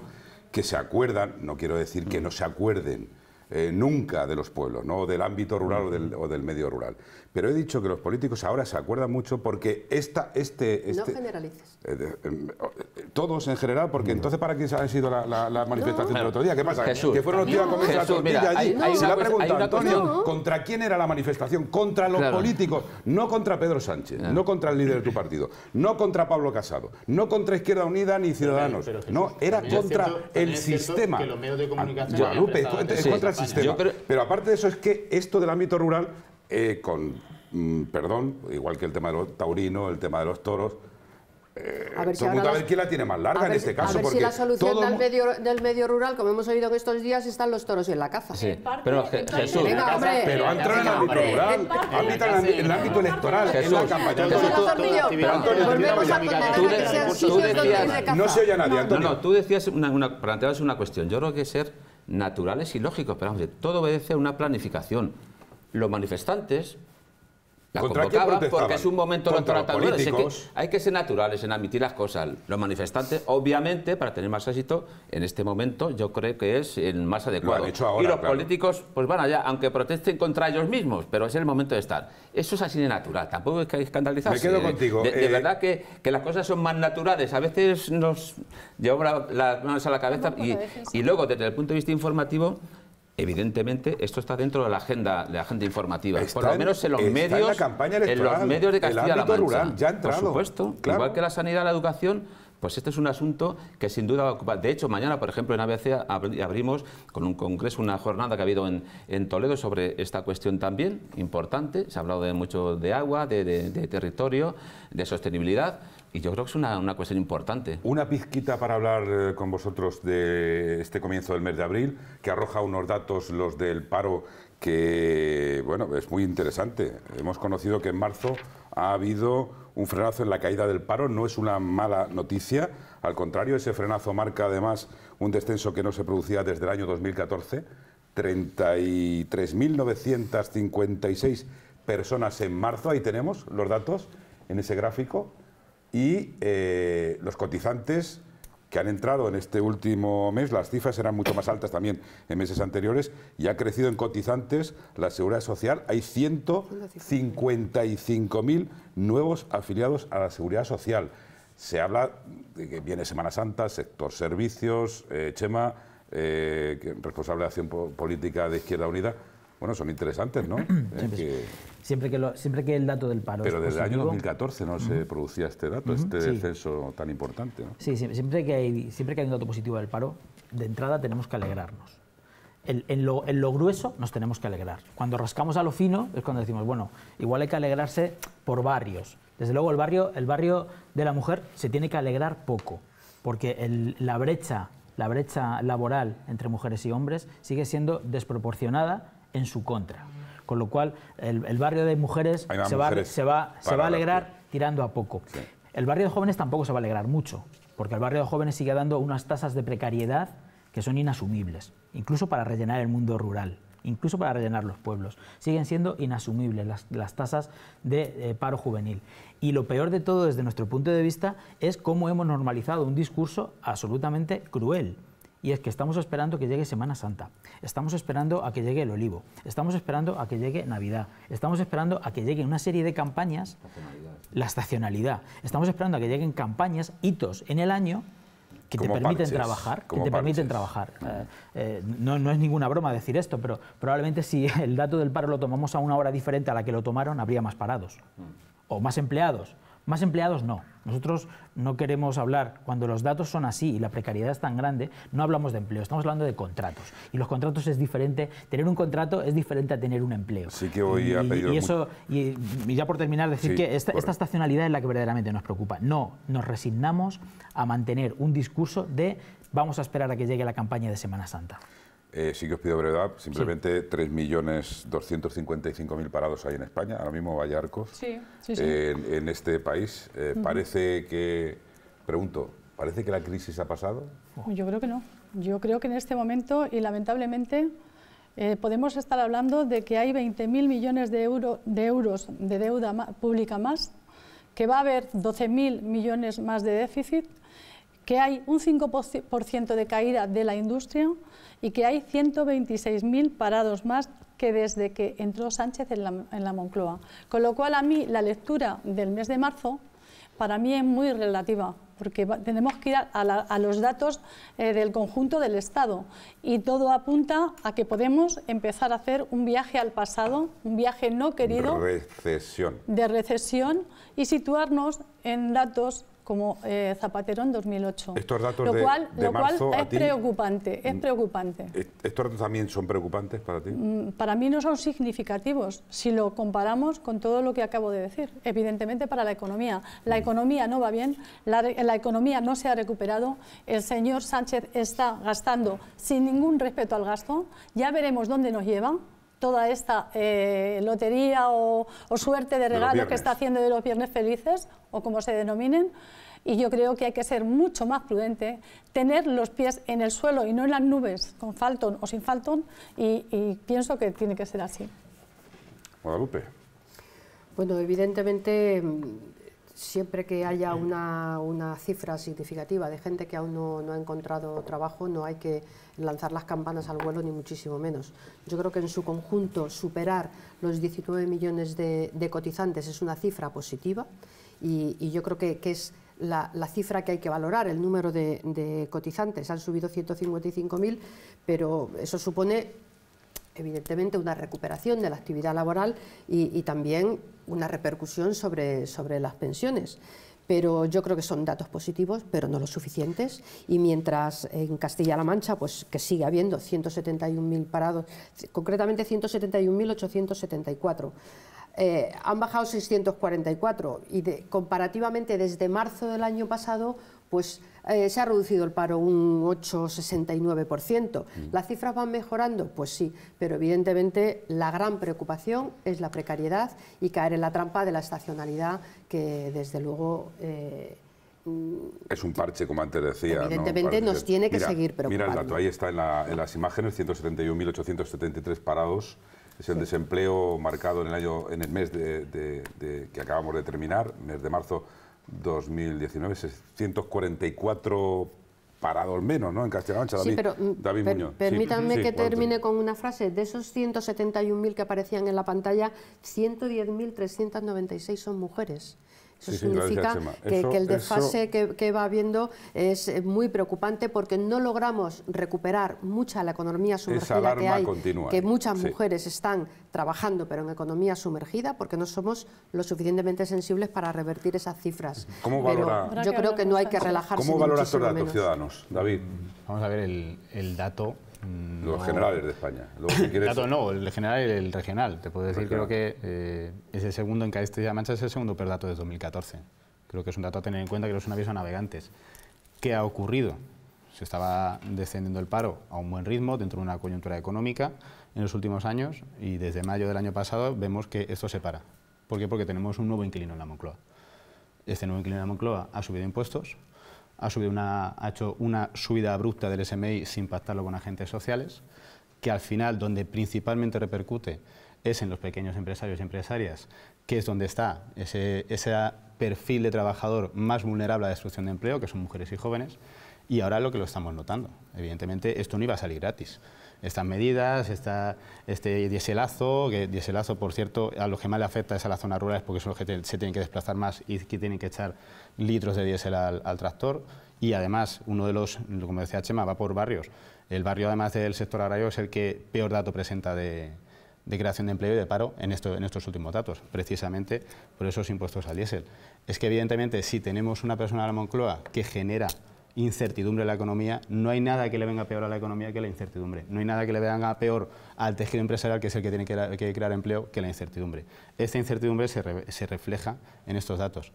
que se acuerdan, no quiero decir que no se acuerden, eh, nunca de los pueblos, ¿no? del ámbito rural o del, medio rural. Pero he dicho que los políticos ahora se acuerdan mucho porque esta, este, este no generalices. Eh, em, eh, todos en general, porque entonces para quién ha sido la, manifestación del otro día. ¿Qué pasa? que fueron los tíos a comer la tortilla allí. se la ha Antonio, ¿contra quién era la manifestación? Contra los políticos, no contra Pedro Sánchez, no. contra el líder de tu partido, no contra Pablo Casado, no contra Izquierda Unida ni Ciudadanos. no, era contra el sistema. Que los medios de ah, comunicación. es contra el sistema. Pero aparte de eso es que esto del ámbito rural eh, con, mm, perdón, igual que el tema de los taurinos, el tema de los toros, eh, a ver, si a ver quién la tiene más larga en este caso. A ver porque si la solución todo... del, medio, del, medio, rural, como hemos oído que estos días, están los toros y en la caza. Sí, pero Jesús, pero han entrado en el ámbito rural, habitan en el ámbito electoral, Jesús, en la campaña. No se oye a nadie, Antonio. No, no, tú decías, una, planteabas una cuestión. Yo creo que ser naturales y lógicos, pero todo obedece a una planificación los manifestantes la convocaban porque es un momento no hay que ser naturales en admitir las cosas. Los manifestantes, obviamente, para tener más éxito, en este momento yo creo que es el más adecuado. y los políticos, pues van allá, aunque protesten contra ellos mismos, pero es el momento de estar. Eso es así de natural, tampoco es que escandalizarse. Me quedo contigo. De, eh, verdad que, las cosas son más naturales. A veces nos llevamos las manos a la cabeza y luego, desde el punto de vista informativo, evidentemente esto está dentro de la agenda, de la agenda informativa, por lo menos en los medios, en, campaña los medios de Castilla-La Mancha, ya ha por supuesto, igual que la sanidad, la educación, pues este es un asunto que sin duda va a ocupar. De hecho, mañana, por ejemplo, en ABC abrimos con un congreso, una jornada que ha habido en, Toledo sobre esta cuestión también importante. Se ha hablado de mucho de agua, de territorio, de sostenibilidad. Y yo creo que es una, una, cuestión importante. Una pizquita para hablar eh, con vosotros de este comienzo del mes de abril, que arroja unos datos, los del paro, que, bueno, es muy interesante. Hemos conocido que en marzo ha habido un frenazo en la caída del paro, no es una mala noticia, al contrario, ese frenazo marca además un descenso que no se producía desde el año 2014, 33.956 personas en marzo, ahí tenemos los datos en ese gráfico, y eh, los cotizantes que han entrado en este último mes, las cifras eran mucho más altas también en meses anteriores, y ha crecido en cotizantes la seguridad social. Hay 155.000 nuevos afiliados a la seguridad social. Se habla de que viene Semana Santa, sector servicios, eh, Chema, eh, responsable de acción política de Izquierda Unida. Bueno, son interesantes, ¿no? siempre que, el dato del paro. Pero desde el año 2014 no se producía este dato, este descenso tan importante. Sí, siempre que, hay, siempre que hay un dato positivo del paro, de entrada tenemos que alegrarnos. En, lo, grueso nos tenemos que alegrar. Cuando rascamos a lo fino es cuando decimos, bueno, igual hay que alegrarse por barrios. Desde luego el barrio, el barrio de la mujer se tiene que alegrar poco, porque la, brecha, la brecha laboral entre mujeres y hombres sigue siendo desproporcionada en su contra con lo cual el, barrio de mujeres, se, va, se, va, a alegrar tirando a poco. El barrio de jóvenes tampoco se va a alegrar mucho, porque el barrio de jóvenes sigue dando unas tasas de precariedad que son inasumibles, incluso para rellenar el mundo rural incluso para rellenar los pueblos. Siguen siendo inasumibles las, tasas de eh, paro juvenil. Y lo peor de todo, desde nuestro punto de vista, es cómo hemos normalizado un discurso absolutamente cruel, y es que estamos esperando que llegue Semana Santa, estamos esperando a que llegue el olivo, estamos esperando a que llegue Navidad, estamos esperando a que llegue una serie de campañas, la estacionalidad, estamos esperando a que lleguen campañas, hitos en el año que te, permiten trabajar, que te permiten trabajar, eh, eh, no, no, es ninguna broma decir esto, pero probablemente si el dato del paro lo tomamos a una hora diferente a la que lo tomaron, habría más parados, mm. o más empleados, más empleados no, nosotros no queremos hablar, cuando los datos son así y la precariedad es tan grande, no hablamos de empleo, estamos hablando de contratos. Y los contratos es diferente, tener un contrato es diferente a tener un empleo. Sí que y, y eso, y, ya por terminar, decir que esta estacionalidad es la que verdaderamente nos preocupa. No, nos resignamos a mantener un discurso de vamos a esperar a que llegue la campaña de Semana Santa. Eh, sí que os pido brevedad, simplemente 3.255.000 parados hay en España, ahora mismo Vallarcos, sí, sí, en, este país. Eh, parece que, pregunto, ¿parece que la crisis ha pasado? Yo creo que no. Yo creo que en este momento, y lamentablemente, eh, podemos estar hablando de que hay 20.000 millones de, de euros de deuda pública más, que va a haber 12.000 millones más de déficit que hay un 5% de caída de la industria y que hay 126.000 parados más que desde que entró Sánchez en la, en la Moncloa. Con lo cual a mí la lectura del mes de marzo para mí es muy relativa, porque tenemos que ir a, los datos eh, del conjunto del Estado y todo apunta a que podemos empezar a hacer un viaje al pasado, un viaje no querido recesión. de recesión y situarnos en datos como eh, Zapatero en 2008. Estos datos lo cual, lo cual es preocupante, es preocupante. ¿Estos datos también son preocupantes para ti? Mm, para mí no son significativos si lo comparamos con todo lo que acabo de decir. Evidentemente para la economía. La mm. economía no va bien, la, la economía no se ha recuperado, el señor Sánchez está gastando sin ningún respeto al gasto, ya veremos dónde nos lleva toda esta eh, lotería o, suerte de regalo que está haciendo de los viernes felices, o como se denominen, y yo creo que hay que ser mucho más prudente, tener los pies en el suelo y no en las nubes, con Falton o sin Falton, y, y pienso que tiene que ser así. Guadalupe. Bueno, evidentemente siempre que haya una, cifra significativa de gente que aún no, ha encontrado trabajo, no hay que lanzar las campanas al vuelo, ni muchísimo menos. Yo creo que en su conjunto superar los 19 millones de, cotizantes es una cifra positiva y, yo creo que, es la, la, cifra que hay que valorar, el número de, de cotizantes. Han subido 155.000, pero eso supone evidentemente una recuperación de la actividad laboral y, también una repercusión sobre, sobre las pensiones pero yo creo que son datos positivos, pero no los suficientes. Y mientras en Castilla-La Mancha, pues que sigue habiendo 171.000 parados, concretamente 171.874. Eh, han bajado 644 y de, comparativamente desde marzo del año pasado pues eh, se ha reducido el paro un 8,69%. Mm. ¿Las cifras van mejorando? Pues sí, pero evidentemente la gran preocupación es la precariedad y caer en la trampa de la estacionalidad que desde luego... Eh, mm, es un parche, como antes decía. Evidentemente nos tiene que seguir preocupando. Mira el dato, ahí está en, las imágenes, 171.873 parados. Es el desempleo marcado en el, año, en el mes que acabamos de terminar, mes de marzo, 2019, 644 parados menos, ¿no? En Castellón, David, mm, sí, pero, Muñoz. Permítanme que termine con una frase. De esos 171.000 que aparecían en la pantalla, 110.396 son mujeres. Eso significa que, el desfase que, va habiendo es eh, muy preocupante porque no logramos recuperar mucha la economía sumergida que hay, que muchas mujeres están trabajando pero en economía sumergida porque no somos lo suficientemente sensibles para revertir esas cifras. pero yo creo que no hay que relajarse. ¿Cómo valora los datos ciudadanos, David? Vamos a ver el dato. Mm, los generales de España. Dato, no, el general y el regional. Te puedo decir, creo que eh, es el segundo en Castilla-Mancha, este, es el segundo per dato de 2014. Creo que es un dato a tener en cuenta, que es un aviso a navegantes. ¿Qué ha ocurrido? Se estaba descendiendo el paro a un buen ritmo dentro de una coyuntura económica en los últimos años y desde mayo del año pasado vemos que esto se para. ¿Por qué? Porque tenemos un nuevo inquilino en la Moncloa. Este nuevo inquilino en la Moncloa ha subido impuestos, ha, una, ha hecho una subida abrupta del SMI sin pactarlo con agentes sociales, que al final donde principalmente repercute es en los pequeños empresarios y empresarias, que es donde está ese, ese perfil de trabajador más vulnerable a la destrucción de empleo, que son mujeres y jóvenes, y ahora lo que lo estamos notando. Evidentemente esto no iba a salir gratis. Estas medidas, este diéselazo, que diéselazo, por cierto, a los que más le afecta es a las zonas rurales porque son los que se tienen que desplazar más y que tienen que echar litros de diésel al, tractor. Y además, uno de los, como decía Chema, va por barrios. El barrio, además del sector agrario, es el que peor dato presenta de, creación de empleo y de paro en, esto, en, estos últimos datos, precisamente por esos impuestos al diésel. Es que evidentemente si tenemos una persona de la Moncloa que genera incertidumbre en la economía. No hay nada que le venga peor a la economía que la incertidumbre. No hay nada que le venga peor al tejido empresarial, que es el que tiene que, crear empleo, que la incertidumbre. Esta incertidumbre se, refleja en estos datos.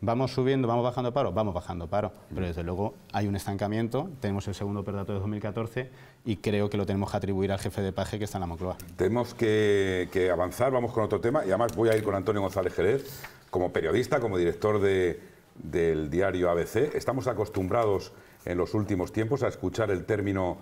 ¿Vamos subiendo, vamos bajando paro? Vamos bajando paro, pero desde luego hay un estancamiento, tenemos el segundo perdato de 2014 y creo que lo tenemos que atribuir al jefe de paje que está en la mocloa Tenemos que, que avanzar, vamos con otro tema y además voy a ir con Antonio González Jerez como periodista, como director de, del diario ABC. Estamos acostumbrados en los últimos tiempos a escuchar el término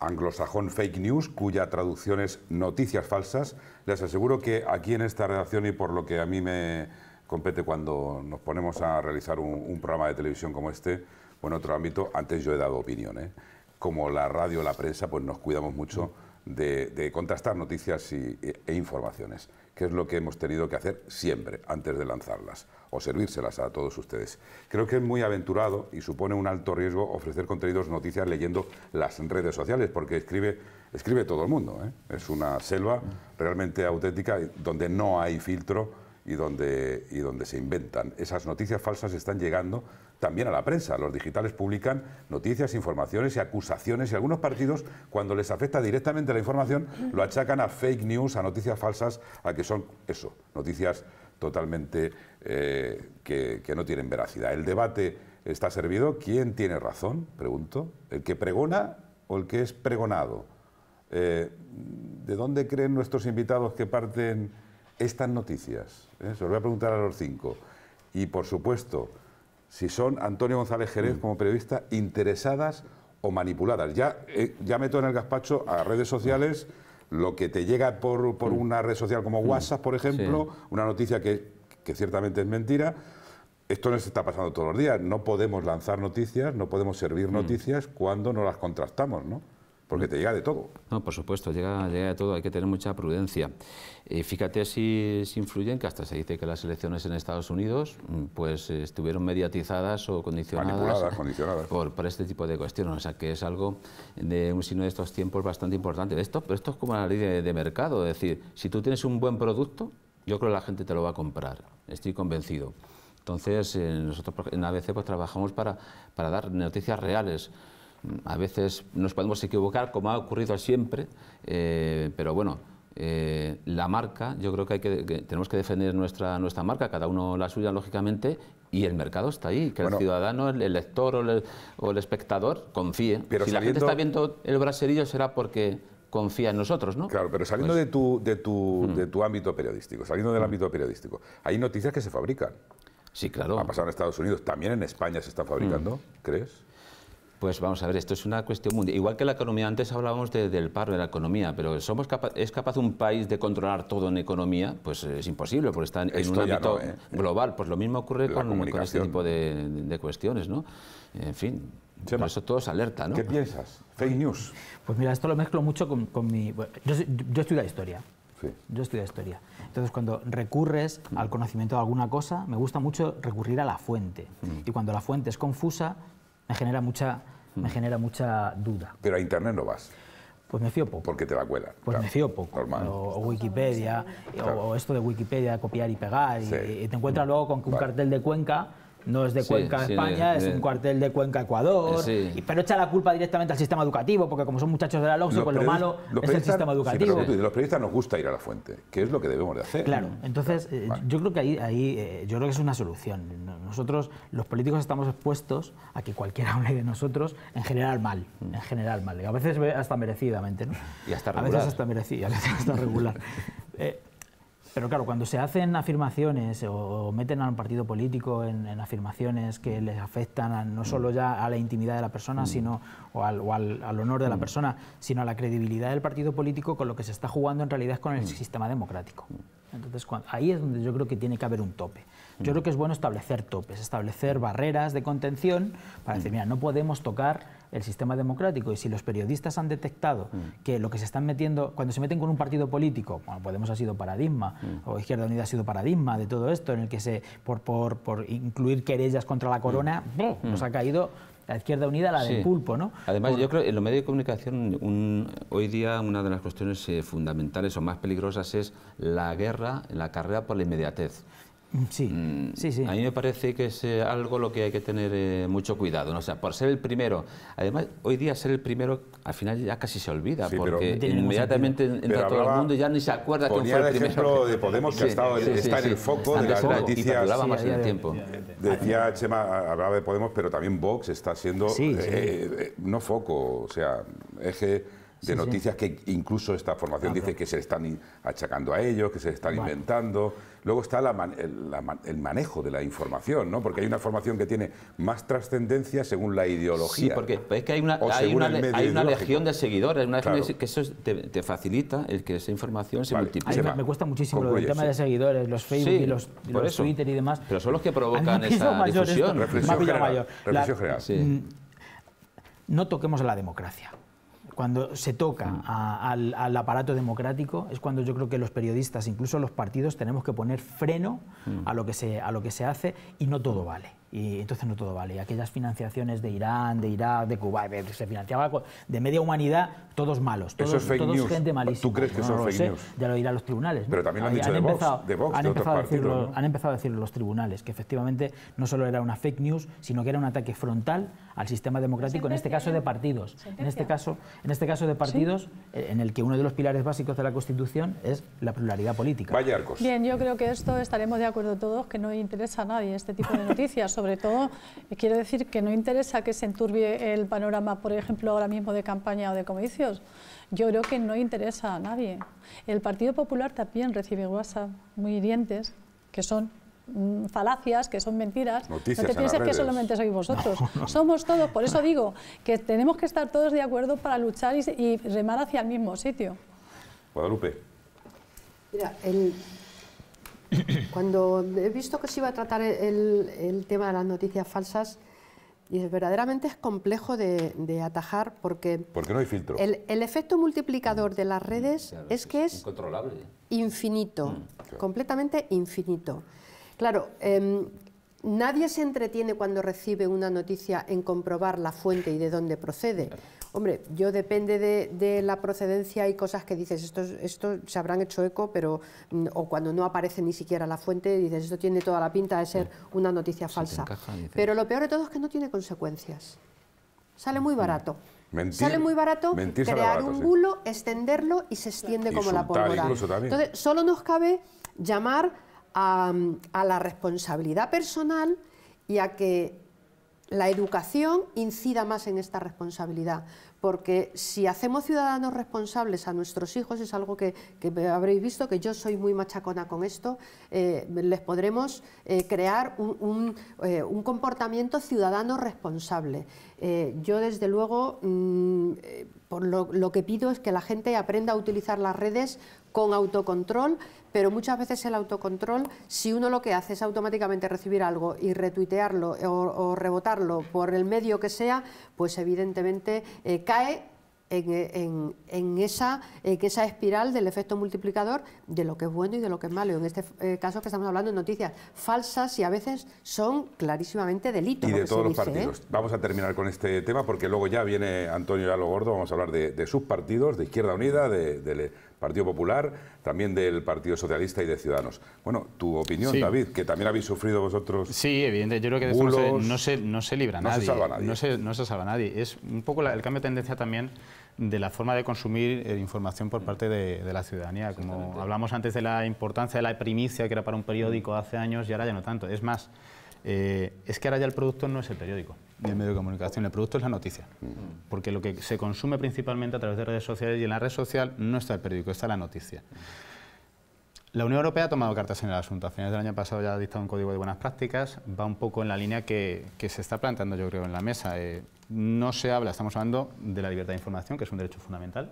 anglosajón fake news, cuya traducción es noticias falsas. Les aseguro que aquí en esta redacción y por lo que a mí me compete cuando nos ponemos a realizar un, programa de televisión como este, o en otro ámbito, antes yo he dado opinión. ¿eh? Como la radio, la prensa, pues nos cuidamos mucho de, de contrastar noticias y, e, e informaciones, que es lo que hemos tenido que hacer siempre antes de lanzarlas o servírselas a todos ustedes. Creo que es muy aventurado y supone un alto riesgo ofrecer contenidos, noticias leyendo las redes sociales, porque escribe, escribe todo el mundo. ¿eh? Es una selva realmente auténtica donde no hay filtro y donde, y donde se inventan. Esas noticias falsas están llegando también a la prensa. Los digitales publican noticias, informaciones y acusaciones y algunos partidos, cuando les afecta directamente la información, lo achacan a fake news, a noticias falsas, a que son eso, noticias totalmente eh, que, no tienen veracidad. El debate está servido. ¿Quién tiene razón? Pregunto. ¿El que pregona o el que es pregonado? Eh, ¿De dónde creen nuestros invitados que parten estas noticias? Eh, se lo voy a preguntar a los cinco. Y, por supuesto, si son Antonio González Jerez mm. como periodista interesadas o manipuladas. Ya, ya meto en el gazpacho a redes sociales lo que te llega por, mm. una red social como mm. WhatsApp, por ejemplo, una noticia que que ciertamente es mentira, esto nos está pasando todos los días. No podemos lanzar noticias, no podemos servir mm. noticias cuando no las contrastamos, ¿no? Porque mm. te llega de todo. No, por supuesto, llega, llega de todo, hay que tener mucha prudencia. fíjate si, influyen, que hasta se dice que las elecciones en Estados Unidos mm, pues estuvieron mediatizadas o condicionadas, condicionadas. Por, por, este tipo de cuestiones. O sea, que es algo de un signo de estos tiempos bastante importante. Esto, esto es como la ley de, de mercado, es decir, si tú tienes un buen producto, yo creo que la gente te lo va a comprar, estoy convencido. Entonces, eh, nosotros en ABC pues, trabajamos para, para dar noticias reales. A veces nos podemos equivocar, como ha ocurrido siempre, eh, pero bueno, eh, la marca, yo creo que, hay que, tenemos que defender nuestra, nuestra marca, cada uno la suya, lógicamente, y el mercado está ahí, que el ciudadano, el, lector o el, espectador confíe. si la gente está viendo el braserillo será porque confía en nosotros, ¿no? Claro, pero saliendo pues de, tu, de, tu, hmm. de tu ámbito periodístico, saliendo del hmm. ámbito periodístico, hay noticias que se fabrican. Sí, claro. Ha pasado en Estados Unidos, también en España se está hmm. fabricando, ¿crees? Pues vamos a ver, esto es una cuestión mundial. Igual que la economía, antes hablábamos del paro, de la economía, pero somos ¿es capaz un país de controlar todo en economía? Pues es imposible, porque está en, un ámbito ¿eh? global. Pues lo mismo ocurre con, este tipo de, de cuestiones, ¿no? En fin, Chema, eso todos alerta, ¿no? ¿Qué piensas? Fake news. Pues mira, esto lo mezclo mucho con, con mi... yo, yo estudio historia. Sí. Yo estudio historia. Entonces, cuando recurres al conocimiento de alguna cosa, me gusta mucho recurrir a la fuente. Mm. Y cuando la fuente es confusa, me genera mucha, mm. me genera mucha duda. Pero a Internet no vas. Pues me fío poco. Porque te la cuela. Pues me fío poco. Normal. O, Wikipedia, o, esto de Wikipedia, copiar y pegar. Y, te encuentras luego con un cartel de Cuenca no es de Cuenca España, es un cuartel de Cuenca Ecuador, y, pero echa la culpa directamente al sistema educativo, porque como son muchachos de la LOX, pues lo malo es el sistema educativo. los periodistas nos gusta ir a la fuente, que es lo que debemos de hacer. Claro, entonces eh, yo creo que ahí, ahí eh, yo creo que es una solución. Nosotros, los políticos, estamos expuestos a que cualquiera hable de nosotros, en general mal, mm. en general mal, a veces hasta merecidamente, ¿no? Y hasta regular. A veces hasta merecida, a veces hasta regular. Pero claro, cuando se hacen afirmaciones o meten a un partido político en, afirmaciones que les afectan no solo ya a la intimidad de la persona, mm. sino o, al, o al, honor de la mm. persona, sino a la credibilidad del partido político, con lo que se está jugando en realidad es con el mm. sistema democrático. Entonces, ahí es donde yo creo que tiene que haber un tope. Yo creo que es bueno establecer topes, establecer barreras de contención para decir, mira, no podemos tocar el sistema democrático y si los periodistas han detectado mm. que lo que se están metiendo, cuando se meten con un partido político, Podemos ha sido paradigma, mm. o Izquierda Unida ha sido paradigma de todo esto, en el que se, por, por, por incluir querellas contra la corona, mm. nos ha caído la Izquierda Unida, la del pulpo, ¿no? Además, yo creo que en los medios de comunicación un, hoy día una de las cuestiones eh, fundamentales o más peligrosas es la guerra, la carrera por la inmediatez. Mm, sí, mm, sí, sí. A mí me parece que es eh, algo lo que hay que tener eh, mucho cuidado, ¿no? O sea, por ser el primero. Además, hoy día ser el primero al final ya casi se olvida, porque inmediatamente entra todo el mundo y ya ni se acuerda quién fue el, de Podemos, que en el foco de las noticias. Más el tiempo. Decía Chema, hablaba de Podemos, pero también Vox está siendo, eh, no foco, o sea, eje de noticias que incluso esta formación dice que se están achacando a ellos, que se están inventando, Luego está la el, manejo de la información, ¿no? Porque hay una formación que tiene más trascendencia según la ideología. Sí, porque es que hay una, hay una, hay una legión de seguidores, una que eso te, facilita el que esa información se multiplique. Me, me, cuesta muchísimo el lo del tema de seguidores, los Facebook y los, Twitter y demás. Pero son los que provocan esa mayor, difusión. reflexión, mm, No toquemos la democracia cuando se toca mm. al, aparato democrático, es cuando yo creo que los periodistas, incluso los partidos, tenemos que poner freno mm. a, lo que se, a lo que se hace y no todo vale. Y entonces no todo vale. Y aquellas financiaciones de Irán, de Irak, de Cuba, eh, se financiaba de media humanidad, todos malos. Todos, Eso es fake todos gente malísima. ¿Tú crees que son fake news? Ya lo dirán los tribunales. Pero también han, dicho de, Vox, de han empezado a decirlo los tribunales, que efectivamente no solo era una fake news, sino que era un ataque frontal al sistema democrático, en este caso de partidos. En este caso, en este caso de partidos, eh, en el que uno de los pilares básicos de la Constitución es la pluralidad política. Bien, yo creo que esto estaremos de acuerdo todos, que no interesa a nadie este tipo de noticias. Sobre todo, eh, quiero decir que no interesa que se enturbie el panorama, por ejemplo, ahora mismo de campaña o de comicios. Yo creo que no interesa a nadie. El Partido Popular también recibe WhatsApp muy hirientes, que son Mm, falacias, que son mentiras. no te pienses que solamente sois vosotros. Somos todos, por eso digo que tenemos que estar todos de acuerdo para luchar y, remar hacia el mismo sitio. Guadalupe. Mira, el, cuando he visto que se iba a tratar el, tema de las noticias falsas, y verdaderamente es complejo de, atajar porque... Porque no hay filtro. El, efecto multiplicador de las redes es que es infinito, mm. completamente infinito. Claro, em, nadie se entretiene cuando recibe una noticia en comprobar la fuente y de dónde procede. Hombre, yo depende de, la procedencia, hay cosas que dices, esto, esto se habrán hecho eco, pero mm, o cuando no aparece ni siquiera la fuente, dices, esto tiene toda la pinta de ser una noticia falsa. pero lo peor de todo es que no tiene consecuencias. Sale muy barato. sale muy barato crear un bulo, extenderlo y se extiende como la pólvora. Entonces, solo nos cabe llamar a, la responsabilidad personal y a que la educación incida más en esta responsabilidad, porque si hacemos ciudadanos responsables a nuestros hijos, es algo que, habréis visto, que yo soy muy machacona con esto, eh, les podremos eh, crear eh, un, comportamiento ciudadano responsable. yo, desde luego, mm, lo que pido es que la gente aprenda a utilizar las redes con autocontrol pero muchas veces el autocontrol, si uno lo que hace es automáticamente recibir algo y retuitearlo eh, o, rebotarlo por el medio que sea, pues evidentemente eh, cae eh, en, esa, espiral del efecto multiplicador de lo que es bueno y de lo que es malo. En este caso que estamos hablando de noticias falsas y a veces son clarísimamente delitos. Y de todos los partidos. Vamos a terminar con este tema porque luego ya viene Antonio Galo Gordo, vamos a hablar de, sus partidos, de Izquierda Unida, de Partido Popular, también del Partido Socialista y de Ciudadanos. Bueno, tu opinión, David, que también habéis sufrido vosotros. Sí, evidente. Yo creo que de no, se, no, se, libra no nadie. Se salva nadie. No se, no salva nadie. Es un poco el cambio de tendencia también de la forma de consumir eh, información por parte de, la ciudadanía. Como hablamos antes de la importancia de la primicia que era para un periódico hace años y ahora ya no tanto. Es más, eh, es que ahora ya el producto no es el periódico del medio de comunicación. El producto es la noticia, mm. porque lo que se consume principalmente a través de redes sociales y en la red social no está el periódico, está la noticia. La Unión Europea ha tomado cartas en el asunto. A finales del año pasado ya ha dictado un código de buenas prácticas. Va un poco en la línea que, se está planteando, yo creo, en la mesa. Eh, no se habla, estamos hablando de la libertad de información, que es un derecho fundamental,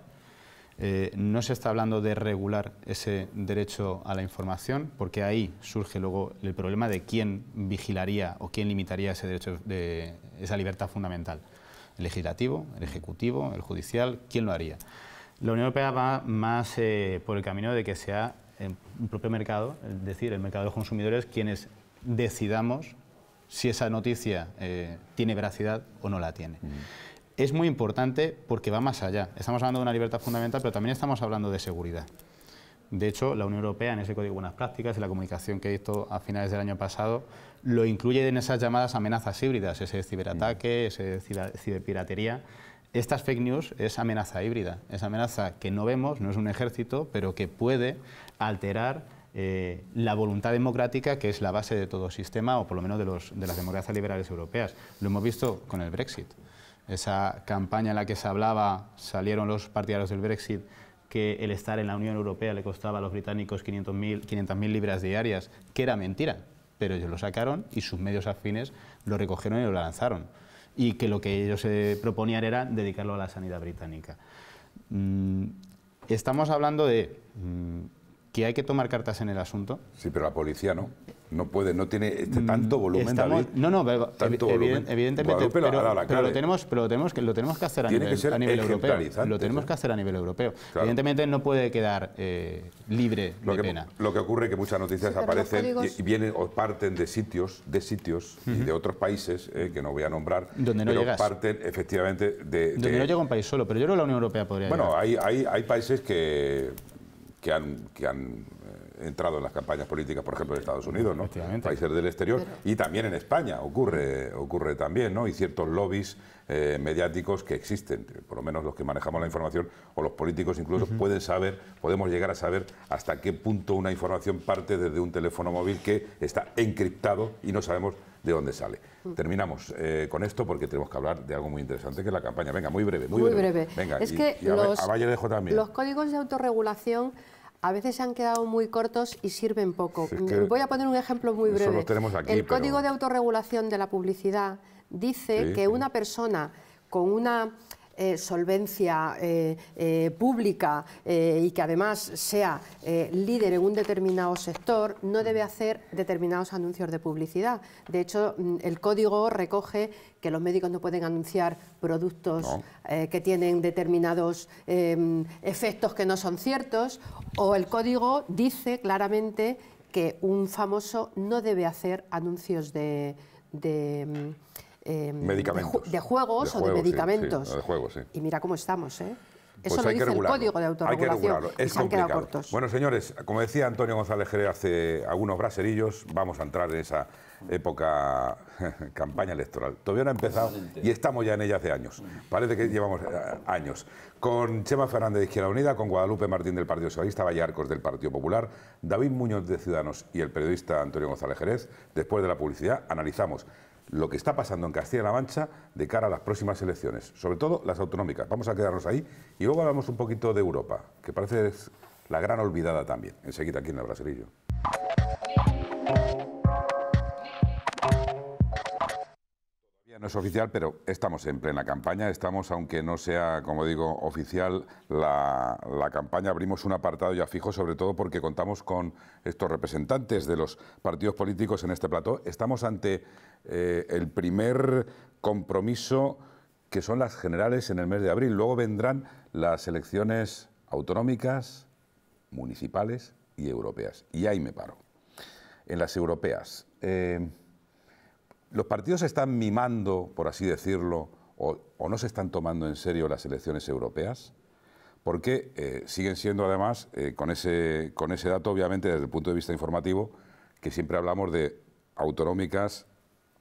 eh, no se está hablando de regular ese derecho a la información, porque ahí surge luego el problema de quién vigilaría o quién limitaría ese derecho de esa libertad fundamental. El legislativo, el ejecutivo, el judicial, ¿quién lo haría? La Unión Europea va más eh, por el camino de que sea eh, un propio mercado, es decir, el mercado de los consumidores, quienes decidamos si esa noticia tiene veracidad o no la tiene. Mm es muy importante porque va más allá. Estamos hablando de una libertad fundamental, pero también estamos hablando de seguridad. De hecho, la Unión Europea en ese Código de Buenas Prácticas, y la comunicación que visto a finales del año pasado, lo incluye en esas llamadas amenazas híbridas, ese ciberataque, mm. ese ciberpiratería. Estas fake news es amenaza híbrida, es amenaza que no vemos, no es un ejército, pero que puede alterar eh, la voluntad democrática que es la base de todo sistema, o por lo menos de las democracias liberales europeas. Lo hemos visto con el Brexit esa campaña en la que se hablaba, salieron los partidarios del Brexit, que el estar en la Unión Europea le costaba a los británicos 500.000 libras diarias, que era mentira, pero ellos lo sacaron y sus medios afines lo recogieron y lo lanzaron. Y que lo que ellos se eh, proponían era dedicarlo a la sanidad británica. Mm, estamos hablando de mm, que hay que tomar cartas en el asunto. Sí, pero la policía no no puede, no tiene este mm, tanto volumen, No, no, evidentemente, pero, lo tenemos, pero lo tenemos que lo tenemos ¿eh? que hacer a nivel, europeo. Lo tenemos que hacer a nivel europeo. Evidentemente no puede quedar eh, libre lo que, Lo que ocurre es que muchas noticias aparecen y, vienen o parten de sitios, de sitios y de otros países eh, que no voy a nombrar, no pero parten efectivamente de, donde no llega un país solo, pero yo creo que la Unión Europea podría. Bueno, hay hay países que que han, que han entrado en las campañas políticas, por ejemplo, en Estados Unidos, ¿no? países del exterior, y también en España ocurre, ocurre también, ¿no? y ciertos lobbies eh, mediáticos que existen, por lo menos los que manejamos la información, o los políticos incluso, pueden saber, podemos llegar a saber hasta qué punto una información parte desde un teléfono móvil que está encriptado y no sabemos de dónde sale. Mm. Terminamos eh, con esto porque tenemos que hablar de algo muy interesante que es la campaña. Venga, muy breve, muy, breve. Venga, es que también. los códigos de autorregulación a veces se han quedado muy cortos y sirven poco. Mm, voy a poner un ejemplo muy breve. el Código de Autorregulación de la Publicidad dice que una persona con una eh, solvencia eh, eh, pública y que además sea líder en un determinado sector, no debe hacer determinados anuncios de publicidad. De hecho, mm, el código recoge que los médicos no pueden anunciar productos que tienen determinados em, efectos que no son ciertos, o el código dice claramente que un famoso no debe hacer anuncios de mm, Em, medicamentos. De, juegos o de medicamentos. Y mira cómo estamos, ¿eh? pues Eso lo dice el código de autorregulación. Hay que Bueno, señores, como decía Antonio González Jerez hace algunos braserillos, vamos a entrar en esa época campaña electoral. Todavía no ha empezado y estamos ya en ella hace años. Parece que llevamos eh, años. Con Chema Fernández de Izquierda Unida, con Guadalupe Martín del Partido Socialista, ...Vallarcos del Partido Popular, David Muñoz de Ciudadanos y el periodista Antonio González Jerez. Después de la publicidad analizamos lo que está pasando en Castilla-La Mancha de cara a las próximas elecciones, sobre todo las autonómicas. Vamos a quedarnos ahí y luego hablamos un poquito de Europa, que parece la gran olvidada también, enseguida aquí en el Brasilillo. No es oficial, pero estamos en plena campaña. Estamos, aunque no sea, como digo, oficial, la, campaña. Abrimos un apartado ya fijo, sobre todo porque contamos con estos representantes de los partidos políticos en este plató. Estamos ante eh, el primer compromiso que son las generales en el mes de abril. Luego vendrán las elecciones autonómicas, municipales y europeas. Y ahí me paro. En las europeas. Eh, los partidos están mimando, por así decirlo, o, no se están tomando en serio las elecciones europeas, porque eh, siguen siendo además, eh, con, ese, con ese dato obviamente desde el punto de vista informativo, que siempre hablamos de autonómicas,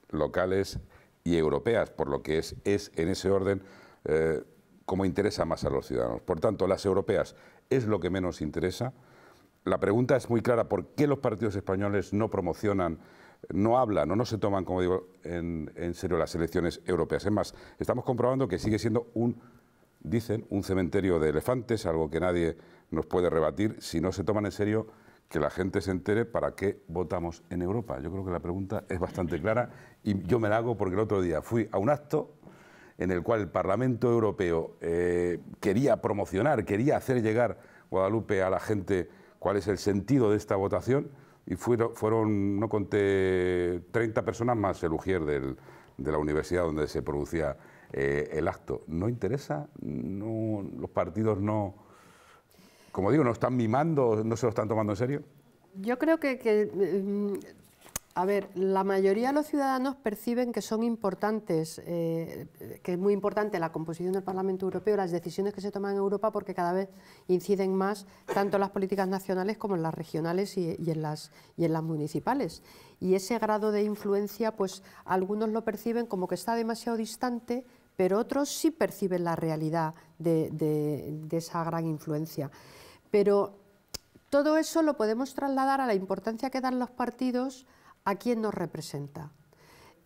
locales y europeas, por lo que es, es en ese orden eh, como interesa más a los ciudadanos. Por tanto, las europeas es lo que menos interesa. La pregunta es muy clara, ¿por qué los partidos españoles no promocionan no hablan o no se toman, como digo, en, serio las elecciones europeas. Es más, estamos comprobando que sigue siendo un, dicen, un cementerio de elefantes, algo que nadie nos puede rebatir, si no se toman en serio que la gente se entere para qué votamos en Europa. Yo creo que la pregunta es bastante clara y yo me la hago porque el otro día fui a un acto en el cual el Parlamento Europeo eh, quería promocionar, quería hacer llegar Guadalupe a la gente cuál es el sentido de esta votación y fueron, no conté, 30 personas más el Ujier de la universidad donde se producía eh, el acto. ¿No interesa? ¿Los partidos no, como digo, no están mimando, no se lo están tomando en serio? Yo creo que, que mm, a ver, la mayoría de los ciudadanos perciben que son importantes, eh, que es muy importante la composición del Parlamento Europeo, las decisiones que se toman en Europa, porque cada vez inciden más tanto en las políticas nacionales como en las regionales y, en, las, municipales. Y ese grado de influencia, pues algunos lo perciben como que está demasiado distante, pero otros sí perciben la realidad de esa gran influencia. Pero todo eso lo podemos trasladar a la importancia que dan los partidos a quién nos representa.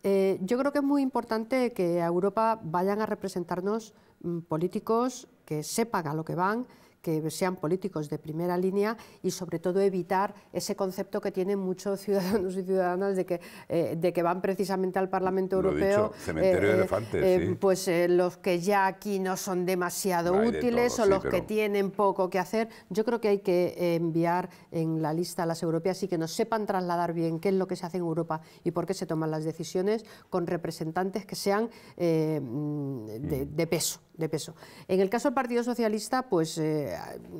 Eh, yo creo que es muy importante que a Europa vayan a representarnos mm, políticos que sepan a lo que van que sean políticos de primera línea y sobre todo evitar ese concepto que tienen muchos ciudadanos y ciudadanas de que, eh, de que van precisamente al Parlamento Europeo. de eh, eh, elefantes. Pues los que ya aquí no son demasiado útiles o los que tienen poco que hacer. Yo creo que hay que enviar en la lista a las europeas y que nos sepan trasladar bien qué es lo que se hace en Europa y por qué se toman las decisiones con representantes que sean mm, mm. de peso. En el caso del Partido Socialista, pues eh,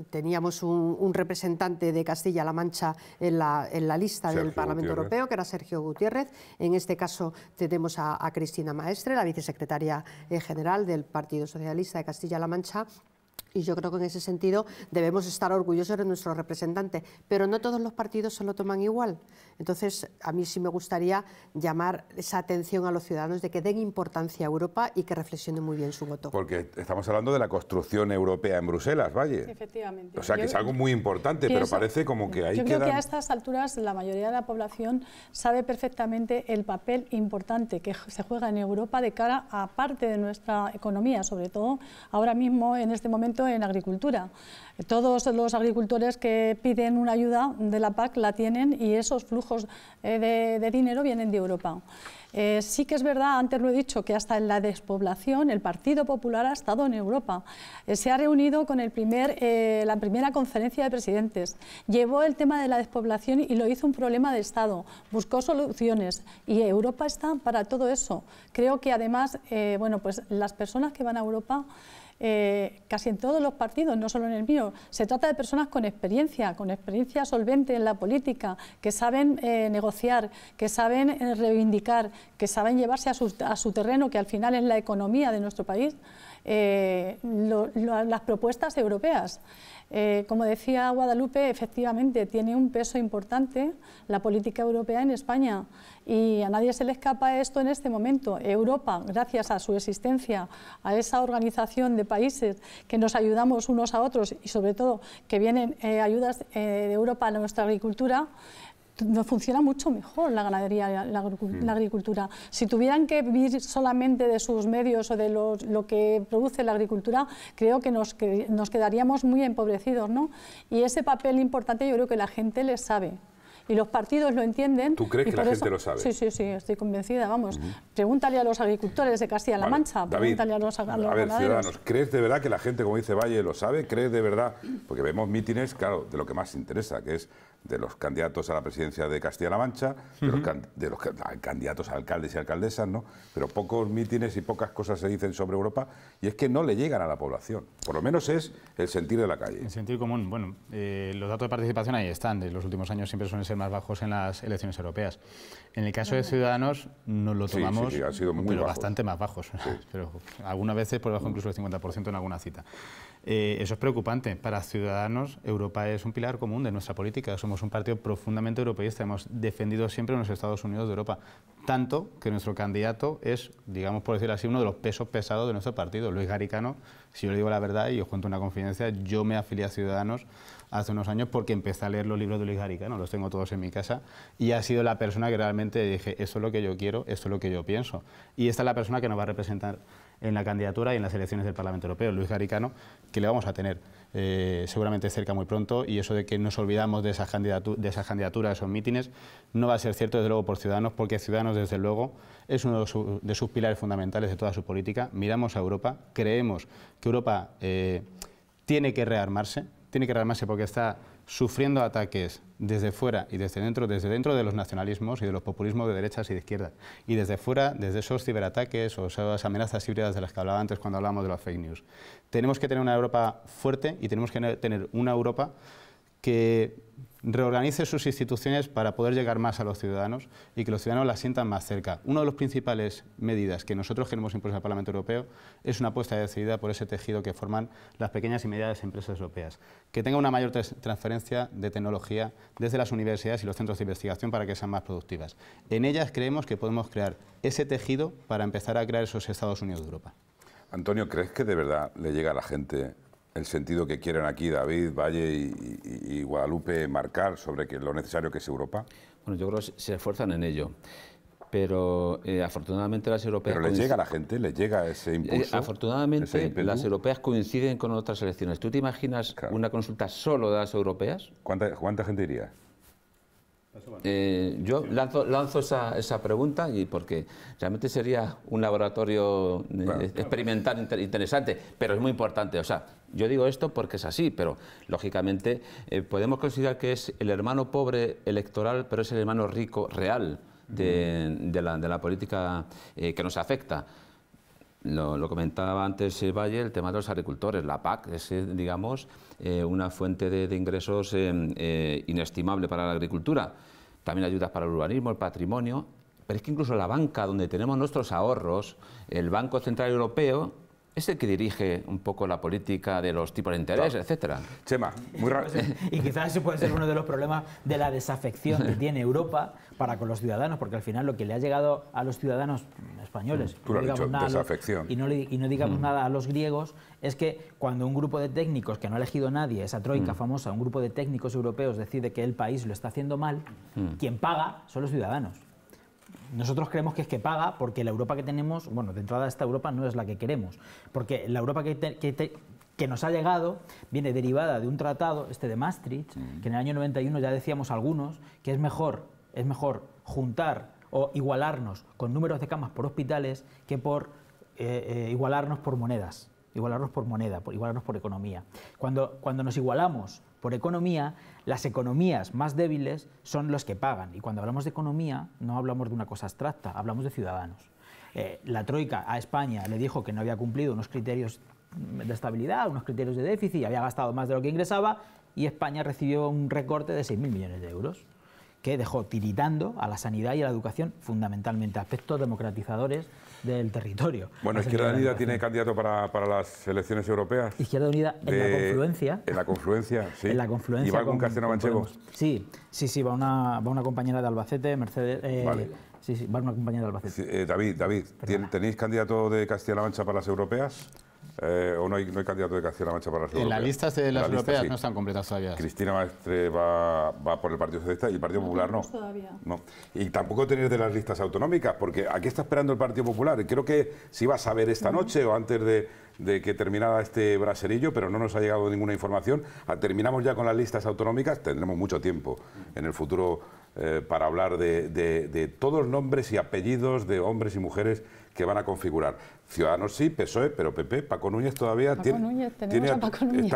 teníamos un, representante de Castilla-La Mancha en la, lista del Parlamento Europeo, que era Sergio Gutiérrez. En este caso tenemos a Cristina Maestre, la vicesecretaria eh, general del Partido Socialista de Castilla-La Mancha, y yo creo que en ese sentido debemos estar orgullosos de nuestro representante. pero no todos los partidos se lo toman igual. Entonces, a mí sí me gustaría llamar esa atención a los ciudadanos de que den importancia a Europa y que reflexionen muy bien su voto. Porque estamos hablando de la construcción europea en Bruselas, Valle. Efectivamente. O sea, que es algo muy importante, pero parece como que ahí Yo creo que a estas alturas la mayoría de la población sabe perfectamente el papel importante que se juega en Europa de cara a parte de nuestra economía, sobre todo ahora mismo, en este momento en agricultura. Todos los agricultores que piden una ayuda de la PAC la tienen y esos flujos eh, de, dinero vienen de Europa. Eh, sí que es verdad, antes lo he dicho, que hasta en la despoblación el Partido Popular ha estado en Europa. Eh, se ha reunido con el primer, la primera conferencia de presidentes. Llevó el tema de la despoblación y lo hizo un problema de Estado. Buscó soluciones y Europa está para todo eso. Creo que además, bueno, pues las personas que van a Europa... Eh, casi en todos los partidos, no solo en el mío. Se trata de personas con experiencia, con experiencia solvente en la política, que saben eh, negociar, que saben eh, reivindicar, que saben llevarse a su, terreno, que al final es la economía de nuestro país, las propuestas europeas. Eh, como decía Guadalupe, efectivamente tiene un peso importante la política europea en España y a nadie se le escapa esto en este momento. Europa, gracias a su existencia, a esa organización de países que nos ayudamos unos a otros y sobre todo que vienen eh, ayudas eh, de Europa a nuestra agricultura, nos funciona mucho mejor la ganadería, la, mm. la, agricultura. Si tuvieran que vivir solamente de sus medios o de lo que produce la agricultura, creo que nos, nos quedaríamos muy empobrecidos, ¿no? Y ese papel importante yo creo que la gente le sabe y los partidos lo entienden. ¿Tú crees que la gente lo sabe? Sí, sí, sí, estoy convencida, vamos. Pregúntale a los agricultores de Castilla-La Mancha, pregúntale a los, agricultores. a ver, ciudadanos, ¿crees de verdad que la gente, como dice Valle, lo sabe? ¿Crees de verdad? Porque vemos mítines, claro, de lo que más interesa, que es de los candidatos a la presidencia de Castilla-La Mancha, de los, candidatos a alcaldes y alcaldesas, ¿no? Pero pocos mítines y pocas cosas se dicen sobre Europa y es que no le llegan a la población. Por lo menos es el sentir de la calle. El sentir común. Bueno, eh, los datos de participación ahí están. de los últimos años siempre suelen ser más bajos en las elecciones europeas. En el caso de Ciudadanos, nos lo tomamos, sido muy bastante más bajos. pero algunas veces por debajo mm. incluso del 50% en alguna cita. Eh, eso es preocupante. Para Ciudadanos, Europa es un pilar común de nuestra política. Somos un partido profundamente europeísta. Hemos defendido siempre los Estados Unidos de Europa. Tanto que nuestro candidato es, digamos por decirlo así, uno de los pesos pesados de nuestro partido. Luis Garicano, si yo le digo la verdad y os cuento una confidencia, yo me afilié a Ciudadanos hace unos años porque empecé a leer los libros de Luis Garicano, los tengo todos en mi casa, y ha sido la persona que realmente dije, esto es lo que yo quiero, esto es lo que yo pienso. Y esta es la persona que nos va a representar en la candidatura y en las elecciones del Parlamento Europeo, Luis Garicano, que le vamos a tener eh, seguramente cerca muy pronto y eso de que nos olvidamos de esas, de candidaturas, de esos mítines, no va a ser cierto desde luego por Ciudadanos, porque Ciudadanos desde luego es uno de, sus pilares fundamentales de toda su política. Miramos a Europa, creemos que Europa eh, tiene que rearmarse, tiene que rearmarse porque está sufriendo ataques desde fuera y desde dentro, desde dentro de los nacionalismos y de los populismos de derechas y de izquierdas, y desde fuera, desde esos ciberataques o esas amenazas híbridas de las que hablaba antes cuando hablábamos de las fake news. Tenemos que tener una Europa fuerte y tenemos que tener una Europa que reorganice sus instituciones para poder llegar más a los ciudadanos y que los ciudadanos las sientan más cerca. Una de las principales medidas que nosotros queremos impulsar al Parlamento Europeo es una apuesta decidida por ese tejido que forman las pequeñas y medianas empresas europeas, que tenga una mayor transferencia de tecnología desde las universidades y los centros de investigación para que sean más productivas. En ellas creemos que podemos crear ese tejido para empezar a crear esos Estados Unidos de Europa. Antonio, ¿crees que de verdad le llega a la gente el sentido que quieren aquí David, Valle y, Guadalupe marcar sobre que lo necesario que es Europa? Bueno, yo creo que se esfuerzan en ello pero eh, afortunadamente las europeas... Pero les llega a la gente, les llega ese eh, impulso. afortunadamente las europeas coinciden con otras elecciones. ¿Tú te imaginas una consulta solo de las europeas? ¿Cuánta, cuánta gente iría? Eh, yo lanzo, esa, pregunta y porque realmente sería un laboratorio eh, experimental interesante, pero es muy importante. O sea, yo digo esto porque es así, pero lógicamente eh, podemos considerar que es el hermano pobre electoral, pero es el hermano rico real. De, la, política eh, que nos afecta. Lo, comentaba antes Valle, el tema de los agricultores, la PAC es, eh, digamos, eh, una fuente de, de ingresos eh, inestimable para la agricultura. También ayudas para el urbanismo, el patrimonio, pero es que incluso la banca, donde tenemos nuestros ahorros, el Banco Central Europeo es el que dirige un poco la política de los tipos de interés, etcétera. Chema, muy raro. Pues, y quizás eso puede ser uno de los problemas de la desafección que tiene Europa para con los ciudadanos, porque al final lo que le ha llegado a los ciudadanos españoles, y, no digamos mm. nada a los griegos, es que cuando un grupo de técnicos que no ha elegido nadie, esa troika mm. famosa, un grupo de técnicos europeos decide que el país lo está haciendo mal, mm. quien paga son los ciudadanos. Nosotros creemos que es que paga porque la Europa que tenemos, bueno, de entrada esta Europa no es la que queremos, porque la Europa que, nos ha llegado viene derivada de un tratado, este de Maastricht, mm. que en el año 91 ya decíamos algunos, que es mejor, es mejor juntar o igualarnos con números de camas por hospitales que por eh, eh, igualarnos por monedas, igualarnos por moneda, por, igualarnos por economía. Cuando, cuando nos igualamos por economía, las economías más débiles son los que pagan. Y cuando hablamos de economía no hablamos de una cosa abstracta, hablamos de ciudadanos. Eh, la Troika a España le dijo que no había cumplido unos criterios de estabilidad, unos criterios de déficit, había gastado más de lo que ingresaba, y España recibió un recorte de 6.000 millones de euros, que dejó tiritando a la sanidad y a la educación, fundamentalmente aspectos democratizadores del territorio. Bueno, Izquierda Unida tiene candidato para, las elecciones europeas. Izquierda Unida en la confluencia. En la confluencia, sí. En ¿Y va algún Castellano Sí, sí, sí, va una, una compañera de Albacete, Mercedes. Eh, sí, sí, va una compañera de Albacete. Eh, David, David, ¿tenéis candidato de Castilla-La Mancha para las europeas? Eh, o no hay, candidato de Castilla-La Mancha para las En las listas de las europeas no están completas todavía. Cristina Maestre va, por el Partido Socialista y el Partido Popular no. Todavía. no. Y tampoco tenéis de las listas autonómicas, porque aquí está esperando el Partido Popular. Creo que si va a saber esta noche o antes de, de que terminara este braserillo, pero no nos ha llegado ninguna información. Ah, terminamos ya con las listas autonómicas, tendremos mucho tiempo en el futuro eh, para hablar de, de, los nombres y apellidos de hombres y mujeres que van a configurar. Ciudadanos sí, PSOE, pero Pepe, Paco Núñez todavía Paco tiene, Núñez, tiene, a Paco Núñez.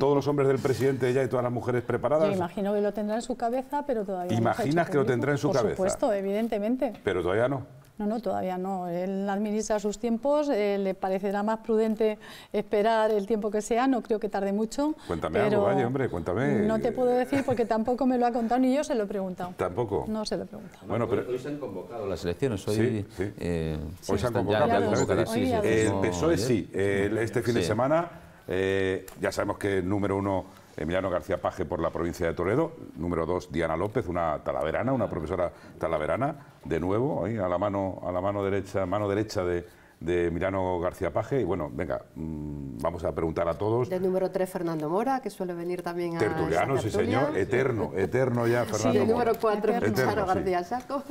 todos los hombres del presidente ya y todas las mujeres preparadas. Yo imagino que lo tendrá en su cabeza, pero todavía. ¿Imaginas que lo tendrá en su cabeza? Por supuesto, evidentemente. Pero todavía no. No, todavía no. Él administra sus tiempos, eh, le parecerá más prudente esperar el tiempo que sea, no creo que tarde mucho. Cuéntame algo, vaya, hombre, cuéntame. No te puedo decir porque tampoco me lo ha contado ni yo se lo he preguntado. ¿Tampoco? No se lo he preguntado. Bueno, pero... Hoy se han convocado las elecciones, hoy... Sí, eh, hoy se han convocado. Ya, ya el PSOE sí, e este fin de semana... Eh, ya sabemos que el número uno Emiliano García Paje por la provincia de Toledo, número dos, Diana López, una talaverana, una profesora talaverana, de nuevo, ahí a la mano, a la mano derecha, mano derecha de, de Milano García Paje. Y bueno, venga, mm, vamos a preguntar a todos. Del número 3, Fernando Mora, que suele venir también a. Tertuliano, sí, señor. Eterno, eterno ya, Fernando. Sí, el número 4, Fernando García Saco.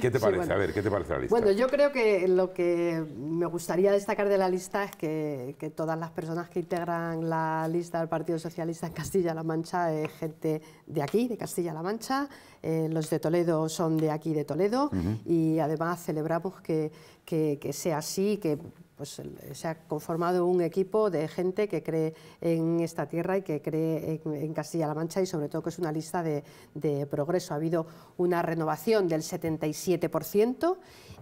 ¿Qué te parece? A ver, ¿qué te parece la lista? Bueno, yo creo que lo que me gustaría destacar de la lista es que, todas las personas que integran la lista del Partido Socialista en Castilla-La Mancha es gente de aquí, de Castilla-La Mancha. Eh, los de Toledo son de aquí, de Toledo. Y además celebramos que, que, sea así, que pues, se ha conformado un equipo de gente que cree en esta tierra y que cree en, Castilla-La Mancha y sobre todo que es una lista de, de progreso. Ha habido una renovación del 77%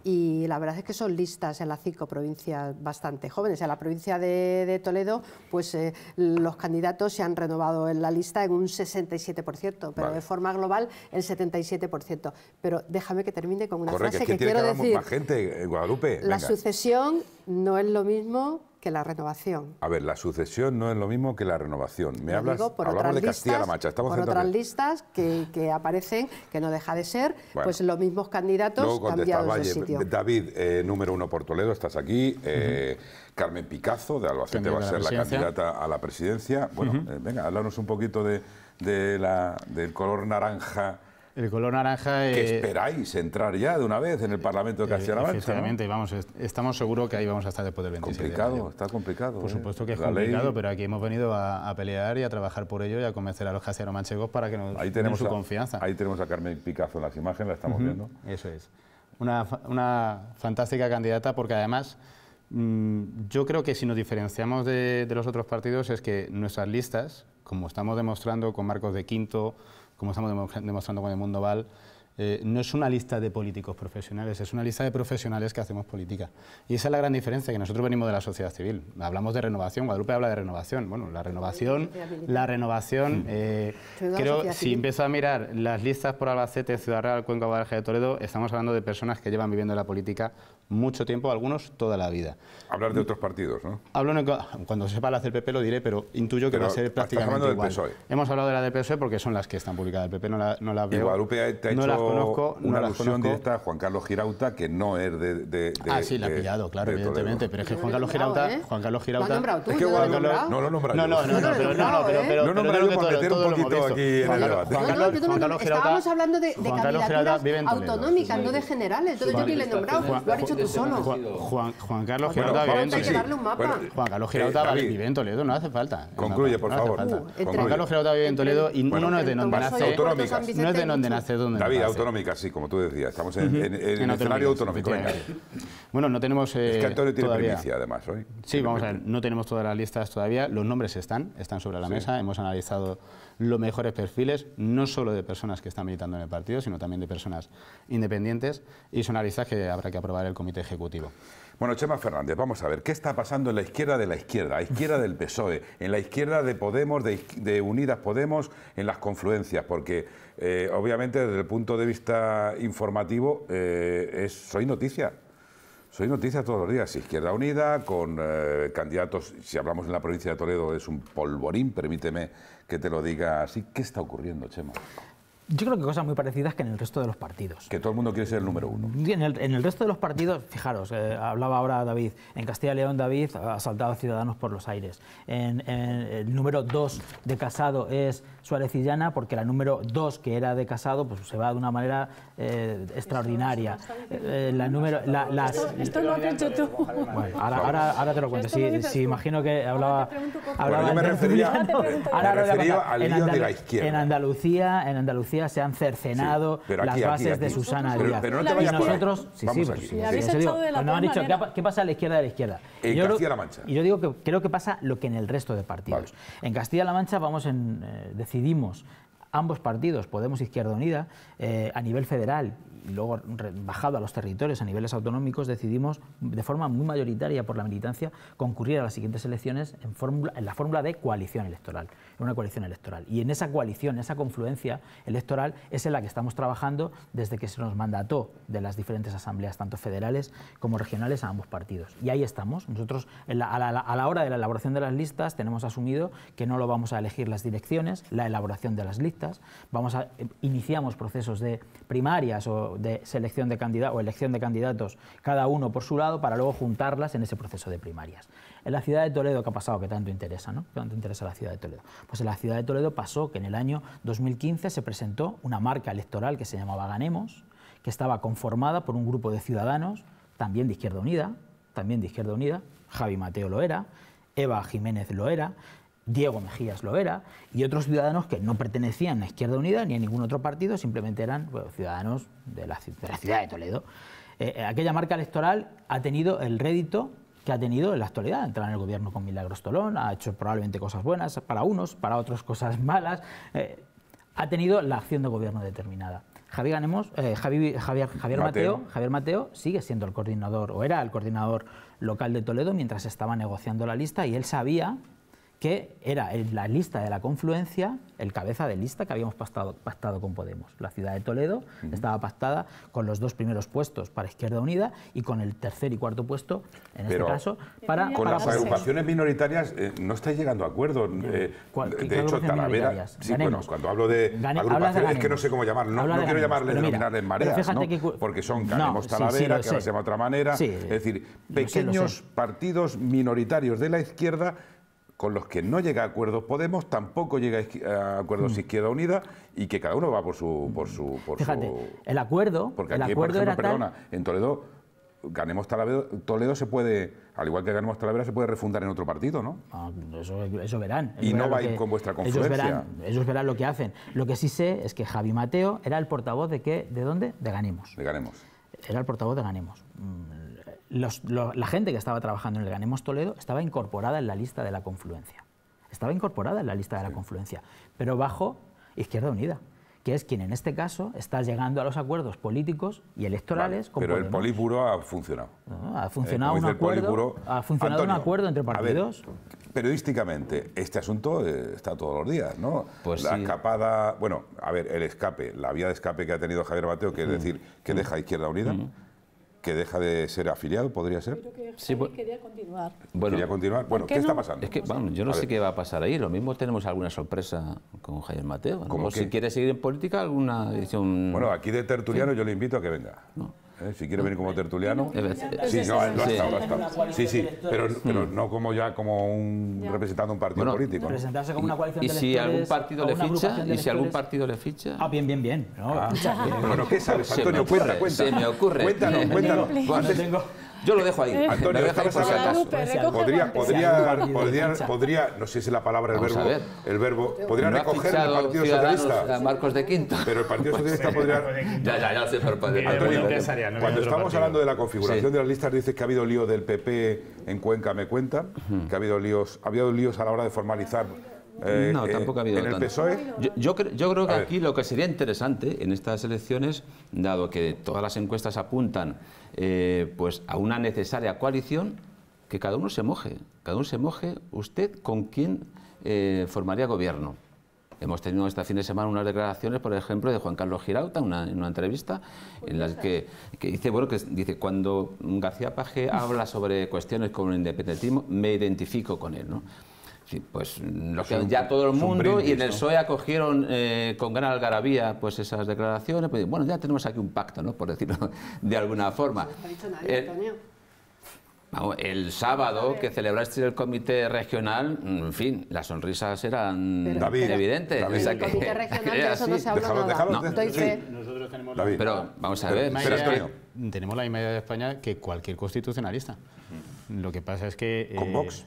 y la verdad es que son listas en las cinco provincias bastante jóvenes. En la provincia de, Toledo, pues eh, los candidatos se han renovado en la lista en un 67%, pero de forma global el 77%. Pero déjame que termine con una frase que, que quiero decir. gente, eh, Guadalupe. La sucesión no es lo mismo la renovación. A ver, la sucesión no es lo mismo que la renovación. Me hablas hablamos de Castilla-La Mancha. Estamos por otras listas que, aparecen, que no deja de ser, pues los mismos candidatos cambiados de sitio. David, eh, número uno por Toledo, estás aquí. Eh, Carmen Picazo, de Albacete, va a ser la, candidata a la presidencia. Bueno, eh, venga, háblanos un poquito de, de la, del color naranja el color naranja... es... Eh, esperáis? ¿Entrar ya de una vez en el eh, Parlamento de Castilla-La Mancha? Efectivamente, vamos, estamos seguros que ahí vamos a estar después del Está Complicado, está complicado. Por ¿eh? supuesto que es complicado, pero aquí hemos venido a, pelear y a trabajar por ello y a convencer a los castellano-manchegos para que nos ahí tenemos den su confianza. Ahí tenemos a Carmen Picazo en las imágenes, la estamos viendo. Eso es. Una, fantástica candidata porque además... Mm, yo creo que si nos diferenciamos de, los otros partidos es que nuestras listas, como estamos demostrando con marcos de quinto, como estamos demostrando con el mundo Val, eh, no es una lista de políticos profesionales, es una lista de profesionales que hacemos política. Y esa es la gran diferencia, que nosotros venimos de la sociedad civil. Hablamos de renovación, Guadalupe habla de renovación. Bueno, la renovación, la renovación, pero mm. eh, creo, si empiezo a mirar las listas por Albacete, Ciudad Real, Cuenca, Guadalajara de Toledo, estamos hablando de personas que llevan viviendo la política mucho tiempo, algunos toda la vida. Hablar de otros partidos, ¿no? Hablo cuando sepa la del PP lo diré, pero intuyo que va a ser prácticamente igual. E. Hemos hablado de la del PSOE porque son las que están publicadas. El PP no, la, no las veo. Guadalupe te conozco, una no alusión directa a Juan Carlos Girauta, que no es de... de, de ah, sí, la ha pillado, claro, evidentemente, pero es que ¿eh? Juan Carlos Girauta... Juan Carlos Girauta... ¿Lo Es que ¿Lo nombrado? No, lo nombrado No, no, no, no, ¿eh? pero no, pero... pero, no pero, para meter un poquito aquí en el debate. Juan Carlos Girauta... Estábamos hablando de candidaturas autonómicas, no de generales, entonces yo ni le he nombrado, lo ha dicho tú solo. Juan Carlos Girauta vive en Toledo. Juan Carlos eh, Girauta vive en Toledo, no hace falta. Concluye, por favor. Uh, Juan Carlos Girauta vive en Toledo y uno no es de donde nace, no es de donde nace, donde nace autonómica, sí, como tú decías. Estamos en, el escenario autonómico. Bueno, no tenemos. Eh, es que Antonio todavía. además, hoy. Sí, vamos a ver. No tenemos todas las listas todavía. Los nombres están, están sobre la mesa. Hemos analizado los mejores perfiles, no solo de personas que están militando en el partido, sino también de personas independientes. Y son listas que habrá que aprobar el comité ejecutivo. Bueno, Chema Fernández, vamos a ver, ¿qué está pasando en la izquierda de la izquierda, a izquierda del PSOE, en la izquierda de Podemos, de, Unidas Podemos, en las confluencias? Porque eh, obviamente desde el punto de vista informativo eh, es, soy noticia. Soy noticia todos los días, Izquierda Unida, con eh, candidatos, si hablamos en la provincia de Toledo, es un polvorín, permíteme que te lo diga así. ¿Qué está ocurriendo, Chema? Yo creo que cosas muy parecidas que en el resto de los partidos. Que todo el mundo quiere ser el número uno. En el, resto de los partidos, fijaros, eh, hablaba ahora David, en Castilla y León David ha saltado a Ciudadanos por los aires. En, el número dos de Casado es Suárez y Llana, porque la número dos que era de Casado pues, se va de una manera eh, extraordinaria. Eh, eh, la número, la, las, esto, lo has hecho tú. ahora, ahora, ahora, te lo cuento. Si, imagino que hablaba. hablaba me refería, ahora me refería al lío de la izquierda. En Andalucía, en Andalucía se han cercenado las bases de Susana Díaz. y nosotros, sí, sí, sí, han dicho qué pasa a la izquierda de la izquierda. En Castilla-La Mancha. Y yo digo que creo que pasa lo que en el resto de partidos. En Castilla-La Mancha vamos en, decidimos ambos partidos, Podemos Izquierda Unida, eh, a nivel federal y luego bajado a los territorios, a niveles autonómicos, decidimos de forma muy mayoritaria por la militancia concurrir a las siguientes elecciones en la fórmula de coalición electoral una coalición electoral. Y en esa coalición, esa confluencia electoral es en la que estamos trabajando desde que se nos mandató de las diferentes asambleas, tanto federales como regionales, a ambos partidos. Y ahí estamos. Nosotros, a, la, hora de la elaboración de las listas, tenemos asumido que no lo vamos a elegir las direcciones, la elaboración de las listas. Vamos eh, iniciamos procesos de primarias o de selección de o elección de candidatos, cada uno por su lado, para luego juntarlas en ese proceso de primarias en la ciudad de Toledo, ¿qué ha pasado? Que tanto interesa, ¿no? tanto interesa la ciudad de Toledo. Pues en la ciudad de Toledo pasó que en el año 2015 se presentó una marca electoral que se llamaba Ganemos, que estaba conformada por un grupo de ciudadanos, también de Izquierda Unida, también de Izquierda Unida, Javi Mateo lo era, Eva Jiménez lo era, Diego Mejías lo era, y otros ciudadanos que no pertenecían a Izquierda Unida ni a ningún otro partido, simplemente eran ciudadanos de la, ciudad de Toledo. Eh, eh, aquella marca electoral ha tenido el rédito que ha tenido en la actualidad. Entrar en el gobierno con Milagros Tolón, ha hecho probablemente cosas buenas para unos, para otros cosas malas. Eh, ha tenido la acción de gobierno determinada. Eh, Javier, Ganemos, Javier, Javier Mateo sigue siendo el coordinador, o era el coordinador local de Toledo mientras estaba negociando la lista y él sabía que era la lista de la confluencia, el cabeza de lista que habíamos pactado, con Podemos. La ciudad de Toledo estaba pactada con los dos primeros puestos para Izquierda Unida y con el tercer y cuarto puesto, en este caso, para... Con las agrupaciones minoritarias eh, no estáis llegando a acuerdos. Eh, de hecho, Talavera... bueno, cuando hablo de agrupaciones, que no sé cómo llamar, no, quiero llamarle llamarles en mareas, porque son Ganemos que ahora se llama otra manera, es decir, pequeños partidos minoritarios de la izquierda con los que no llega a acuerdos Podemos, tampoco llega a acuerdos mm. Izquierda Unida y que cada uno va por su... Por su mm. por Fíjate, el acuerdo... Porque el aquí, acuerdo por ejemplo, perdona, en Toledo, ganemos Talavera, Toledo se puede, al igual que ganemos Talavera, se puede refundar en otro partido, ¿no? Ah, eso, verán. y no va a ir con vuestra confluencia. Ellos verán, ellos verán, lo que hacen. Lo que sí sé es que Javi Mateo era el portavoz de qué, ¿de dónde? De Ganemos. De Ganemos. Era el portavoz de Ganemos mm, la gente que estaba trabajando en el Ganemos Toledo estaba incorporada en la lista de la confluencia. Estaba incorporada en la lista de la confluencia, pero bajo Izquierda Unida que es quien en este caso está llegando a los acuerdos políticos y electorales. pero el polipuro ha funcionado. Eh, ha funcionado, un, acuerdo, ha funcionado un acuerdo entre partidos. periodísticamente, este asunto eh, está todos los días, ¿no? Pues la escapada, bueno, a ver, el escape, la vía de escape que ha tenido Javier Mateo, que es decir, que deja Izquierda Unida que deja de ser afiliado, podría ser. Pues, quería continuar. Bueno, Bueno, ¿qué, está pasando? Es que, bueno, yo no sé qué va a pasar ahí. Lo mismo tenemos alguna sorpresa con Javier Mateo. ¿no? si quiere seguir en política, alguna edición. Bueno, aquí de tertuliano yo le invito a que venga. ¿Eh? Si quiere venir como tertuliano. Sí, no, lo ha estado, Sí, sí, pero, pero mm. no como ya como un representando un partido bueno, político. Presentarse como una coalición ¿Y, de y si algún partido le ficha? ¿Y si algún partido le ficha? Ah, bien, bien, bien. No, ah, Bueno, ¿qué sabes, Antonio? cuenta, cuenta. me ocurre. Cuéntanos, cuéntanos. No tengo, yo lo dejo ahí. Eh. Antonio, Podría, podría, podría, no sé si es la palabra, el verbo, el verbo, podría recoger el Partido Socialista. Marcos de Quinto. Pero el Partido pues Socialista podría... Ya, ya, ya, pero Antonio, cuando estamos hablando de la configuración de las listas, dices que ha habido lío del PP en Cuenca, me cuentan, que ha habido líos, ha habido líos a la hora de formalizar eh, no, eh, tampoco ha habido. tanto. E. Yo, creo, que aquí lo que sería interesante en estas elecciones, dado que todas las encuestas apuntan eh, pues a una necesaria coalición, que cada uno se moje. Cada uno se moje. ¿Usted con quién formaría gobierno? Hemos tenido este fin de semana unas declaraciones, por ejemplo, de Juan Carlos Girauta, en una entrevista, pues en la que, dice, bueno, que dice, cuando García Page habla sobre cuestiones como el independentismo, me identifico con él, ¿no? Sí, pues ya todo el mundo y en el PSOE acogieron eh, con gran algarabía pues esas declaraciones. Pues, bueno, ya tenemos aquí un pacto, ¿no? Por decirlo de alguna forma. No dicho nadie, el, Antonio. el sábado que celebraste el comité regional, mm, en fin, las sonrisas eran evidentes. el regional, no se nada. Nosotros tenemos Pero vamos a ver. tenemos la misma idea de España que cualquier constitucionalista. Mm. Lo que pasa es que... Con eh, Vox.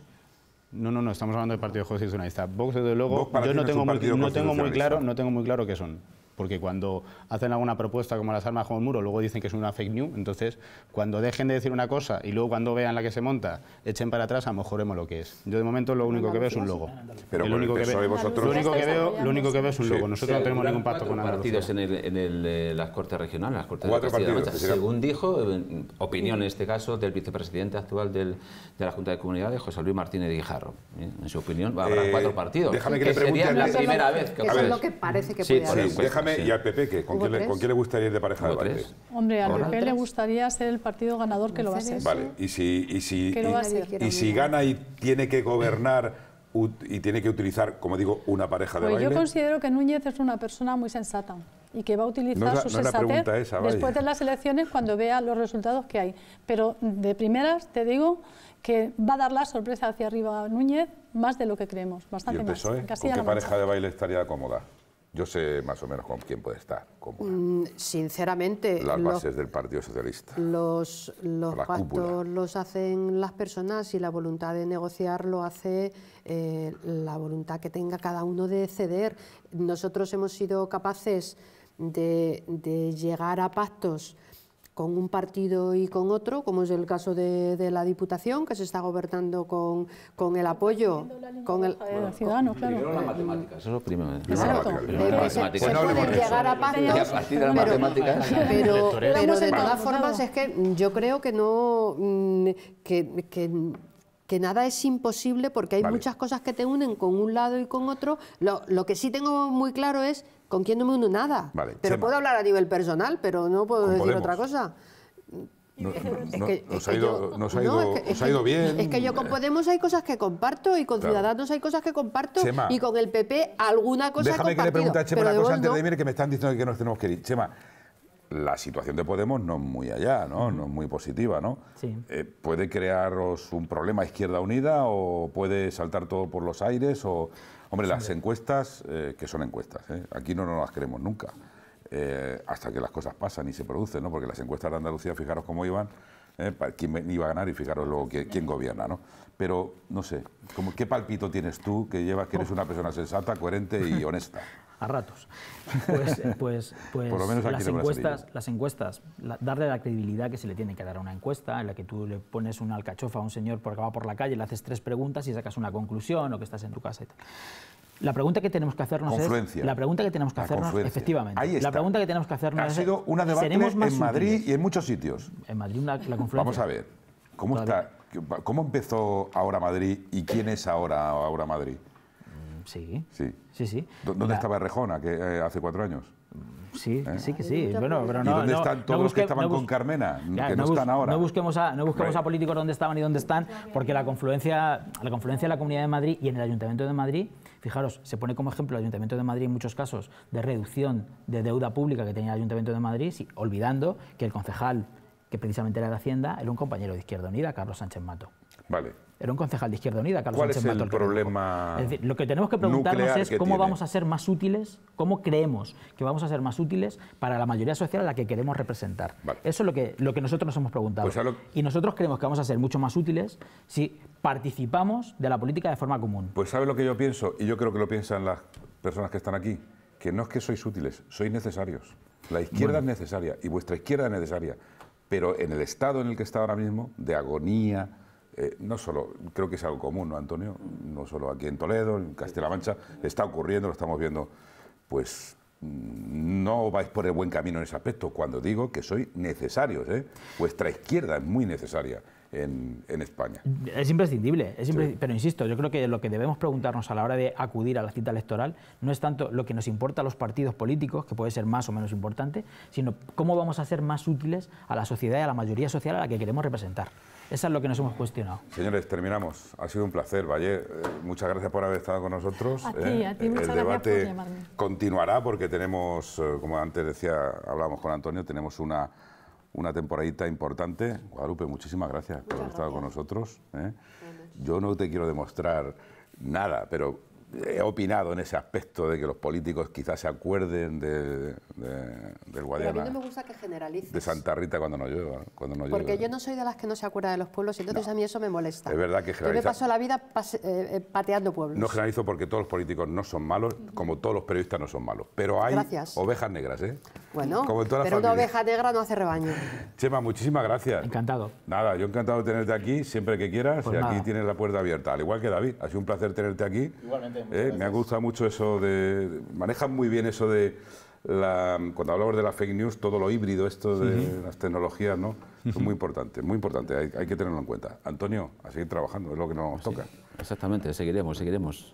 No, no, no, estamos hablando de partido Socialista Vox, desde luego, yo no tengo, muy, no tengo muy claro, no tengo muy claro qué son porque cuando hacen alguna propuesta como las armas con el muro, luego dicen que es una fake news, entonces cuando dejen de decir una cosa y luego cuando vean la que se monta, echen para atrás, a mejoremos lo que es. Yo de momento lo único que veo es un logo. Pero lo único, que veo, lo único que veo, es un logo. Nosotros no tenemos ningún pacto con Andalucía. partidos en, el, en eh, las Cortes Regionales, las Cortes Cuatro de partidos, Según dijo, eh, opinión en este caso del vicepresidente actual de la Junta de Comunidades, José Luis Martínez Guijarro. En su opinión, habrá eh, cuatro partidos. Déjame que, le pregunte la primera vez que... es lo que parece que puede pues, ¿y al PP qué? ¿Con quién, le, gustaría ir de pareja de baile? Hombre, al PP le gustaría ser el partido ganador que lo va a ser. Vale, y si, y si, gana y tiene que gobernar y tiene que utilizar, como digo, una pareja de pues baile. Yo considero que Núñez es una persona muy sensata y que va a utilizar su después de las elecciones cuando vea los resultados que hay. Pero de primeras te digo que va a dar la sorpresa hacia arriba a Núñez más de lo que creemos, bastante ¿Y el PSOE? más. E, ¿Con qué pareja de baile estaría cómoda? Yo sé más o menos con quién puede estar. Mm, sinceramente. Las bases del Partido Socialista. Los, pactos los hacen las personas y la voluntad de negociar lo hace eh, la voluntad que tenga cada uno de ceder. Nosotros hemos sido capaces de llegar a pactos con un partido y con otro, como es el caso de, la Diputación, que se está gobernando con, con el apoyo. Con el, ciudadano, claro. Primero las eh, matemáticas, eso es lo primero. ¿eh? Exacto. Se, pueden llegar a pactos, pero, matemáticas. pero, de todas formas es que yo creo que no... Mm, que, nada es imposible porque hay muchas cosas que te unen con un lado y con otro. lo, que sí tengo muy claro es con quién no me uno nada. pero puedo hablar a nivel personal, pero no puedo decir otra cosa. No, es que, ha ido, bien. Es que yo con Podemos hay cosas que comparto y con Ciudadanos hay cosas que comparto y con el PP alguna cosa Déjame que le pregunte a Chema una cosa antes de ir que me están diciendo que nos tenemos que ir. Chema, la situación de Podemos no es muy allá, ¿no? No es muy positiva, ¿no? Eh, ¿Puede crearos un problema Izquierda Unida o puede saltar todo por los aires o Hombre, las encuestas, eh, que son encuestas, ¿eh? aquí no nos las queremos nunca, eh, hasta que las cosas pasan y se producen, ¿no? porque las encuestas de Andalucía, fijaros cómo iban, quién iba a ganar y fijaros luego quién, gobierna. ¿no? Pero, no sé, ¿qué palpito tienes tú que llevas que eres oh. una persona sensata, coherente y honesta? a ratos. Pues, eh, pues, pues, Por lo menos las, encuestas, las encuestas, darle la credibilidad que se le tiene que dar a una encuesta, en la que tú le pones una alcachofa a un señor porque va por la calle, le haces tres preguntas y sacas una conclusión o que estás en tu casa y tal. La pregunta que tenemos que hacernos confluencia. la pregunta que tenemos que hacernos efectivamente. Ahí está. La pregunta que tenemos que hacernos ha sido una debate en Madrid y en muchos sitios. En Madrid la confluencia. Vamos a ver. ¿Cómo está cómo empezó ahora Madrid y quién es ahora ahora Madrid? Mm, sí. Sí sí, sí. ¿Dónde estaba Rejona que, eh, hace cuatro años? Sí, ¿Eh? sí que sí. ¿Y dónde están todos los que estaban con Carmena? no, están ahora. No busquemos, a, no busquemos a políticos dónde estaban y dónde están, porque la confluencia, la confluencia de la Comunidad de Madrid y en el Ayuntamiento de Madrid, fijaros, se pone como ejemplo el Ayuntamiento de Madrid en muchos casos de reducción de deuda pública que tenía el Ayuntamiento de Madrid, olvidando que el concejal, que precisamente era de Hacienda, era un compañero de Izquierda Unida, Carlos Sánchez Mato. Vale. Era un concejal de Izquierda Unida, Carlos ¿Cuál es el problema? lo que tenemos que preguntarnos es cómo vamos a ser más útiles, cómo creemos que vamos a ser más útiles para la mayoría social a la que queremos representar. Eso es lo que, lo que nosotros nos hemos preguntado. Pues y nosotros creemos que vamos a ser mucho más útiles si participamos de la política de forma común. Pues ¿sabe lo que yo pienso? Y yo creo que lo piensan las personas que están aquí. Que no es que sois útiles, sois necesarios. La izquierda es necesaria y vuestra izquierda es necesaria. Pero en el estado en el que está ahora mismo, de agonía eh, no solo, creo que es algo común, ¿no, Antonio? No solo aquí en Toledo, en Castilla-La Mancha, está ocurriendo, lo estamos viendo, pues mm, no vais por el buen camino en ese aspecto cuando digo que soy necesarios. ¿eh? Vuestra izquierda es muy necesaria. En, España. Es imprescindible, es pero insisto, yo creo que lo que debemos preguntarnos a la hora de acudir a la cita electoral no es tanto lo que nos importa a los partidos políticos, que puede ser más o menos importante, sino cómo vamos a ser más útiles a la sociedad y a la mayoría social a la que queremos representar. Eso es lo que nos hemos cuestionado. Señores, terminamos. Ha sido un placer, Valle. Eh, muchas gracias por haber estado con nosotros. A ti, ¿eh? a ti, el debate continuará porque tenemos, eh, como antes decía, hablábamos con Antonio, tenemos una, una temporadita importante. Guadalupe, muchísimas gracias por haber estado con nosotros. Yo no te quiero demostrar nada, pero he opinado en ese aspecto de que los políticos quizás se acuerden del Guadiana. a mí no me gusta que generalices. De Santa Rita cuando no llueva. Porque yo no soy de las que no se acuerda de los pueblos y entonces a mí eso me molesta. Es verdad que generaliza... Yo me paso la vida eh, eh, pateando pueblos. No generalizo porque todos los políticos no son malos, como todos los periodistas no son malos. Pero hay ovejas negras, ¿eh? Bueno, como pero una oveja negra no hace rebaño. Chema, muchísimas gracias. Encantado. Nada, yo encantado de tenerte aquí siempre que quieras pues y aquí tienes la puerta abierta, al igual que David. Ha sido un placer tenerte aquí. Igualmente. Eh, me gusta mucho eso de. Manejan muy bien eso de. La, cuando hablamos de la fake news, todo lo híbrido, esto de las tecnologías, ¿no? Es muy importante, muy importante, hay, que tenerlo en cuenta. Antonio, a seguir trabajando, es lo que nos toca. exactamente, seguiremos, seguiremos.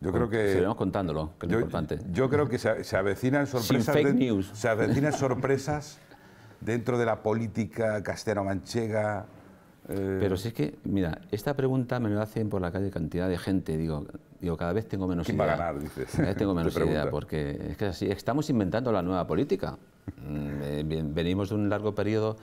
Yo creo que. Seguiremos contándolo, que es yo, importante. Yo creo que se, avecinan sorpresas. Sin fake news. Se avecinan sorpresas dentro de la política castellano-manchega. Eh. Pero si es que, mira, esta pregunta me lo hacen por la calle cantidad de gente. Digo, Digo, cada vez tengo menos idea. ganar, dices? Cada tengo menos idea, porque es que así, estamos inventando la nueva política. Mm, eh, venimos de un largo periodo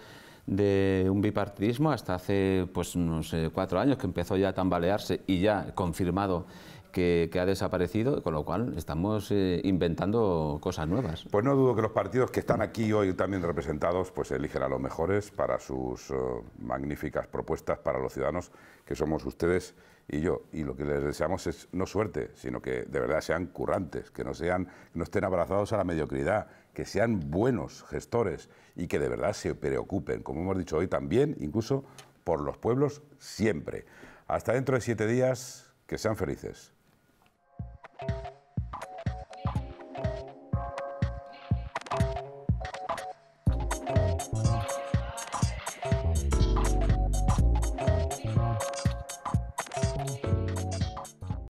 de un bipartidismo hasta hace pues unos cuatro años que empezó ya a tambalearse y ya confirmado que, ha desaparecido, con lo cual estamos eh, inventando cosas nuevas. Pues no dudo que los partidos que están aquí hoy también representados, pues eligen a los mejores para sus oh, magníficas propuestas para los ciudadanos, que somos ustedes y yo. Y lo que les deseamos es no suerte, sino que de verdad sean currantes, que no, sean, no estén abrazados a la mediocridad, que sean buenos gestores y que de verdad se preocupen, como hemos dicho hoy también, incluso por los pueblos siempre. Hasta dentro de siete días, que sean felices.